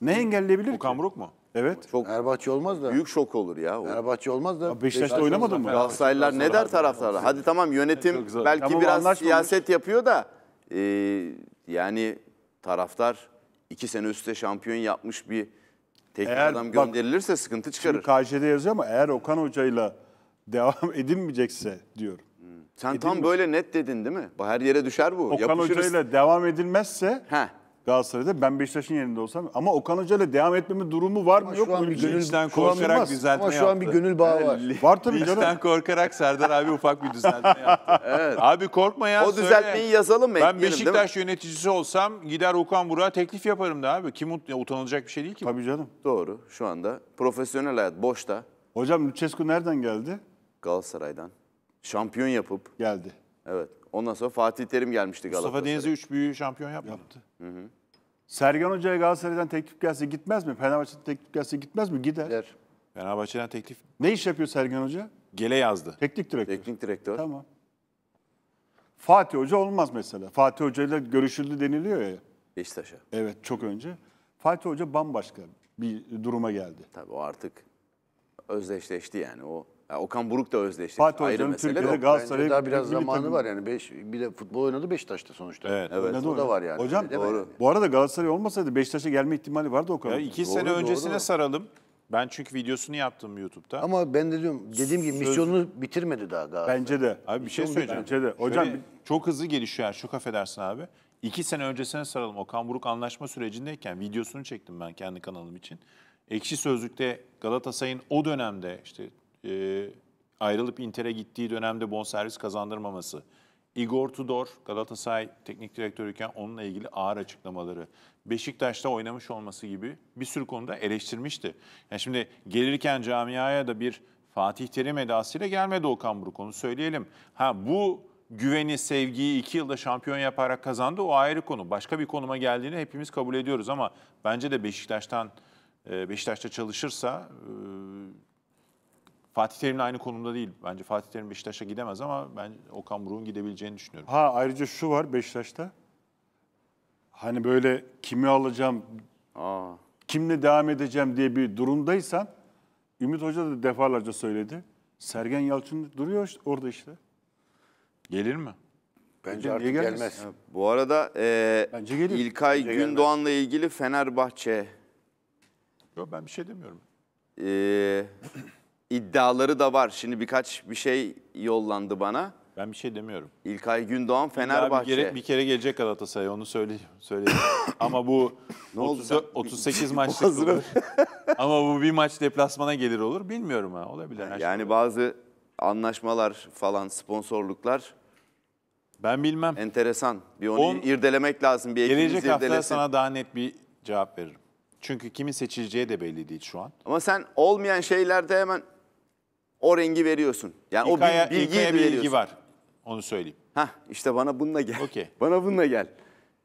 Ne engelleyebilir Bu Buruk mu? Evet. Çok Erbahçe olmaz da. Büyük şok olur ya. O. Erbahçe olmaz da. Beşiktaş'ta Beşiktaş oynamadın mı? Galatasaraylılar ne der taraftarlar? Hadi tamam yönetim evet, belki tamam, biraz siyaset yapıyor da e, yani taraftar iki sene üstte şampiyon yapmış bir Teknik eğer, adam gönderilirse bak, sıkıntı çıkarır. KJ'de yazıyor ama eğer Okan Hoca'yla devam edilmeyecekse diyorum. Sen Edilmez. tam böyle net dedin değil mi? Her yere düşer bu. Okan Hoca'yla devam edilmezse Heh. Galatasaray'da. Ben Beşiktaş'ın yerinde olsam ama Okan Hoca ile devam etmeme durumu var mı yok mu? Linç'ten korkarak düzeltme Ama şu an bir gönül bağı var. var tabii canım. Linç'ten korkarak Serdar abi ufak bir düzeltme yaptı. Evet. Abi korkma ya. O düzeltmeyi söyle. yazalım mı? Ben Beşiktaş yöneticisi olsam gider Okan Burak'a teklif yaparım da abi. Kim utanılacak bir şey değil ki. Tabii canım. Doğru şu anda. Profesyonel hayat boşta. Hocam Lucescu nereden geldi? Galatasaray'dan. Şampiyon yapıp. Geldi. Evet. Ondan sonra Fatih Terim gelmişti Mustafa Galatasaray'a. Denizli 3 büyüğü şampiyon yapmadı. Yaptı. Hı hı. Sergen Hoca'ya Galatasaray'dan teklif gelse gitmez mi? Fenerbahçe'den teklif gelse gitmez mi? Gider. Der. Fenerbahçe'den teklif Ne iş yapıyor Sergen Hoca? gele yazdı. Teknik direktör. Teknik direktör. Tamam. Fatih Hoca olmaz mesela. Fatih Hoca ile görüşüldü deniliyor ya. Beşiktaş'a. Evet çok önce. Fatih Hoca bambaşka bir duruma geldi. Tabii o artık özdeşleşti yani o yani Okan Buruk da özdeşti. Fatih Ayrı Hoca'nın mesele Türkiye'de Galatasaray daha biraz zamanı takım- var yani. Beş, bir de futbol oynadı Beşiktaş'ta sonuçta. Evet, evet. oynadı O da var yani. Hocam Öyle değil doğru. bu arada Galatasaray olmasaydı Beşiktaş'a gelme ihtimali vardı Okan. Ya Buruk'un. iki sene öncesine doğru. saralım. Ben çünkü videosunu yaptım YouTube'da. Ama ben de diyorum dediğim gibi misyonunu bitirmedi daha Galatasaray. Bence de. Abi bir şey söyleyeceğim. Bence de. Hocam Şöyle, çok hızlı gelişiyor her. Çok affedersin abi. İki sene öncesine saralım. Okan Buruk anlaşma sürecindeyken videosunu çektim ben kendi kanalım için. Ekşi Sözlük'te Galatasaray'ın o dönemde işte e, ayrılıp Inter'e gittiği dönemde bonservis kazandırmaması, Igor Tudor Galatasaray teknik direktörüyken onunla ilgili ağır açıklamaları, Beşiktaş'ta oynamış olması gibi bir sürü konuda eleştirmişti. Yani şimdi gelirken camiaya da bir Fatih Terim edasıyla gelmedi Okan Buruk onu söyleyelim. Ha bu güveni, sevgiyi iki yılda şampiyon yaparak kazandı o ayrı konu. Başka bir konuma geldiğini hepimiz kabul ediyoruz ama bence de Beşiktaş'tan e, Beşiktaş'ta çalışırsa e, Fatih Terim'le aynı konumda değil. Bence Fatih Terim Beşiktaş'a gidemez ama ben Okan Buruk'un gidebileceğini düşünüyorum. Ha ayrıca şu var Beşiktaş'ta. Hani böyle kimi alacağım, Aa. kimle devam edeceğim diye bir durumdaysan Ümit Hoca da defalarca söyledi. Sergen Yalçın duruyor işte, orada işte. Gelir mi? Bence, Bence artık gelmez. gelmez. Bu arada e, Bence gelir. İlkay Bence Gündoğan'la ilgili Fenerbahçe. Yok ben bir şey demiyorum. Eee iddiaları da var. Şimdi birkaç bir şey yollandı bana. Ben bir şey demiyorum. İlkay Gündoğan Fenerbahçe. Bir kere, bir kere gelecek Galatasaray onu söyleyeyim. söyleyeyim. Ama bu ne 30, oldu? 38 maçlık olur. Ama bu bir maç deplasmana gelir olur bilmiyorum ha olabilir. Her şey yani bazı anlaşmalar falan sponsorluklar ben bilmem. Enteresan. Bir onu On, irdelemek lazım. Bir gelecek irdelesin. hafta sana daha net bir cevap veririm. Çünkü kimin seçileceği de belli değil şu an. Ama sen olmayan şeylerde hemen o rengi veriyorsun. Yani İK'ya, o bilgiyi İK'ya bir veriyorsun. ilgi var. Onu söyleyeyim. Ha, işte bana bununla gel. Okay. Bana bununla gel.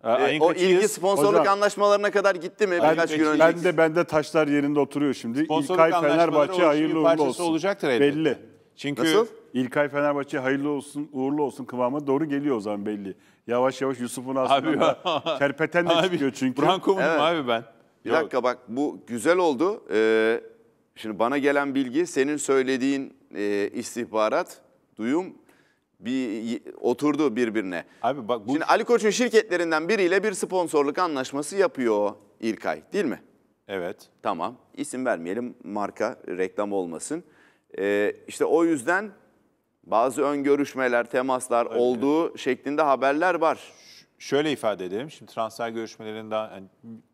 Ee, e, o ilgi sponsorluk hocam, anlaşmalarına kadar gitti mi birkaç gün önce? Ben de bende taşlar yerinde oturuyor şimdi. Sponsorluk İlkay Fenerbahçe hayırlı uğurlu olsun. olacaktır Belli. Çünkü Nasıl? İlkay Fenerbahçe hayırlı olsun, uğurlu olsun kıvamı doğru geliyor o zaman belli. Yavaş yavaş Yusuf'un aslında abi, kerpeten de çıkıyor çünkü. Branko evet. abi ben? Bir Yok. dakika bak bu güzel oldu. Ee, Şimdi bana gelen bilgi senin söylediğin e, istihbarat, duyum bir oturdu birbirine. Abi bak bu... Şimdi Ali Koç'un şirketlerinden biriyle bir sponsorluk anlaşması yapıyor İlkay değil mi? Evet. Tamam. İsim vermeyelim. Marka reklam olmasın. Ee, işte o yüzden bazı ön görüşmeler, temaslar evet. olduğu şeklinde haberler var. Şöyle ifade edelim. Şimdi transfer görüşmelerinde yani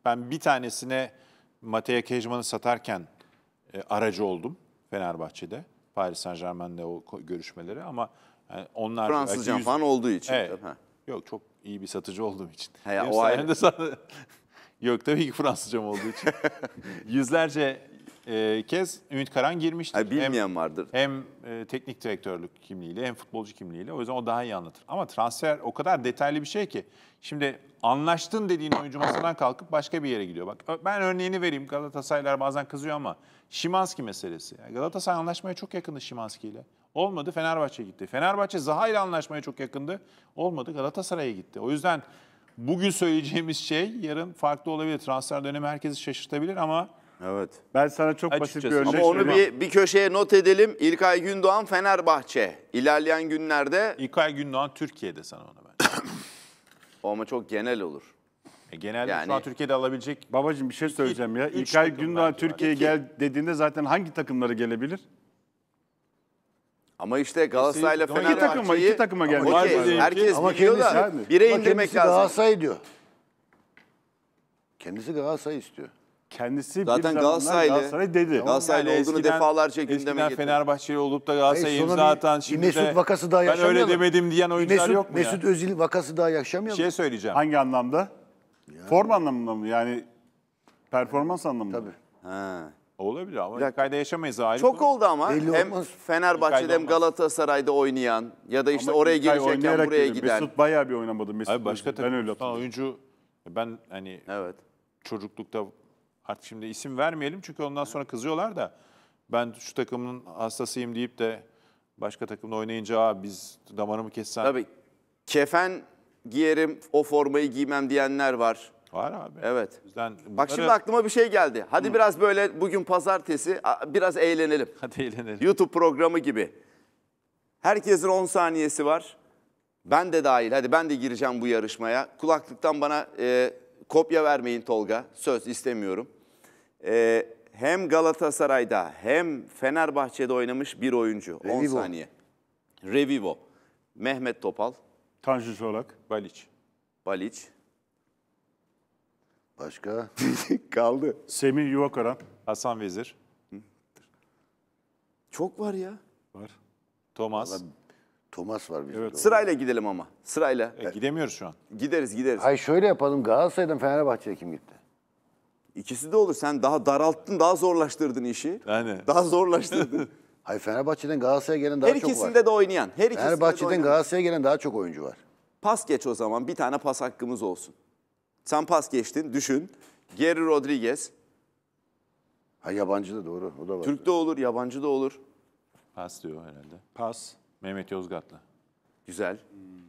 ben bir tanesine Mateya Kejman'ı satarken e, aracı oldum Fenerbahçe'de. Paris Saint Germain'de o görüşmeleri ama yani e, onlar... Fransızca yüz... falan olduğu için. Evet. Yok çok iyi bir satıcı olduğum için. He ya, o ayrı. Sana... Yok tabii ki Fransızcam olduğu için. Yüzlerce e, kez Ümit Karan girmişti. Ha, bilmeyen hem, vardır. Hem e, teknik direktörlük kimliğiyle hem futbolcu kimliğiyle. O yüzden o daha iyi anlatır. Ama transfer o kadar detaylı bir şey ki. Şimdi anlaştın dediğin oyuncu masadan kalkıp başka bir yere gidiyor. Bak ben örneğini vereyim. Galatasaraylar bazen kızıyor ama Şimanski meselesi. Galatasaray anlaşmaya çok yakındı Şimanski ile. Olmadı Fenerbahçe gitti. Fenerbahçe Zaha ile anlaşmaya çok yakındı. Olmadı Galatasaray'a gitti. O yüzden bugün söyleyeceğimiz şey yarın farklı olabilir. Transfer dönemi herkesi şaşırtabilir ama Evet. Ben sana çok Açıkçası. basit bir örnek Ama onu bir, bir köşeye not edelim. İlkay Gündoğan Fenerbahçe. İlerleyen günlerde... İlkay Gündoğan Türkiye'de sana ona ben. Ama çok genel olur. E genelde yani, şu an Türkiye'de alabilecek... Babacığım bir şey söyleyeceğim ya. İlkay Gündoğan Türkiye'ye gel dediğinde zaten hangi takımları gelebilir? Ama işte Galatasaray'la Fenerbahçe'yi... İki takıma, iki takıma geldi. Okey, herkes ama biliyor kendisi, da bire indirmek lazım. Galatasaray diyor. Kendisi Galatasaray istiyor. Kendisi Zaten bir Galatasaraylı, Galatasaray dedi. Galatasaraylı yani olduğunu eskiden, defalarca gündeme eskiden getirdi. olup da Galatasaray'a imza atan şimdi Mesut vakası daha ben öyle demedim diyen oyuncular Mesut, yok mu Mesut ya? Özil vakası daha yaşamıyor mu? Şey söyleyeceğim. Hangi anlamda? Ya. Form anlamında mı? Yani performans anlamında Tabii. mı? Tabii. Olabilir ama Bir dakika. yaşamayız ayrı. Çok konu. oldu ama Belli hem olmaz. Fenerbahçe'de hem Galatasaray'da oynayan ya da işte Ama oraya girecekken buraya girdi. giden. Mesut bayağı bir oynamadı. Mesut Abi başka ben öyle takım oyuncu ben hani Evet. çocuklukta artık şimdi isim vermeyelim çünkü ondan sonra kızıyorlar da ben şu takımın hastasıyım deyip de başka takımda oynayınca Aa, biz damarımı kessen Tabii kefen giyerim, o formayı giymem diyenler var. Var abi. Evet. Bizden bunları... Bak şimdi aklıma bir şey geldi. Hadi Hı. biraz böyle bugün pazartesi biraz eğlenelim. Hadi eğlenelim. YouTube programı gibi. Herkesin 10 saniyesi var. Ben de dahil. Hadi ben de gireceğim bu yarışmaya. Kulaklıktan bana e, kopya vermeyin Tolga. Söz istemiyorum. E, hem Galatasaray'da hem Fenerbahçe'de oynamış bir oyuncu. Revivo. 10 saniye. Revivo. Mehmet Topal. Tanju Çolak. Baliç. Baliç. Başka? Kaldı. Semih Yuvakaran. Hasan Vezir. Çok var ya. Var. Thomas. Thomas var bizim. Evet. Sırayla gidelim ama. Sırayla. E, gidemiyoruz şu an. Gideriz gideriz. Hayır şöyle yapalım. Galatasaray'dan Fenerbahçe'ye kim gitti? İkisi de olur. Sen daha daralttın, daha zorlaştırdın işi. Yani. Daha zorlaştırdın. Hayır Fenerbahçe'den Galatasaray'a gelen daha her çok var. Her ikisinde de oynayan. Her ikisinde Fenerbahçe'den oynayan. Galatasaray'a gelen daha çok oyuncu var. Pas geç o zaman. Bir tane pas hakkımız olsun. Sen pas geçtin. Düşün. Geri Rodriguez. Ha yabancı da doğru. O da var. Türk de olur, yabancı da olur. Pas diyor herhalde. Pas. Mehmet Yozgatlı. Güzel. Hmm.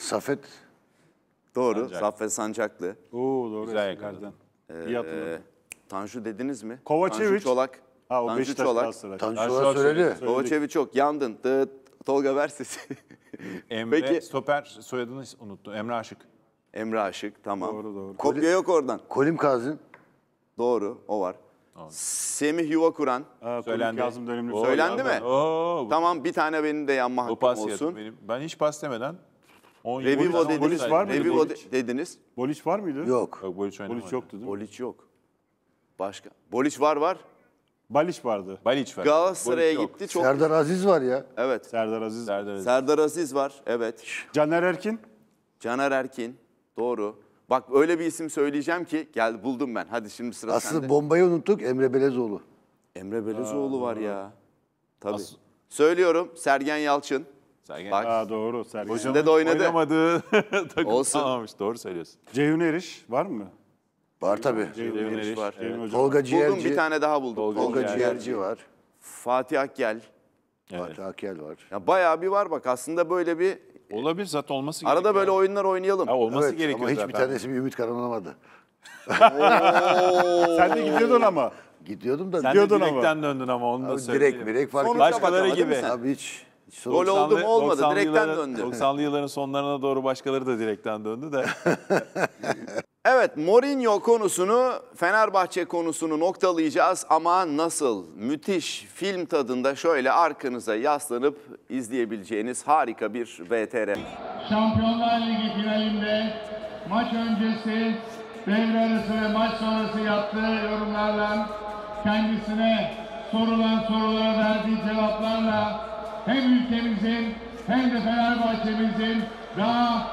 Safet. doğru. Safet Sancaklı. Oo doğru. Güzel yakaladın. Ee, Tanju dediniz mi? Kovacevic. Tanju Çolak. Ha o Tanju Beşiktaş Çolak. Galatasaray. Tanju Çolak söyledi. Kovacevi çok yandın. Dıt, Tolga ver Emre Peki. stoper soyadını unuttum. Emre Aşık. Emre Aşık tamam. Doğru doğru. Kopya yok oradan. Kolim Kazım. Doğru o var. Semih Yuva Kur'an. Söylendi. Kazım dönemli. Oo, Söylendi mi? Oo, bu- Tamam bir tane benim de yanma Bu hakkım olsun. olsun. benim. Ben hiç pas demeden 10 Revivo dediniz. var mıydı? Revivo de- dediniz. Boliç var mıydı? Yok. Yok Boliç Boliç yoktu değil mi? Boliç yok. Başka. Boliç var var. Baliç vardı. Baliç var. Galatasaray'a Baliç gitti. Çok Serdar Aziz var ya. Evet. Serdar Aziz. Serdar Aziz. Serdar Aziz var. Evet. Caner Erkin. Caner Erkin. Doğru. Bak öyle bir isim söyleyeceğim ki gel buldum ben. Hadi şimdi sıra Asıl sende. bombayı unuttuk Emre Belezoğlu. Emre Belezoğlu Aa, var ya. Tabii. As Söylüyorum Sergen Yalçın. Sergen. Bak. Aa, doğru. Sergen Hocanın de oynadı. Oynamadı. Olsun. Tamam, doğru söylüyorsun. Ceyhun Eriş var mı? Var tabii. Ceylan Eriş var. Evet. Tolga Ciğerci. Buldum bir tane daha buldum. Tolga, Tolga Ciğerci, var. Fatih Akgel. Evet. Fatih Akgel var. Ya bayağı bir var bak aslında böyle bir Olabilir zaten olması Arada böyle yani. oyunlar oynayalım. Ya olması evet, gerekiyor ama zaten. hiçbir tanesi bir ümit karanlamadı. Sen de gidiyordun ama. Gidiyordum da. Sen de direkten ama. döndün ama onu da söyleyeyim. Direkt direkt fark etmez. Başkaları gibi. Abi hiç. Rol oldu mu olmadı. Direkten yılların, döndü. 90'lı yılların sonlarına doğru başkaları da direkten döndü de. evet Mourinho konusunu Fenerbahçe konusunu noktalayacağız ama nasıl? Müthiş film tadında şöyle arkanıza yaslanıp izleyebileceğiniz harika bir VTR. Şampiyonlar Ligi finalinde maç öncesi, devre arası ve maç sonrası yaptığı yorumlarla kendisine sorulan sorulara verdiği cevaplarla hem ülkemizin hem de Fenerbahçe'mizin daha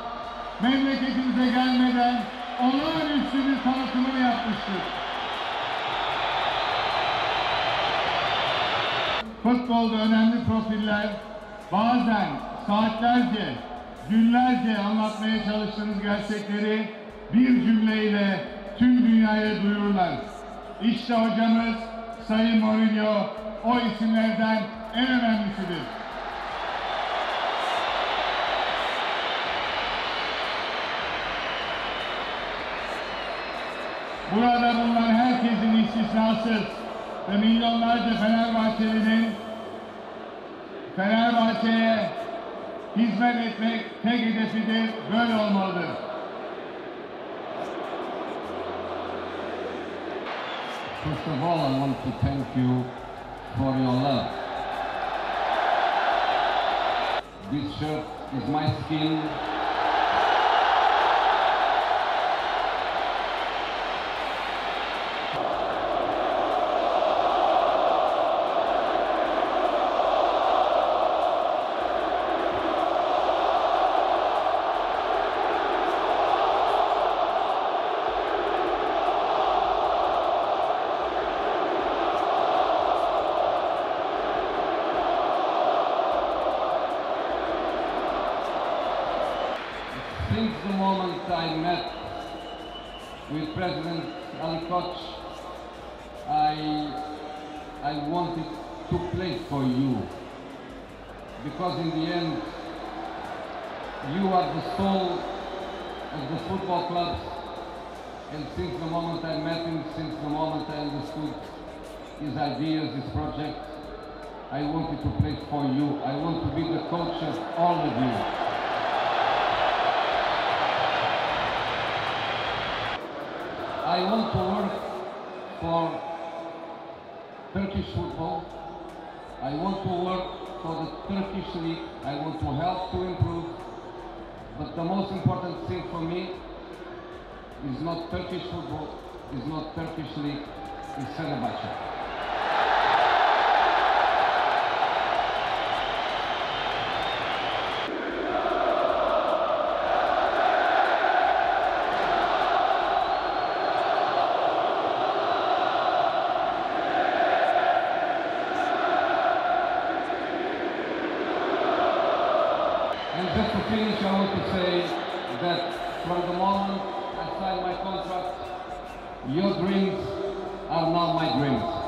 memleketimize gelmeden olağanüstü bir tanıtımını yapmıştır. Futbolda önemli profiller bazen saatlerce, günlerce anlatmaya çalıştığınız gerçekleri bir cümleyle tüm dünyaya duyururlar. İşte hocamız Sayın Mourinho o isimlerden en önemlisidir. Burada bulunan herkesin istisnasız ve milyonlarca Fenerbahçeli'nin Fenerbahçe'ye hizmet etmek tek hedefidir, böyle olmalıdır. First of all, I want to thank you for your love. This shirt is my skin. finish, I want to say that from the moment I signed my contract, your dreams are now my dreams.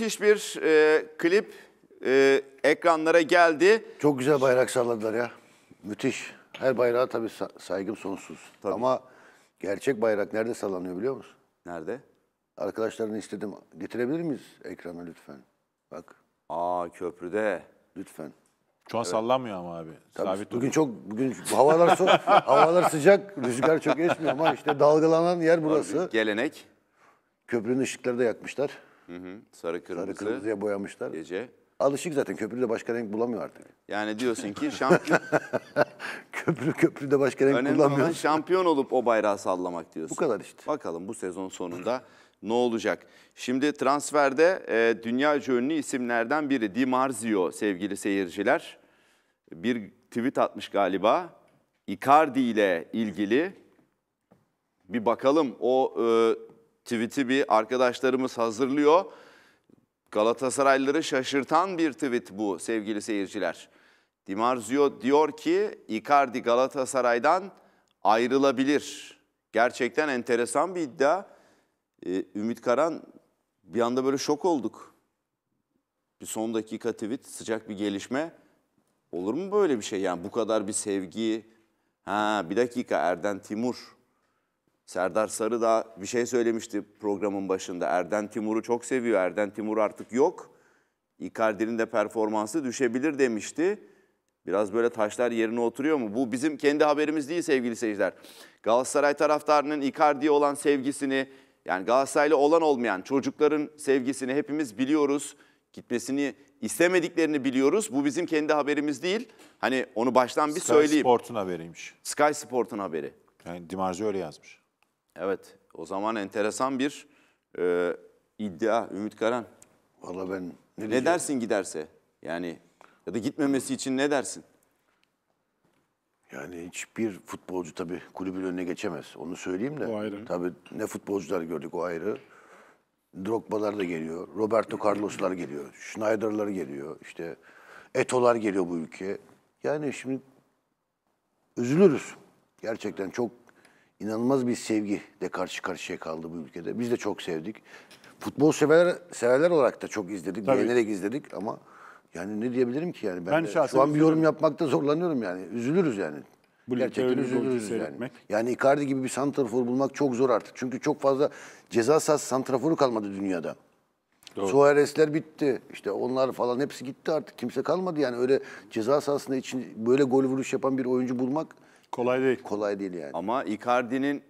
müthiş bir e, klip e, ekranlara geldi. Çok güzel bayrak salladılar ya. Müthiş. Her bayrağa tabii sa- saygım sonsuz. Tabii. Ama gerçek bayrak nerede sallanıyor biliyor musun? Nerede? Arkadaşlarını istedim. Getirebilir miyiz ekrana lütfen? Bak Aa köprüde. lütfen. Şu an sallanmıyor ama abi. Tabii Sabit bugün çok bugün havalar soğuk, havalar sıcak, rüzgar çok esmiyor ama işte dalgalanan yer burası. Gelenek. Köprünün ışıkları da yakmışlar. Hı hı. Sarı kırmızı. Sarı kırmızıya boyamışlar. Gece. Alışık zaten köprüde başka renk bulamıyor artık. Yani diyorsun ki şampiyon... köprü köprüde başka renk Önemli bulamıyor. Önemli şampiyon olup o bayrağı sallamak diyorsun. Bu kadar işte. Bakalım bu sezon sonunda ne olacak? Şimdi transferde e, dünyaca ünlü isimlerden biri Di Marzio sevgili seyirciler. Bir tweet atmış galiba. Icardi ile ilgili bir bakalım o e, tweet'i bir arkadaşlarımız hazırlıyor. Galatasaraylıları şaşırtan bir tweet bu sevgili seyirciler. Dimarzio diyor ki Icardi Galatasaray'dan ayrılabilir. Gerçekten enteresan bir iddia. Ee, Ümit Karan bir anda böyle şok olduk. Bir son dakika tweet, sıcak bir gelişme. Olur mu böyle bir şey? Yani bu kadar bir sevgi. Ha bir dakika Erden Timur Serdar Sarı da bir şey söylemişti programın başında. Erden Timur'u çok seviyor. Erden Timur artık yok. Icardi'nin de performansı düşebilir demişti. Biraz böyle taşlar yerine oturuyor mu? Bu bizim kendi haberimiz değil sevgili seyirciler. Galatasaray taraftarının Icardi'ye olan sevgisini, yani Galatasaraylı olan olmayan çocukların sevgisini hepimiz biliyoruz. Gitmesini istemediklerini biliyoruz. Bu bizim kendi haberimiz değil. Hani onu baştan bir Sky söyleyeyim. Sky Sport'un haberiymiş. Sky Sport'un haberi. Yani Dimarzi öyle yazmış. Evet, o zaman enteresan bir e, iddia Ümit Karan. Valla ben ne, ne dersin giderse? Yani ya da gitmemesi için ne dersin? Yani hiçbir futbolcu tabii kulübün önüne geçemez. Onu söyleyeyim de. O ayrı. Tabii ne futbolcular gördük o ayrı. Drogba'lar da geliyor. Roberto Carlos'lar geliyor. Schneider'lar geliyor. İşte Eto'lar geliyor bu ülkeye. Yani şimdi üzülürüz. Gerçekten çok inanılmaz bir sevgi de karşı karşıya kaldı bu ülkede. Biz de çok sevdik. Futbol severler, severler olarak da çok izledik, Tabii. beğenerek izledik ama yani ne diyebilirim ki yani ben, ben de, şu an bir yorum yapmakta zorlanıyorum yani. Üzülürüz yani. Bu Gerçekten üzülürüz yani. Yani Icardi gibi bir santrafor bulmak çok zor artık. Çünkü çok fazla ceza sahası santraforu kalmadı dünyada. Suarez'ler bitti. İşte onlar falan hepsi gitti artık. Kimse kalmadı yani öyle ceza sahasında için böyle gol vuruş yapan bir oyuncu bulmak Kolay değil. Kolay değil yani. Ama Icardi'nin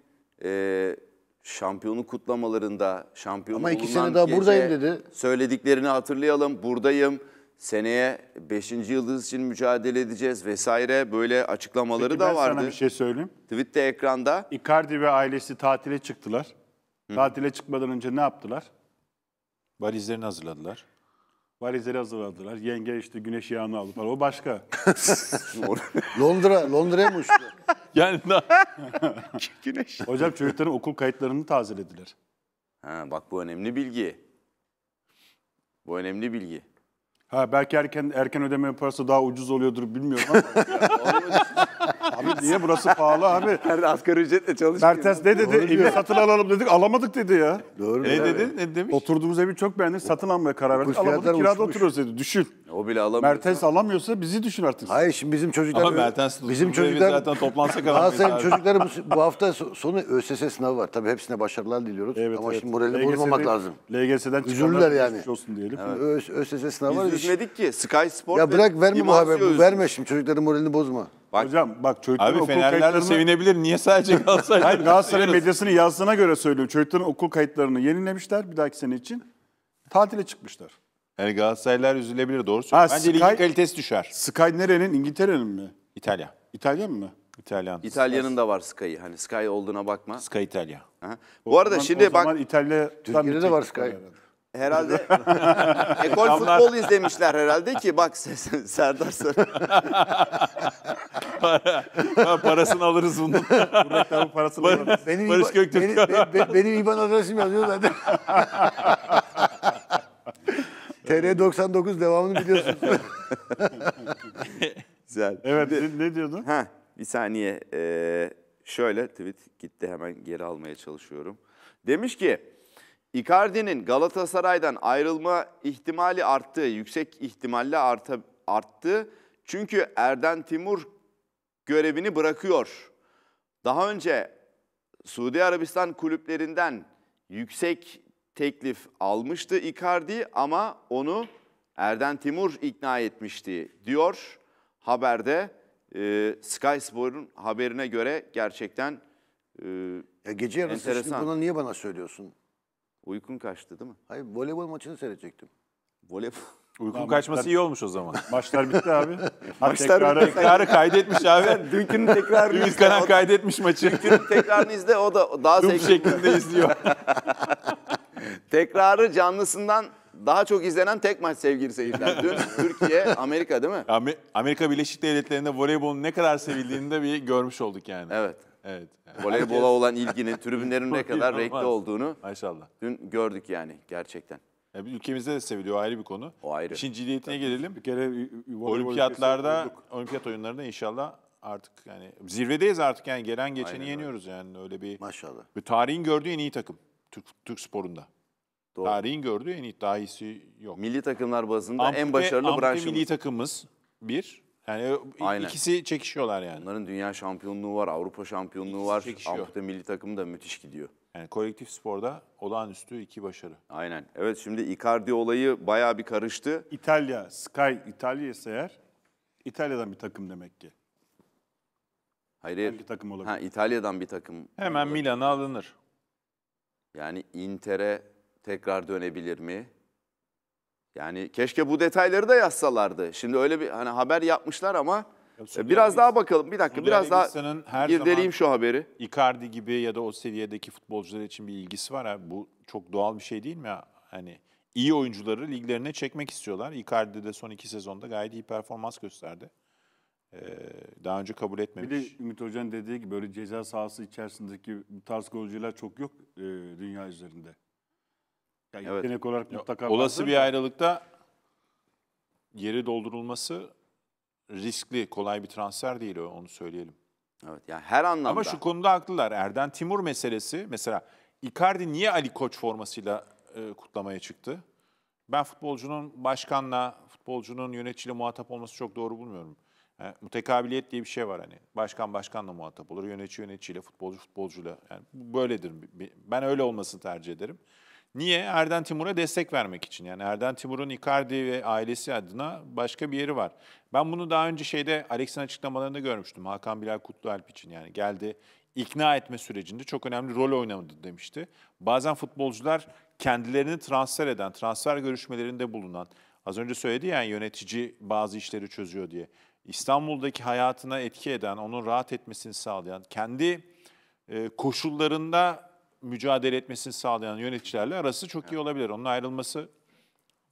e, şampiyonu kutlamalarında, şampiyon Ama iki sene daha buradayım dedi. Söylediklerini hatırlayalım. Buradayım. Seneye 5. yıldız için mücadele edeceğiz vesaire böyle açıklamaları Peki da ben vardı. ben sana bir şey söyleyeyim. Tweet'te ekranda. Icardi ve ailesi tatile çıktılar. Hı. Tatile çıkmadan önce ne yaptılar? Valizlerini hazırladılar. Valizleri hazırladılar. Yenge işte güneş yağını aldı falan. O başka. Londra, Londra'ya mı uçtu? Yani daha... güneş. Hocam çocukların okul kayıtlarını tazelediler. Ha, bak bu önemli bilgi. Bu önemli bilgi. Ha belki erken erken ödeme yaparsa daha ucuz oluyordur bilmiyorum ama. Abi niye burası pahalı abi? Nerede asgari ücretle çalışmıyor. Mertes ne dedi? Doğru Evi satın alalım dedik. Alamadık dedi ya. Doğru. Ne dedi? Ne demiş? Oturduğumuz evi çok beğendik. Satın almaya karar verdik. Alamadık. Kirada uçmuş. oturuyoruz dedi. Düşün. O bile alamıyor. Mertes alamıyorsa bizi düşün artık. Hayır şimdi bizim çocuklar... Ama Mertes bizim çocuklar zaten toplansa kadar. Galatasaray'ın çocukları bu, bu hafta sonu ÖSS sınavı var. Tabii hepsine başarılar diliyoruz. Evet, Ama evet. şimdi moralini bozmamak lazım. LGS'den çıkanlar yani. olsun diyelim. Evet. ÖSS sınavı var. Biz üzmedik ki. Sky Sport ya bırak verme bu haberi. Verme şimdi çocukların moralini bozma. Bak, Hocam bak Çöğüt'ün okul Fenerler kayıtlarını... sevinebilir. Niye sadece Galatasaray? Hayır Galatasaray medyasını yazdığına göre söylüyorum. Çocukların okul kayıtlarını yenilemişler bir dahaki sene için. Tatile çıkmışlar. Yani Galatasaraylar üzülebilir doğru söylüyorsun. Bence Sky, ligin kalitesi düşer. Sky nerenin? İngiltere'nin mi? İtalya. İtalya mı? İtalyan. İtalya'nın da var Sky'ı. Hani Sky olduğuna bakma. Sky İtalya. Ha? Bu o arada zaman, şimdi o bak... Zaman İtalya... Türkiye'de de var Sky. Herhalde ekol Adamlar... futbol izlemişler herhalde ki bak Serdar Sarı. Para, parasını alırız bunun. Burak abi parasını alırız. Benim Barış İba, Göktürk. Benim, be, benim İban adresim yazıyor zaten. TR 99 devamını biliyorsun. Güzel. Evet Şimdi, ne, ne diyordun? Ha, bir saniye. Ee, şöyle tweet gitti hemen geri almaya çalışıyorum. Demiş ki Icardi'nin Galatasaray'dan ayrılma ihtimali arttı. Yüksek ihtimalle arttı. arttı. Çünkü Erden Timur görevini bırakıyor. Daha önce Suudi Arabistan kulüplerinden yüksek teklif almıştı Icardi ama onu Erden Timur ikna etmişti diyor. Haberde e, Sky Spor'un haberine göre gerçekten e, ya gece yarısı enteresan. şimdi bunu niye bana söylüyorsun? Uykun kaçtı değil mi? Hayır voleybol maçını seyredecektim. Voleybol. Uykun Tamam, kaçması iyi olmuş o zaman. Maçlar bitti abi. Maçlar tekrarı, tekrarı kaydetmiş abi. Dünkünün tekrarını Ümit izle. Karan kaydetmiş maçı. Dünkünün tekrarını izle o da daha Dup zevkli. şeklinde izliyor. Tekrarı canlısından daha çok izlenen tek maç sevgili seyirciler. Dün Türkiye, Amerika değil mi? Amer- Amerika Birleşik Devletleri'nde voleybolun ne kadar sevildiğini de bir görmüş olduk yani. Evet. Evet. Yani Voleybola herkes... olan ilginin tribünlerin ne kadar renkli olduğunu Maşallah. dün gördük yani gerçekten. Yani ülkemizde de seviliyor ayrı bir konu. O ayrı. Çinciliyetine Tabii. gelelim. Bir kere olimpiyatlarda, olimpiyat oyunlarında inşallah artık yani zirvedeyiz artık yani gelen geçeni Aynen yeniyoruz öyle. yani öyle bir. Maşallah. Bir tarihin gördüğü en iyi takım Türk, Türk sporunda. Doğru. Tarihin gördüğü en iyi daha iyisi yok. Milli takımlar bazında ampute, en başarılı branşımız. milli takımımız bir. Yani Aynen. ikisi çekişiyorlar yani. Onların dünya şampiyonluğu var, Avrupa şampiyonluğu ikisi var. Çekişiyor. Amputa milli takımı da müthiş gidiyor. Yani kolektif sporda olağanüstü iki başarı. Aynen. Evet şimdi Icardi olayı bayağı bir karıştı. İtalya, Sky İtalya ise eğer İtalya'dan bir takım demek ki. Hayır. Hangi takım olabilir? Ha, İtalya'dan bir takım. Hemen Milan'a alınır. Yani Inter'e tekrar dönebilir mi? Yani keşke bu detayları da yazsalardı. Şimdi öyle bir hani haber yapmışlar ama e, ya biraz daha bakalım. Bir dakika biraz daha her irdeleyeyim şu haberi. Icardi gibi ya da o seviyedeki futbolcular için bir ilgisi var. Abi. Bu çok doğal bir şey değil mi? Hani iyi oyuncuları liglerine çekmek istiyorlar. Icardi de son iki sezonda gayet iyi performans gösterdi. Ee, daha önce kabul etmemiş. Bir de Ümit Hoca'nın dediği gibi böyle ceza sahası içerisindeki bu tarz golcüler çok yok e, dünya üzerinde. Yani evet. Yetenek olarak mutlaka Olası bir ayrılıkta yeri doldurulması riskli, kolay bir transfer değil onu söyleyelim. Evet yani her anlamda. Ama şu konuda haklılar. Erden Timur meselesi mesela Icardi niye Ali Koç formasıyla e, kutlamaya çıktı? Ben futbolcunun başkanla, futbolcunun yöneticiyle muhatap olması çok doğru bulmuyorum. Yani, e, mutekabiliyet diye bir şey var hani. Başkan başkanla muhatap olur, yönetici yöneticiyle, futbolcu futbolcuyla. Yani böyledir. Ben öyle olmasını tercih ederim. Niye? Erden Timur'a destek vermek için. Yani Erden Timur'un Icardi ve ailesi adına başka bir yeri var. Ben bunu daha önce şeyde Alex'in açıklamalarında görmüştüm. Hakan Bilal Kutlualp için yani geldi ikna etme sürecinde çok önemli rol oynadı demişti. Bazen futbolcular kendilerini transfer eden, transfer görüşmelerinde bulunan, az önce söyledi yani yönetici bazı işleri çözüyor diye. İstanbul'daki hayatına etki eden, onun rahat etmesini sağlayan, kendi e, koşullarında mücadele etmesini sağlayan yöneticilerle arası çok iyi olabilir. Onun ayrılması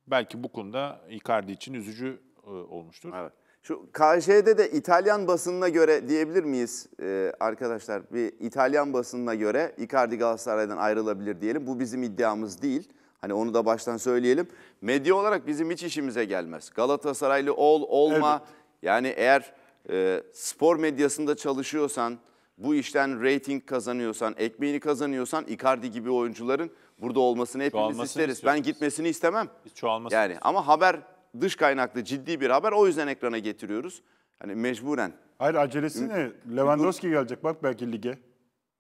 belki bu konuda Icardi için üzücü e, olmuştur. Evet. Şu KJ'de de İtalyan basınına göre diyebilir miyiz e, arkadaşlar? Bir İtalyan basınına göre Icardi Galatasaray'dan ayrılabilir diyelim. Bu bizim iddiamız değil. Hani onu da baştan söyleyelim. Medya olarak bizim hiç işimize gelmez. Galatasaraylı ol, olma. Evet. Yani eğer e, spor medyasında çalışıyorsan, bu işten rating kazanıyorsan, ekmeğini kazanıyorsan Icardi gibi oyuncuların burada olmasını hepimiz Çoğalmasını isteriz. istiyoruz. Ben gitmesini istemem. Biz çoğalmasın. Yani ama haber dış kaynaklı ciddi bir haber o yüzden ekrana getiriyoruz. Hani mecburen. Hayır acelesi ne? Lewandowski gelecek bak belki lige.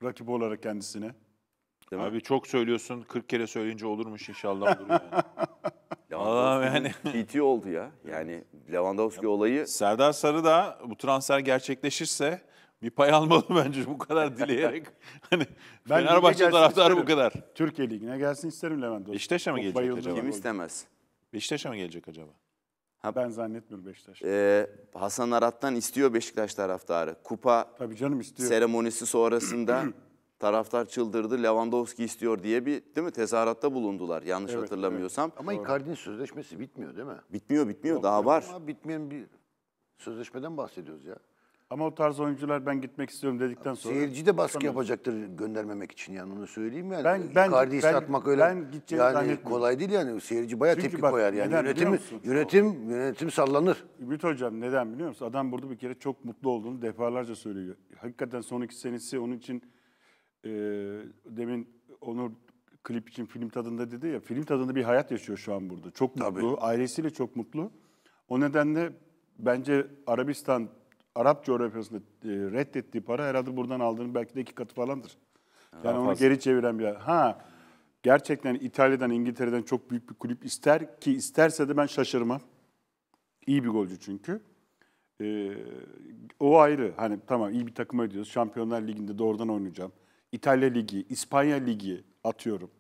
Rakip olarak kendisine. Değil mi? Abi çok söylüyorsun. 40 kere söyleyince olurmuş inşallah. olur yani. Allah'ım yani. PT oldu ya. Yani Lewandowski olayı Serdar Sarı da bu transfer gerçekleşirse bir pay almalı bence bu kadar dileyerek. Hani ben Fenerbahçe taraftarı bu kadar. Türkiye Ligi'ne gelsin isterim Lewandowski. Beşiktaş'a mı gelecek acaba? Kim istemez? Beşiktaş'a mı gelecek acaba? Ha, ben zannetmiyorum Beşiktaş. Ee, Hasan Arat'tan istiyor Beşiktaş taraftarı. Kupa Tabii canım istiyor. seremonisi sonrasında taraftar çıldırdı. Lewandowski istiyor diye bir değil mi tezahüratta bulundular yanlış evet, hatırlamıyorsam. Evet. Ama Icardi'nin sözleşmesi bitmiyor değil mi? Bitmiyor bitmiyor Yok, daha var. Bitmeyen bir sözleşmeden bahsediyoruz ya. Ama o tarz oyuncular ben gitmek istiyorum dedikten sonra... Seyirci de baskı sanırım. yapacaktır göndermemek için yani onu söyleyeyim yani. Ben, ben, Icardi'yi ben, satmak öyle ben yani kolay değil yani. Seyirci bayağı Çünkü tepki bak, koyar yani. Yönetim, yönetim, yönetim sallanır. Ümit Hocam neden biliyor musun? Adam burada bir kere çok mutlu olduğunu defalarca söylüyor. Hakikaten son iki senesi onun için e, demin Onur klip için film tadında dedi ya. Film tadında bir hayat yaşıyor şu an burada. Çok mutlu. Tabii. Ailesiyle çok mutlu. O nedenle bence Arabistan Arap coğrafyasında e, reddettiği para herhalde buradan aldığını belki de iki katı falandır. Yani ha, onu fazla. geri çeviren bir... Ha, gerçekten İtalya'dan, İngiltere'den çok büyük bir kulüp ister ki isterse de ben şaşırmam. İyi bir golcü çünkü. Ee, o ayrı. Hani tamam iyi bir takıma gidiyoruz. Şampiyonlar Ligi'nde doğrudan oynayacağım. İtalya Ligi, İspanya Ligi atıyorum.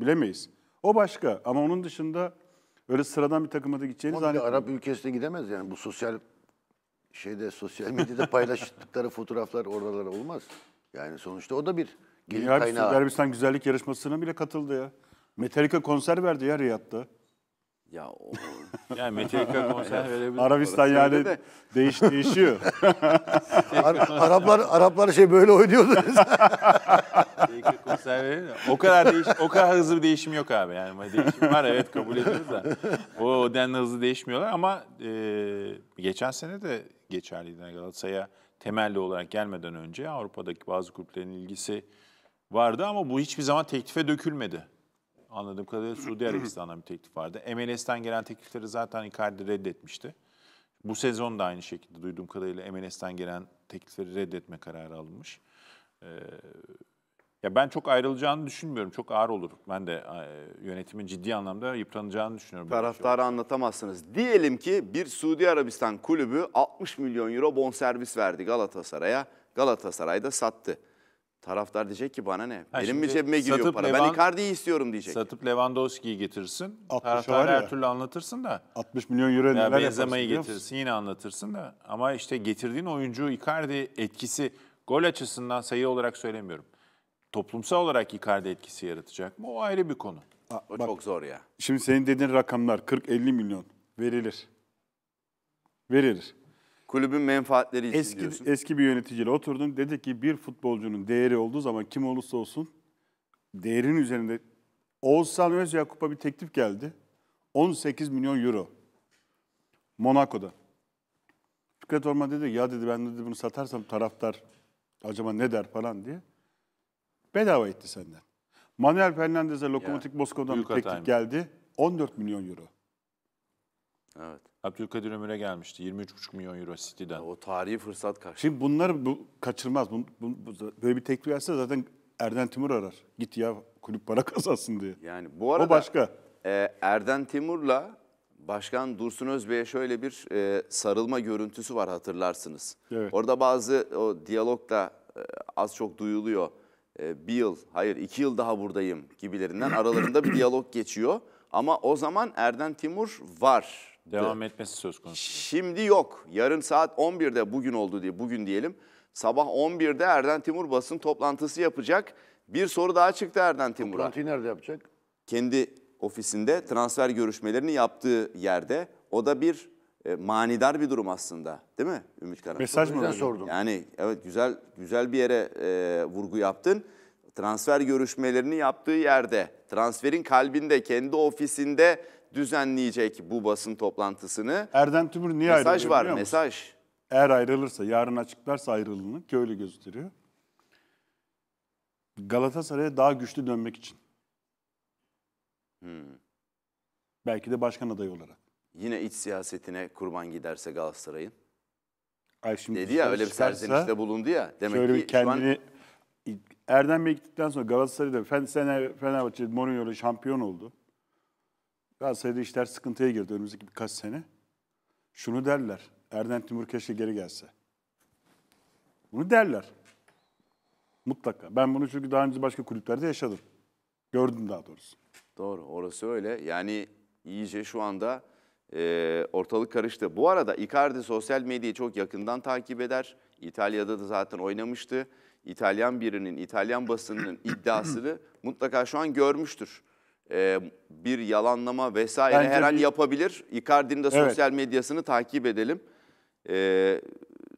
Bilemeyiz. O başka ama onun dışında öyle sıradan bir takıma da gideceğiniz... Ama bir Arap ülkesine gidemez yani. Bu sosyal şeyde sosyal medyada paylaştıkları fotoğraflar oralar olmaz. Yani sonuçta o da bir gelir Dünya kaynağı. Arabistan güzellik yarışmasına bile katıldı ya. Metallica konser verdi ya Riyad'da. Ya o... yani Metallica konser verebilir. Arabistan yani de. değiş, değişiyor. Ar- Araplar Araplar şey böyle oynuyordu. konser verir O kadar değiş, o kadar hızlı bir değişim yok abi yani. Değişim var evet kabul ediyoruz da. O, o denli hızlı değişmiyorlar ama e, geçen sene de geçerliydi Galatasaray'a temelli olarak gelmeden önce Avrupa'daki bazı kulüplerin ilgisi vardı ama bu hiçbir zaman teklife dökülmedi. Anladığım kadarıyla Suudi Arabistan'dan bir teklif vardı. MLS'ten gelen teklifleri zaten Icardi reddetmişti. Bu sezon da aynı şekilde duyduğum kadarıyla MLS'ten gelen teklifleri reddetme kararı alınmış. Ee, ya ben çok ayrılacağını düşünmüyorum. Çok ağır olur. Ben de e, yönetimin ciddi anlamda yıpranacağını düşünüyorum. Şey Taraftarı şey. anlatamazsınız. Diyelim ki bir Suudi Arabistan kulübü 60 milyon euro bonservis verdi Galatasaray'a. Galatasaray da sattı. Taraftar diyecek ki bana ne? Benim mi şimdi cebime giriyor satıp para? Ben Levan- Icardi'yi istiyorum diyecek. Satıp Lewandowski'yi getirsin. Altmışı var Taraftarı ya. her türlü anlatırsın da. 60 milyon euro neler yaparsın Benzema'yı getirsin yine anlatırsın da. Ama işte getirdiğin oyuncu Icardi etkisi gol açısından sayı olarak söylemiyorum. Toplumsal olarak Icardi etkisi yaratacak mı? O ayrı bir konu. o çok zor ya. Şimdi senin dediğin rakamlar 40-50 milyon verilir. Verilir kulübün menfaatleri için eski, diyorsun. Eski bir yöneticiyle oturdum. Dedi ki bir futbolcunun değeri olduğu zaman kim olursa olsun değerin üzerinde Oğuz Salmez Yakup'a bir teklif geldi. 18 milyon euro. Monaco'da. Fikret Orman dedi ya dedi ben dedi bunu satarsam taraftar acaba ne der falan diye. Bedava etti senden. Manuel Fernandez'e Lokomotiv Moskova'dan bir teklif geldi. 14 milyon euro. Evet. Abdülkadir Ömür'e gelmişti 23,5 milyon euro City'den. O tarihi fırsat karşı. Şimdi bunlar bu kaçırmaz. Bu, bu, bu, böyle bir teklif verse zaten Erden Timur arar. Git ya kulüp para kazansın diye. Yani bu arada o başka. E, Erden Timur'la Başkan Dursun Özbey'e şöyle bir e, sarılma görüntüsü var hatırlarsınız. Evet. Orada bazı o diyalog da e, az çok duyuluyor. E, bir yıl, hayır iki yıl daha buradayım gibilerinden aralarında bir diyalog geçiyor. Ama o zaman Erden Timur var Devam etmesi söz konusu. Şimdi yok. Yarın saat 11'de bugün oldu diye bugün diyelim. Sabah 11'de Erden Timur basın toplantısı yapacak. Bir soru daha çıktı Erden Timur'a. Toplantıyı nerede yapacak? Kendi ofisinde transfer görüşmelerini yaptığı yerde. O da bir e, manidar bir durum aslında. Değil mi Ümit Karan? Mesaj mı? Ben sordum. Yani evet güzel güzel bir yere e, vurgu yaptın. Transfer görüşmelerini yaptığı yerde, transferin kalbinde, kendi ofisinde düzenleyecek bu basın toplantısını. Erden Tümür niye mesaj ayrılıyor var, Mesaj var mesaj. Eğer ayrılırsa yarın açıklarsa ayrılığını ki öyle gösteriyor. Galatasaray'a daha güçlü dönmek için. Hmm. Belki de başkan adayı olarak. Yine iç siyasetine kurban giderse Galatasaray'ın. Ay şimdi Dedi ya şey öyle bir serzenişte bulundu ya. Demek şöyle ki kendini an... Erdem Bey gittikten sonra Galatasaray'da Fenerbahçe Mourinho'yla şampiyon oldu. Galatasaray'da işler sıkıntıya girdi önümüzdeki birkaç sene. Şunu derler. Erden Timur keşke geri gelse. Bunu derler. Mutlaka. Ben bunu çünkü daha önce başka kulüplerde yaşadım. Gördüm daha doğrusu. Doğru. Orası öyle. Yani iyice şu anda e, ortalık karıştı. Bu arada Icardi sosyal medyayı çok yakından takip eder. İtalya'da da zaten oynamıştı. İtalyan birinin, İtalyan basınının iddiasını mutlaka şu an görmüştür e, bir yalanlama vesaire Bence her an bir... yapabilir. Icardi'nin de evet. sosyal medyasını takip edelim. E,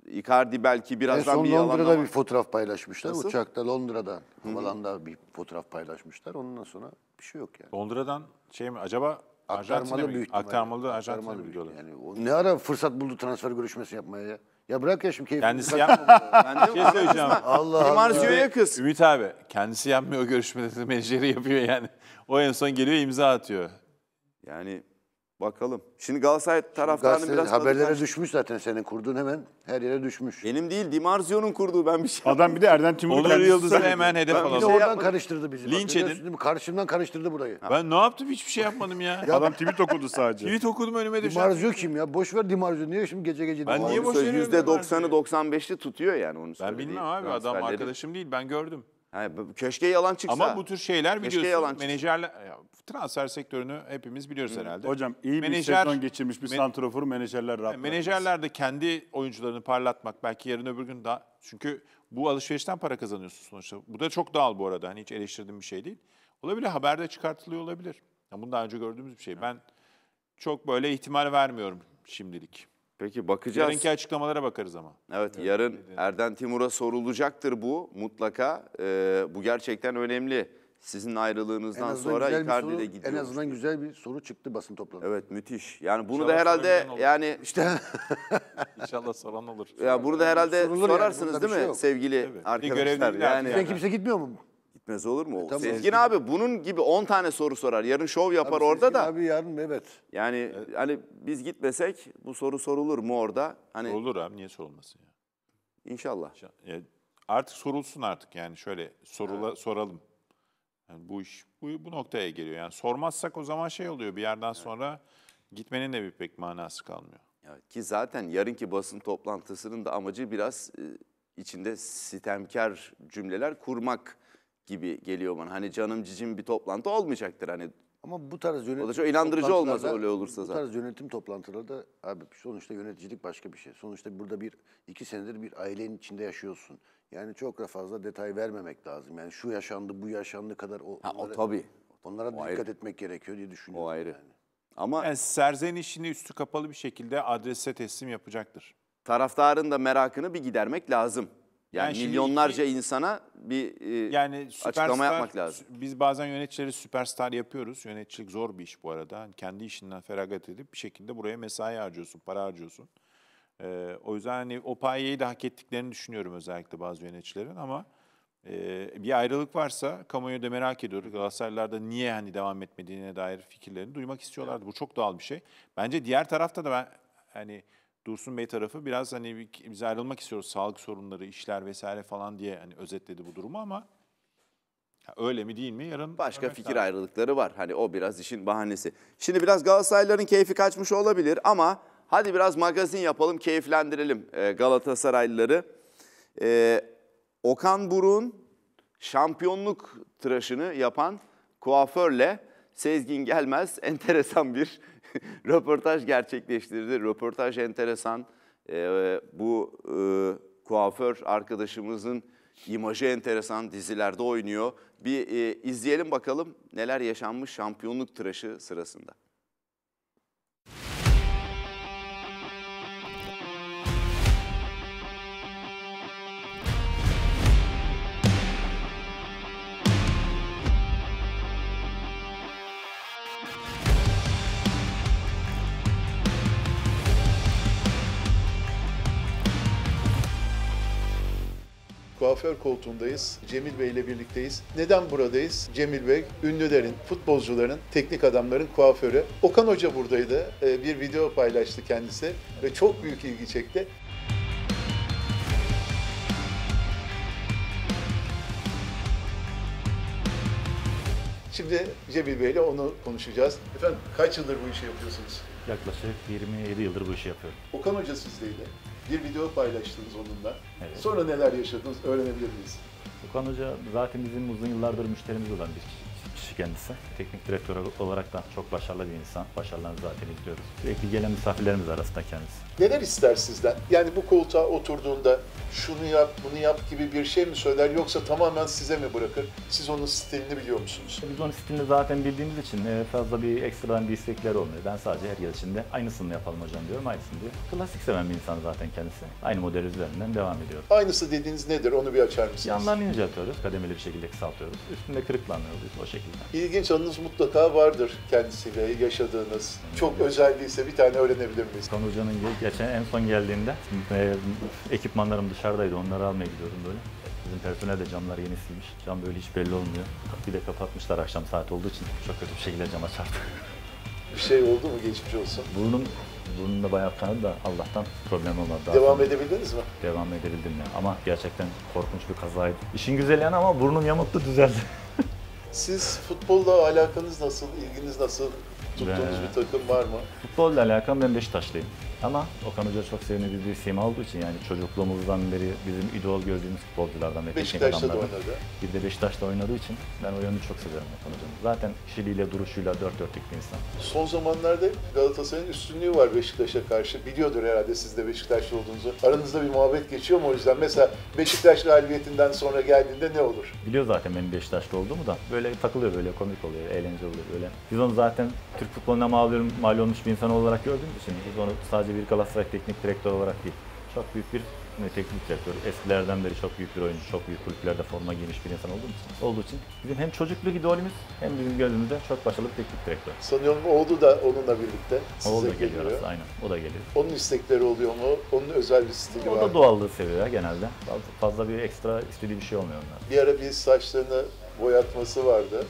Icardi belki birazdan en bir yalanlama. Londra'da bir fotoğraf paylaşmışlar. Nasıl? Uçakta Londra'dan havalanda bir fotoğraf paylaşmışlar. Ondan sonra bir şey yok yani. Londra'dan şey mi acaba aktarmalı büyük ihtimalle. Aktarmalı da Yani o ne ara fırsat buldu transfer görüşmesi yapmaya ya? Ya bırak ya şimdi keyfini. Kendisi yap. ben de şey söyleyeceğim. Allah Allah. kız. Ümit abi kendisi yapmıyor görüşmeleri menajeri yapıyor yani. O en son geliyor imza atıyor. Yani Bakalım. Şimdi Galatasaray taraftarının biraz... haberlere düşmüş zaten senin kurduğun hemen her yere düşmüş. Benim değil Dimarzio'nun kurduğu ben bir şey... Adam bir de Erden Timur'u Onur Yıldız'a hemen hedef ben alalım. Bir de oradan karıştırdı bizi. Linç Bak, edin. Karşımdan karıştırdı burayı. Ben ne yaptım hiçbir şey yapmadım ya. Adam tweet okudu sadece. tweet okudum önüme düşen. Di kim ya? Boş ver Dimarzio Niye şimdi gece gece... Ben niye boş veriyorum? %90'ı 95'li tutuyor yani onu söyleyeyim. Ben bilmem abi adam arkadaşım değil ben gördüm. Yani keşke yalan çıksa. Ama bu tür şeyler keşke biliyorsun yalan menajerler transfer sektörünü hepimiz biliyoruz herhalde. Hocam iyi Menajer, bir sezon geçirmiş bir men, santroforu menajerler rahat. menajerler de kendi oyuncularını parlatmak belki yarın öbür gün daha çünkü bu alışverişten para kazanıyorsun sonuçta. Bu da çok doğal bu arada. Hani hiç eleştirdiğim bir şey değil. Olabilir haberde çıkartılıyor olabilir. Yani bunu daha önce gördüğümüz bir şey. Ben çok böyle ihtimal vermiyorum şimdilik. Peki bakacağız. Yarınki açıklamalara bakarız ama. Evet, yarın Erden Timur'a sorulacaktır bu mutlaka. Ee, bu gerçekten önemli. Sizin ayrılığınızdan sonra Icardi'de gidiyor. En azından güzel bir soru çıktı basın toplantısında. Evet müthiş. Yani bunu İnşallah da herhalde yani işte İnşallah soran olur. Ya yani bunu da herhalde Sorulur sorarsınız yani, değil mi şey sevgili Tabii. arkadaşlar? Yani, yani. Sen kimse gitmiyor mu? Gitmez olur mu? E, tamam, Sezgin abi bunun gibi 10 tane soru sorar. Yarın şov yapar Tabii orada da. abi yarın evet. Yani evet. hani biz gitmesek bu soru sorulur mu orada? Hani Olur abi niye sorulmasın ya? İnşallah. Ya, artık sorulsun artık yani şöyle sorula, ha. soralım. Yani bu iş bu, bu noktaya geliyor. Yani sormazsak o zaman şey oluyor bir yerden evet. sonra gitmenin de bir pek manası kalmıyor. Evet, ki zaten yarınki basın toplantısının da amacı biraz e, içinde sitemkar cümleler kurmak gibi geliyor bana. Hani canım cicim bir toplantı olmayacaktır hani. Ama bu tarz yönetim... O da çok inandırıcı olmaz öyle olursa zaten. Bu tarz yönetim toplantıları da abi sonuçta yöneticilik başka bir şey. Sonuçta burada bir iki senedir bir ailenin içinde yaşıyorsun. Yani çok da fazla detay vermemek lazım. Yani şu yaşandı bu yaşandı kadar... O, ha, onlara, o tabii. Onlara o dikkat ayrı. etmek gerekiyor diye düşünüyorum. O ayrı. Yani. Ama yani serzenişini üstü kapalı bir şekilde adrese teslim yapacaktır. Taraftarın da merakını bir gidermek lazım. Yani, yani milyonlarca iki, insana bir e, yani açıklama yapmak lazım. Biz bazen yöneticileri süperstar yapıyoruz. Yöneticilik zor bir iş bu arada. Hani kendi işinden feragat edip bir şekilde buraya mesai harcıyorsun, para harcıyorsun. Ee, o yüzden hani o payeyi de hak ettiklerini düşünüyorum özellikle bazı yöneticilerin ama e, bir ayrılık varsa kamuoyu da merak ediyorduk. Galatasaraylılar niye hani devam etmediğine dair fikirlerini duymak istiyorlardı. Evet. Bu çok doğal bir şey. Bence diğer tarafta da ben hani Dursun Bey tarafı biraz hani biz ayrılmak istiyoruz sağlık sorunları, işler vesaire falan diye hani özetledi bu durumu ama ya öyle mi değil mi yarın? Başka fikir lazım. ayrılıkları var. Hani o biraz işin bahanesi. Şimdi biraz Galatasaraylıların keyfi kaçmış olabilir ama hadi biraz magazin yapalım, keyiflendirelim e, Galatasaraylıları. Ee, Okan Burun şampiyonluk tıraşını yapan kuaförle Sezgin Gelmez enteresan bir röportaj gerçekleştirdi. Röportaj enteresan. E, bu e, kuaför arkadaşımızın imajı enteresan dizilerde oynuyor. Bir e, izleyelim bakalım neler yaşanmış şampiyonluk tıraşı sırasında. kuaför koltuğundayız. Cemil Bey ile birlikteyiz. Neden buradayız? Cemil Bey, ünlülerin, futbolcuların, teknik adamların kuaförü. Okan Hoca buradaydı. Ee, bir video paylaştı kendisi ve çok büyük ilgi çekti. Şimdi Cemil Bey ile onu konuşacağız. Efendim kaç yıldır bu işi yapıyorsunuz? Yaklaşık 27 yıldır bu işi yapıyorum. Okan Hoca sizdeydi bir video paylaştınız onunla. Evet. Sonra neler yaşadınız öğrenebilir miyiz? Okan Hoca zaten bizim uzun yıllardır müşterimiz olan bir kişi kendisi. Teknik direktör olarak da çok başarılı bir insan. Başarılarını zaten izliyoruz. Sürekli gelen misafirlerimiz arasında kendisi neler ister sizden? Yani bu koltuğa oturduğunda şunu yap, bunu yap gibi bir şey mi söyler yoksa tamamen size mi bırakır? Siz onun stilini biliyor musunuz? Biz onun stilini zaten bildiğimiz için e, fazla bir ekstradan bir istekler olmuyor. Ben sadece her yıl içinde aynısını yapalım hocam diyorum, aynısını diyor. Klasik seven bir insan zaten kendisi. Aynı model üzerinden devam ediyor. Aynısı dediğiniz nedir? Onu bir açar mısınız? Yanlarını inceltiyoruz, kademeli bir şekilde kısaltıyoruz. Üstünde kırıklanıyoruz o şekilde. İlginç anınız mutlaka vardır kendisiyle yaşadığınız. Çok evet. özelliyse bir tane öğrenebilir miyiz? Kan hocanın Geçen en son geldiğinde e, ekipmanlarım dışarıdaydı. Onları almaya gidiyordum böyle. Bizim personel de camlar yeni silmiş. Cam böyle hiç belli olmuyor. Bir de kapatmışlar akşam saat olduğu için. Çok kötü bir şekilde cama çarptı. Bir şey oldu mu geçmiş olsun? Burnum burnumda bayağı kanadı da Allah'tan problem olmadı. Devam sonra. edebildiniz mi? Devam edebildim ya ama gerçekten korkunç bir kazaydı. İşin güzel yanı ama burnum yamuktu düzeldi. Siz futbolla alakanız nasıl, ilginiz nasıl? Tuttuğunuz ben, bir takım var mı? Futbolla alakam ben Beşiktaşlıyım. Ama Okan Hoca çok sevimli bir sima olduğu için yani çocukluğumuzdan beri bizim idol gördüğümüz futbolculardan ve Beşiktaş'ta da oynadı. Bir de Beşiktaş'ta oynadığı için ben o yönünü çok seviyorum Okan Hoca'nın. Zaten kişiliğiyle, duruşuyla dört dörtlük bir insan. Son zamanlarda Galatasaray'ın üstünlüğü var Beşiktaş'a karşı. Biliyordur herhalde siz de Beşiktaşlı olduğunuzu. Aranızda bir muhabbet geçiyor mu o yüzden? Mesela Beşiktaş galibiyetinden sonra geldiğinde ne olur? Biliyor zaten benim Beşiktaşlı olduğumu da. Böyle takılıyor böyle komik oluyor, eğlenceli oluyor böyle. Biz onu zaten Türk futboluna mal, mal olmuş bir insan olarak gördüğümüz için biz onu sadece sadece bir Galatasaray teknik direktör olarak değil. Çok büyük bir e, teknik direktör. Eskilerden beri çok büyük bir oyuncu, çok büyük kulüplerde forma giymiş bir insan olduğu için, olduğu için bizim hem çocukluk idolümüz hem bizim gözümüzde çok başarılı bir teknik direktör. Sanıyorum oldu da onunla birlikte size oğlu da geliyor. geliyor. Aslında, aynen, o da geliyor. Onun istekleri oluyor mu? Onun özel bir stili o var O da doğallığı seviyor genelde. Fazla, fazla bir ekstra istediği bir şey olmuyor onlar. Bir ara bir saçlarını boyatması vardı.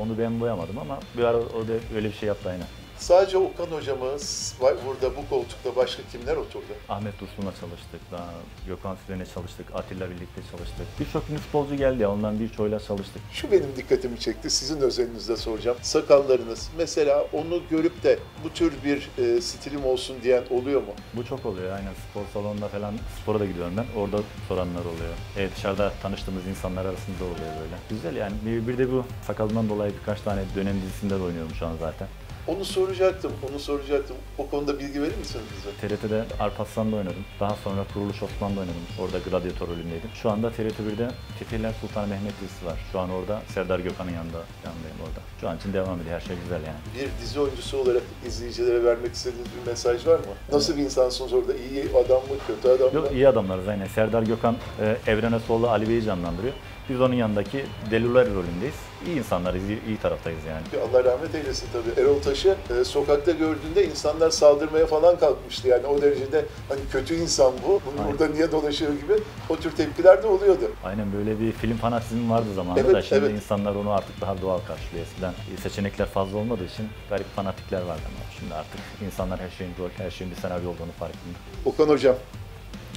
Onu ben boyamadım ama bir ara o da öyle bir şey yaptı aynen. Sadece Okan hocamız burada bu koltukta başka kimler oturdu? Ahmet Dursun'la çalıştık, daha Gökhan Süren'e çalıştık, Atilla birlikte çalıştık. Birçok ünlü futbolcu geldi ondan birçoğuyla çalıştık. Şu benim dikkatimi çekti sizin özelinizde soracağım. Sakallarınız mesela onu görüp de bu tür bir e, stilim olsun diyen oluyor mu? Bu çok oluyor aynen spor salonunda falan spora da gidiyorum ben orada soranlar oluyor. Evet dışarıda tanıştığımız insanlar arasında oluyor böyle. Güzel yani bir de bu sakalından dolayı birkaç tane dönem dizisinde de oynuyorum şu an zaten. Onu soracaktım, onu soracaktım. O konuda bilgi verir misiniz bize? TRT'de Arpaslan'da oynadım. Daha sonra Kuruluş Osman'da oynadım. Orada gladiator rolündeydim. Şu anda TRT1'de Fethiler Sultan Mehmet dizisi var. Şu an orada Serdar Gökhan'ın yanında yanındayım orada. Şu an için devam ediyor. Her şey güzel yani. Bir dizi oyuncusu olarak izleyicilere vermek istediğiniz bir mesaj var mı? Nasıl bir insansınız orada? İyi adam mı, kötü adam mı? Yok iyi adamlarız aynen. Serdar Gökhan, e, Evren Asoğlu, Ali Bey'i canlandırıyor. Biz onun yanındaki Delular rolündeyiz. İyi insanlarız, iyi, iyi taraftayız yani. Allah rahmet eylesin tabii. Erol Taş'ı e, sokakta gördüğünde insanlar saldırmaya falan kalkmıştı. Yani o derecede hani kötü insan bu, Aynen. burada niye dolaşıyor gibi o tür tepkiler de oluyordu. Aynen böyle bir film fanatizmi vardı zamanında evet, da şimdi evet. insanlar onu artık daha doğal karşılıyor. Eskiden seçenekler fazla olmadığı için garip fanatikler vardı ama şimdi artık insanlar her şeyin rol, her şeyin bir senaryo olduğunu farkında. Okan Hocam,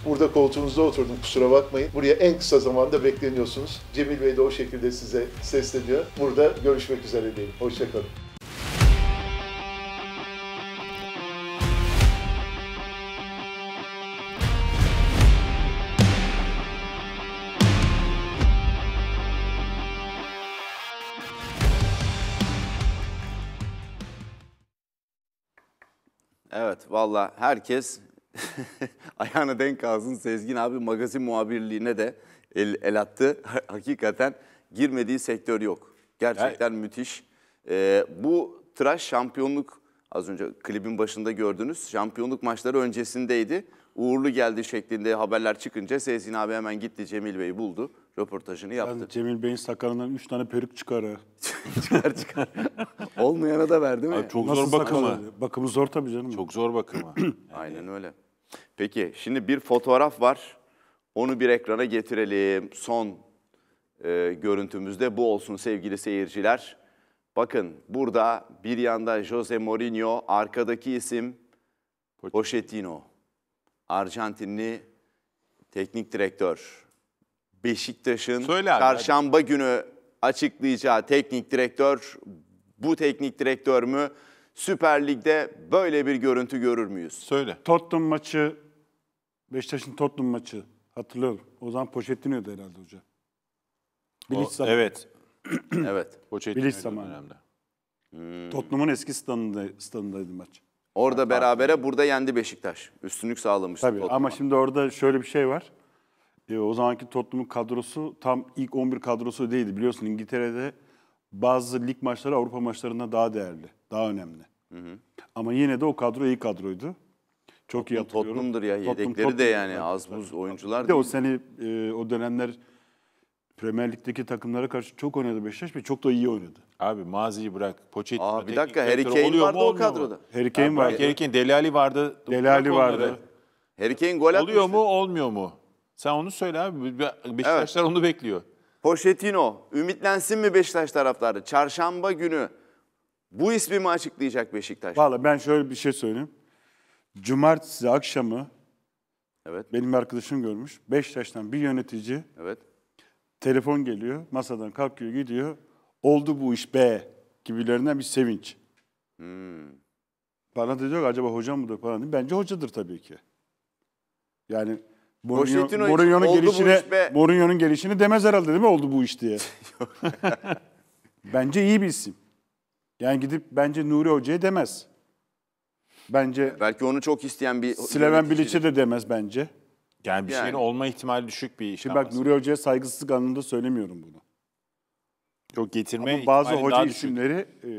Burada koltuğunuzda oturdum kusura bakmayın. Buraya en kısa zamanda bekleniyorsunuz. Cemil Bey de o şekilde size sesleniyor. Burada görüşmek üzere diyeyim. Hoşçakalın. Evet valla herkes ayağına denk kalsın Sezgin abi magazin muhabirliğine de el, el attı. Hakikaten girmediği sektör yok. Gerçekten evet. müthiş. Ee, bu tıraş şampiyonluk az önce klibin başında gördünüz. Şampiyonluk maçları öncesindeydi. Uğurlu geldi şeklinde haberler çıkınca Sezgin abi hemen gitti Cemil Bey'i buldu. Röportajını yaptı. Ben Cemil Bey'in sakalından 3 tane peruk çıkarı. çıkar çıkar. Olmayana da verdi mi? Abi çok Nasıl zor bakımı. Bakımı zor tabii canım. Çok zor bakımı. Aynen öyle. Peki şimdi bir fotoğraf var. Onu bir ekrana getirelim. Son e, görüntümüzde bu olsun sevgili seyirciler. Bakın burada bir yanda Jose Mourinho, arkadaki isim Pochettino. Arjantinli teknik direktör. Beşiktaş'ın çarşamba günü açıklayacağı teknik direktör bu teknik direktör mü? Süper Lig'de böyle bir görüntü görür müyüz? Söyle. Tottenham maçı Beşiktaş'ın Tottenham maçı hatırlıyorum. O zaman Pochettino'ydu herhalde hoca. Bilic zamanı. Evet. evet. Pochettino'ydu Bilic zamanı. Hmm. Tottenham'ın eski standında, standındaydı maç. Orada yani, berabere abi. burada yendi Beşiktaş. Üstünlük sağlamıştı Tabii Tottenham'a. ama şimdi orada şöyle bir şey var. E, o zamanki Tottenham'ın kadrosu tam ilk 11 kadrosu değildi. Biliyorsun İngiltere'de bazı lig maçları Avrupa maçlarından daha değerli, daha önemli. Hı hı. Ama yine de o kadro iyi kadroydu çok iyi hatırlıyorum. Tottenham'dır ya. Yedekleri Tottenham, de yani az buz oyuncular de o seni e, o dönemler Premier Lig'deki takımlara karşı çok oynadı Beşiktaş ve çok da iyi oynadı. Abi maziyi bırak. Pochettino. Aa, bir dakika Harry Kane vardı o kadroda. Mu? Harry Kane yani, vardı. Harry Kane, Delali vardı. Delali vardı. Onları. Harry Kane gol atmıştı. Oluyor mu olmuyor mu? Sen onu söyle abi. Beşiktaşlar evet. onu bekliyor. Pochettino, ümitlensin mi Beşiktaş taraftarı? Çarşamba günü bu ismi mi açıklayacak Beşiktaş? Valla ben şöyle bir şey söyleyeyim. Cumartesi akşamı evet. benim arkadaşım görmüş. Beşiktaş'tan bir yönetici evet. telefon geliyor. Masadan kalkıyor gidiyor. Oldu bu iş be gibilerinden bir sevinç. Hmm. Bana da diyor ki acaba hocam mıdır falan değil. Bence hocadır tabii ki. Yani Mourinho Mourinho'nun Mourinho gelişine Mourinho'nun gelişini demez herhalde değil mi oldu bu iş diye. bence iyi bir isim. Yani gidip bence Nuri Hoca'ya demez. Bence Belki onu çok isteyen bir Sleven yönetici- Bilic'e de demez bence. Yani bir Yani. şeyin olma ihtimali düşük bir iş. Şimdi bak Nuri Hoca'ya saygısızlık anlamında söylemiyorum bunu. Yok getirme Ama bazı hoca daha isimleri e,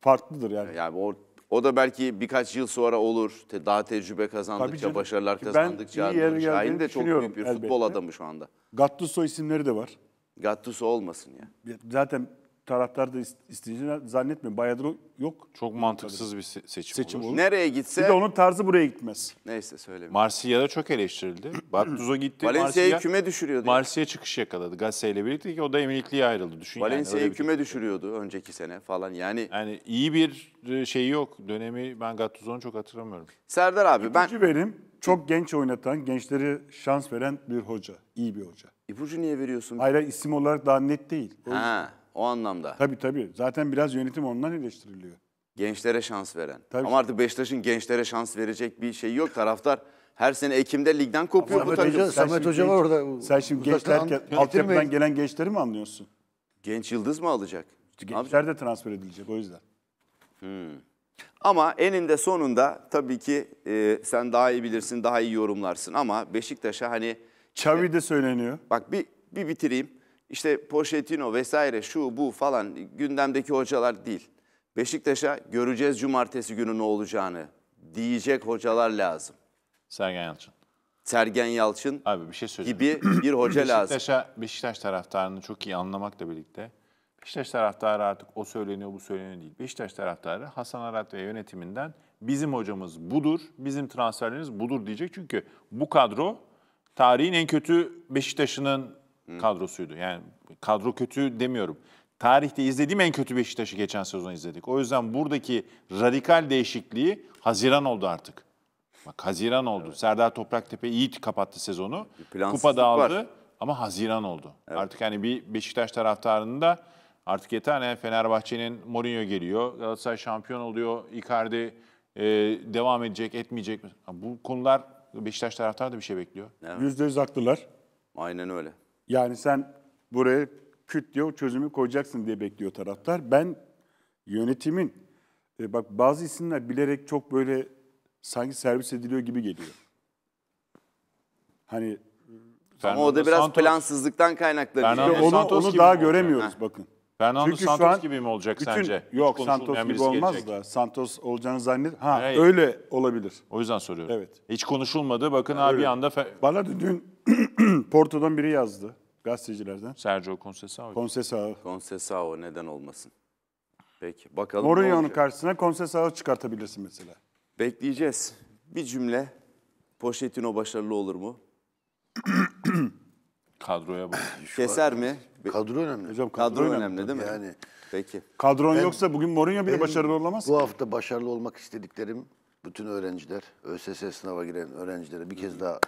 farklıdır yani. Yani o, o da belki birkaç yıl sonra olur. Te- Daha tecrübe Tabii kazandıkça, canım. başarılar Ki ben kazandıkça. iyi yere Nuri Şahin de çok büyük bir futbol elbette. adamı şu anda. Gattuso isimleri de var. Gattuso olmasın ya. Zaten taraftar da isteyeceğini zannetmiyorum. Bayağıdır yok. Çok mantıksız bir seçim, seçim olur. olur. Nereye gitse... Bir de onun tarzı buraya gitmez. Neyse Marsilya da çok eleştirildi. Gattuso gitti. Valencia'yı küme düşürüyordu. Marsilya çıkış yakaladı Gazze ile birlikte ki o da emekliye ayrıldı. Düşün Valencia'yı yani, küme düşürüyordu önceki sene falan yani. Yani iyi bir şey yok. Dönemi ben Gattuso'nu çok hatırlamıyorum. Serdar abi İpucu ben... benim çok genç oynatan, gençleri şans veren bir hoca. iyi bir hoca. İpucu niye veriyorsun? Hayır isim olarak daha net değil. O ha. O anlamda. Tabii tabii. Zaten biraz yönetim ondan eleştiriliyor. Gençlere şans veren. Tabii. Ama artık Beşiktaş'ın gençlere şans verecek bir şey yok. Taraftar her sene Ekim'de ligden kopuyor Ama bu Samet Hoca, Samet Hoca var orada. Sen şimdi gençler, altyapıdan gelen gençleri mi anlıyorsun? Genç yıldız mı alacak? Gençler de transfer edilecek o yüzden. Hmm. Ama eninde sonunda tabii ki e, sen daha iyi bilirsin, daha iyi yorumlarsın ama Beşiktaş'a hani... Xavi de söyleniyor. Bak bir, bir bitireyim işte Pochettino vesaire şu bu falan gündemdeki hocalar değil. Beşiktaş'a göreceğiz cumartesi günü ne olacağını diyecek hocalar lazım. Sergen Yalçın. Sergen Yalçın Abi bir şey söyleyeyim. gibi bir hoca lazım. Beşiktaş'a Beşiktaş taraftarını çok iyi anlamakla birlikte Beşiktaş taraftarı artık o söyleniyor bu söyleniyor değil. Beşiktaş taraftarı Hasan Arat ve yönetiminden bizim hocamız budur, bizim transferlerimiz budur diyecek. Çünkü bu kadro tarihin en kötü Beşiktaş'ının kadrosuydu. Yani kadro kötü demiyorum. Tarihte izlediğim en kötü Beşiktaş'ı geçen sezon izledik. O yüzden buradaki radikal değişikliği Haziran oldu artık. Bak Haziran oldu. Evet. Serdar Topraktepe iyi kapattı sezonu. Kupa dağıldı var. ama Haziran oldu. Evet. Artık hani bir Beşiktaş taraftarının da artık yeter Fenerbahçe'nin Mourinho geliyor. Galatasaray şampiyon oluyor. Icardi e, devam edecek, etmeyecek Bu konular Beşiktaş taraftarı da bir şey bekliyor. Evet. yüz haklılar. Aynen öyle. Yani sen buraya küt diyor, çözümü koyacaksın diye bekliyor taraftar. Ben yönetimin, e bak bazı isimler bilerek çok böyle sanki servis ediliyor gibi geliyor. Hani Ama o da biraz Santos, plansızlıktan kaynaklanıyor. İşte onu, Santos onu daha göremiyoruz ha. bakın. Fernando Çünkü Santos şu an gibi mi olacak bütün, sence? Yok Santos gibi olmaz gelecek. da Santos olacağını zannet. Ha Hayır. öyle olabilir. O yüzden soruyorum. Evet. Hiç konuşulmadı. Bakın ha, abi öyle. anda Bana dün Porto'dan biri yazdı gazetecilerden. Sergio Conceição. Conceição. Conceição neden olmasın. Peki bakalım. Mourinho'nun karşısına Conceição çıkartabilirsin mesela. Bekleyeceğiz. Bir cümle. Pochettino başarılı olur mu? Kadroya bak. Keser mi? Kadro önemli. Hocam kadro, kadro önemli, önemli değil mi? Yani Peki. Kadron ben, yoksa bugün Mourinho bile başarılı olamaz. Bu hafta başarılı olmak istediklerim bütün öğrenciler, ÖSS sınava giren öğrencilere bir kez daha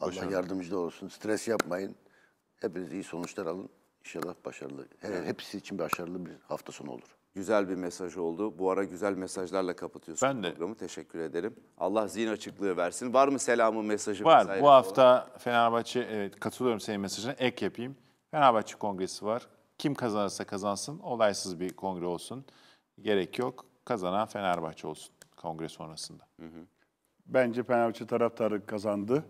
Allah yardımcı olsun. Stres yapmayın. Hepiniz iyi sonuçlar alın. İnşallah başarılı. He, hepsi için başarılı bir hafta sonu olur. Güzel bir mesaj oldu. Bu ara güzel mesajlarla kapatıyorsun ben de. programı. Teşekkür ederim. Allah zihin açıklığı versin. Var mı selamı, mesajı? Var. bu hafta olan? Fenerbahçe, evet katılıyorum senin mesajına. Ek yapayım. Fenerbahçe kongresi var. Kim kazanırsa kazansın. Olaysız bir kongre olsun. Gerek yok. Kazanan Fenerbahçe olsun kongre sonrasında. Hı hı. Bence Fenerbahçe taraftarı kazandı.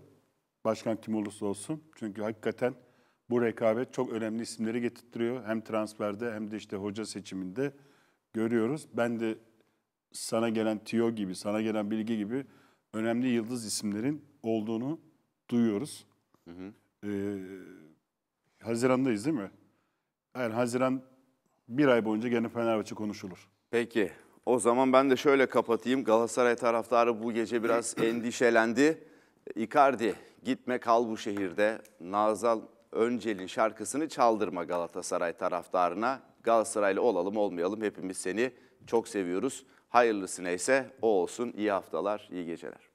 Başkan kim olursa olsun. Çünkü hakikaten bu rekabet çok önemli isimleri getirtiyor. Hem transferde hem de işte hoca seçiminde görüyoruz. Ben de sana gelen tiyo gibi, sana gelen bilgi gibi önemli yıldız isimlerin olduğunu duyuyoruz. Hı hı. Ee, Haziran'dayız değil mi? Yani Haziran bir ay boyunca gene Fenerbahçe konuşulur. Peki. O zaman ben de şöyle kapatayım. Galatasaray taraftarı bu gece biraz endişelendi. Icardi gitme kal bu şehirde. Nazal Öncel'in şarkısını çaldırma Galatasaray taraftarına. Galatasaraylı olalım olmayalım hepimiz seni çok seviyoruz. Hayırlısı neyse o olsun. İyi haftalar, iyi geceler.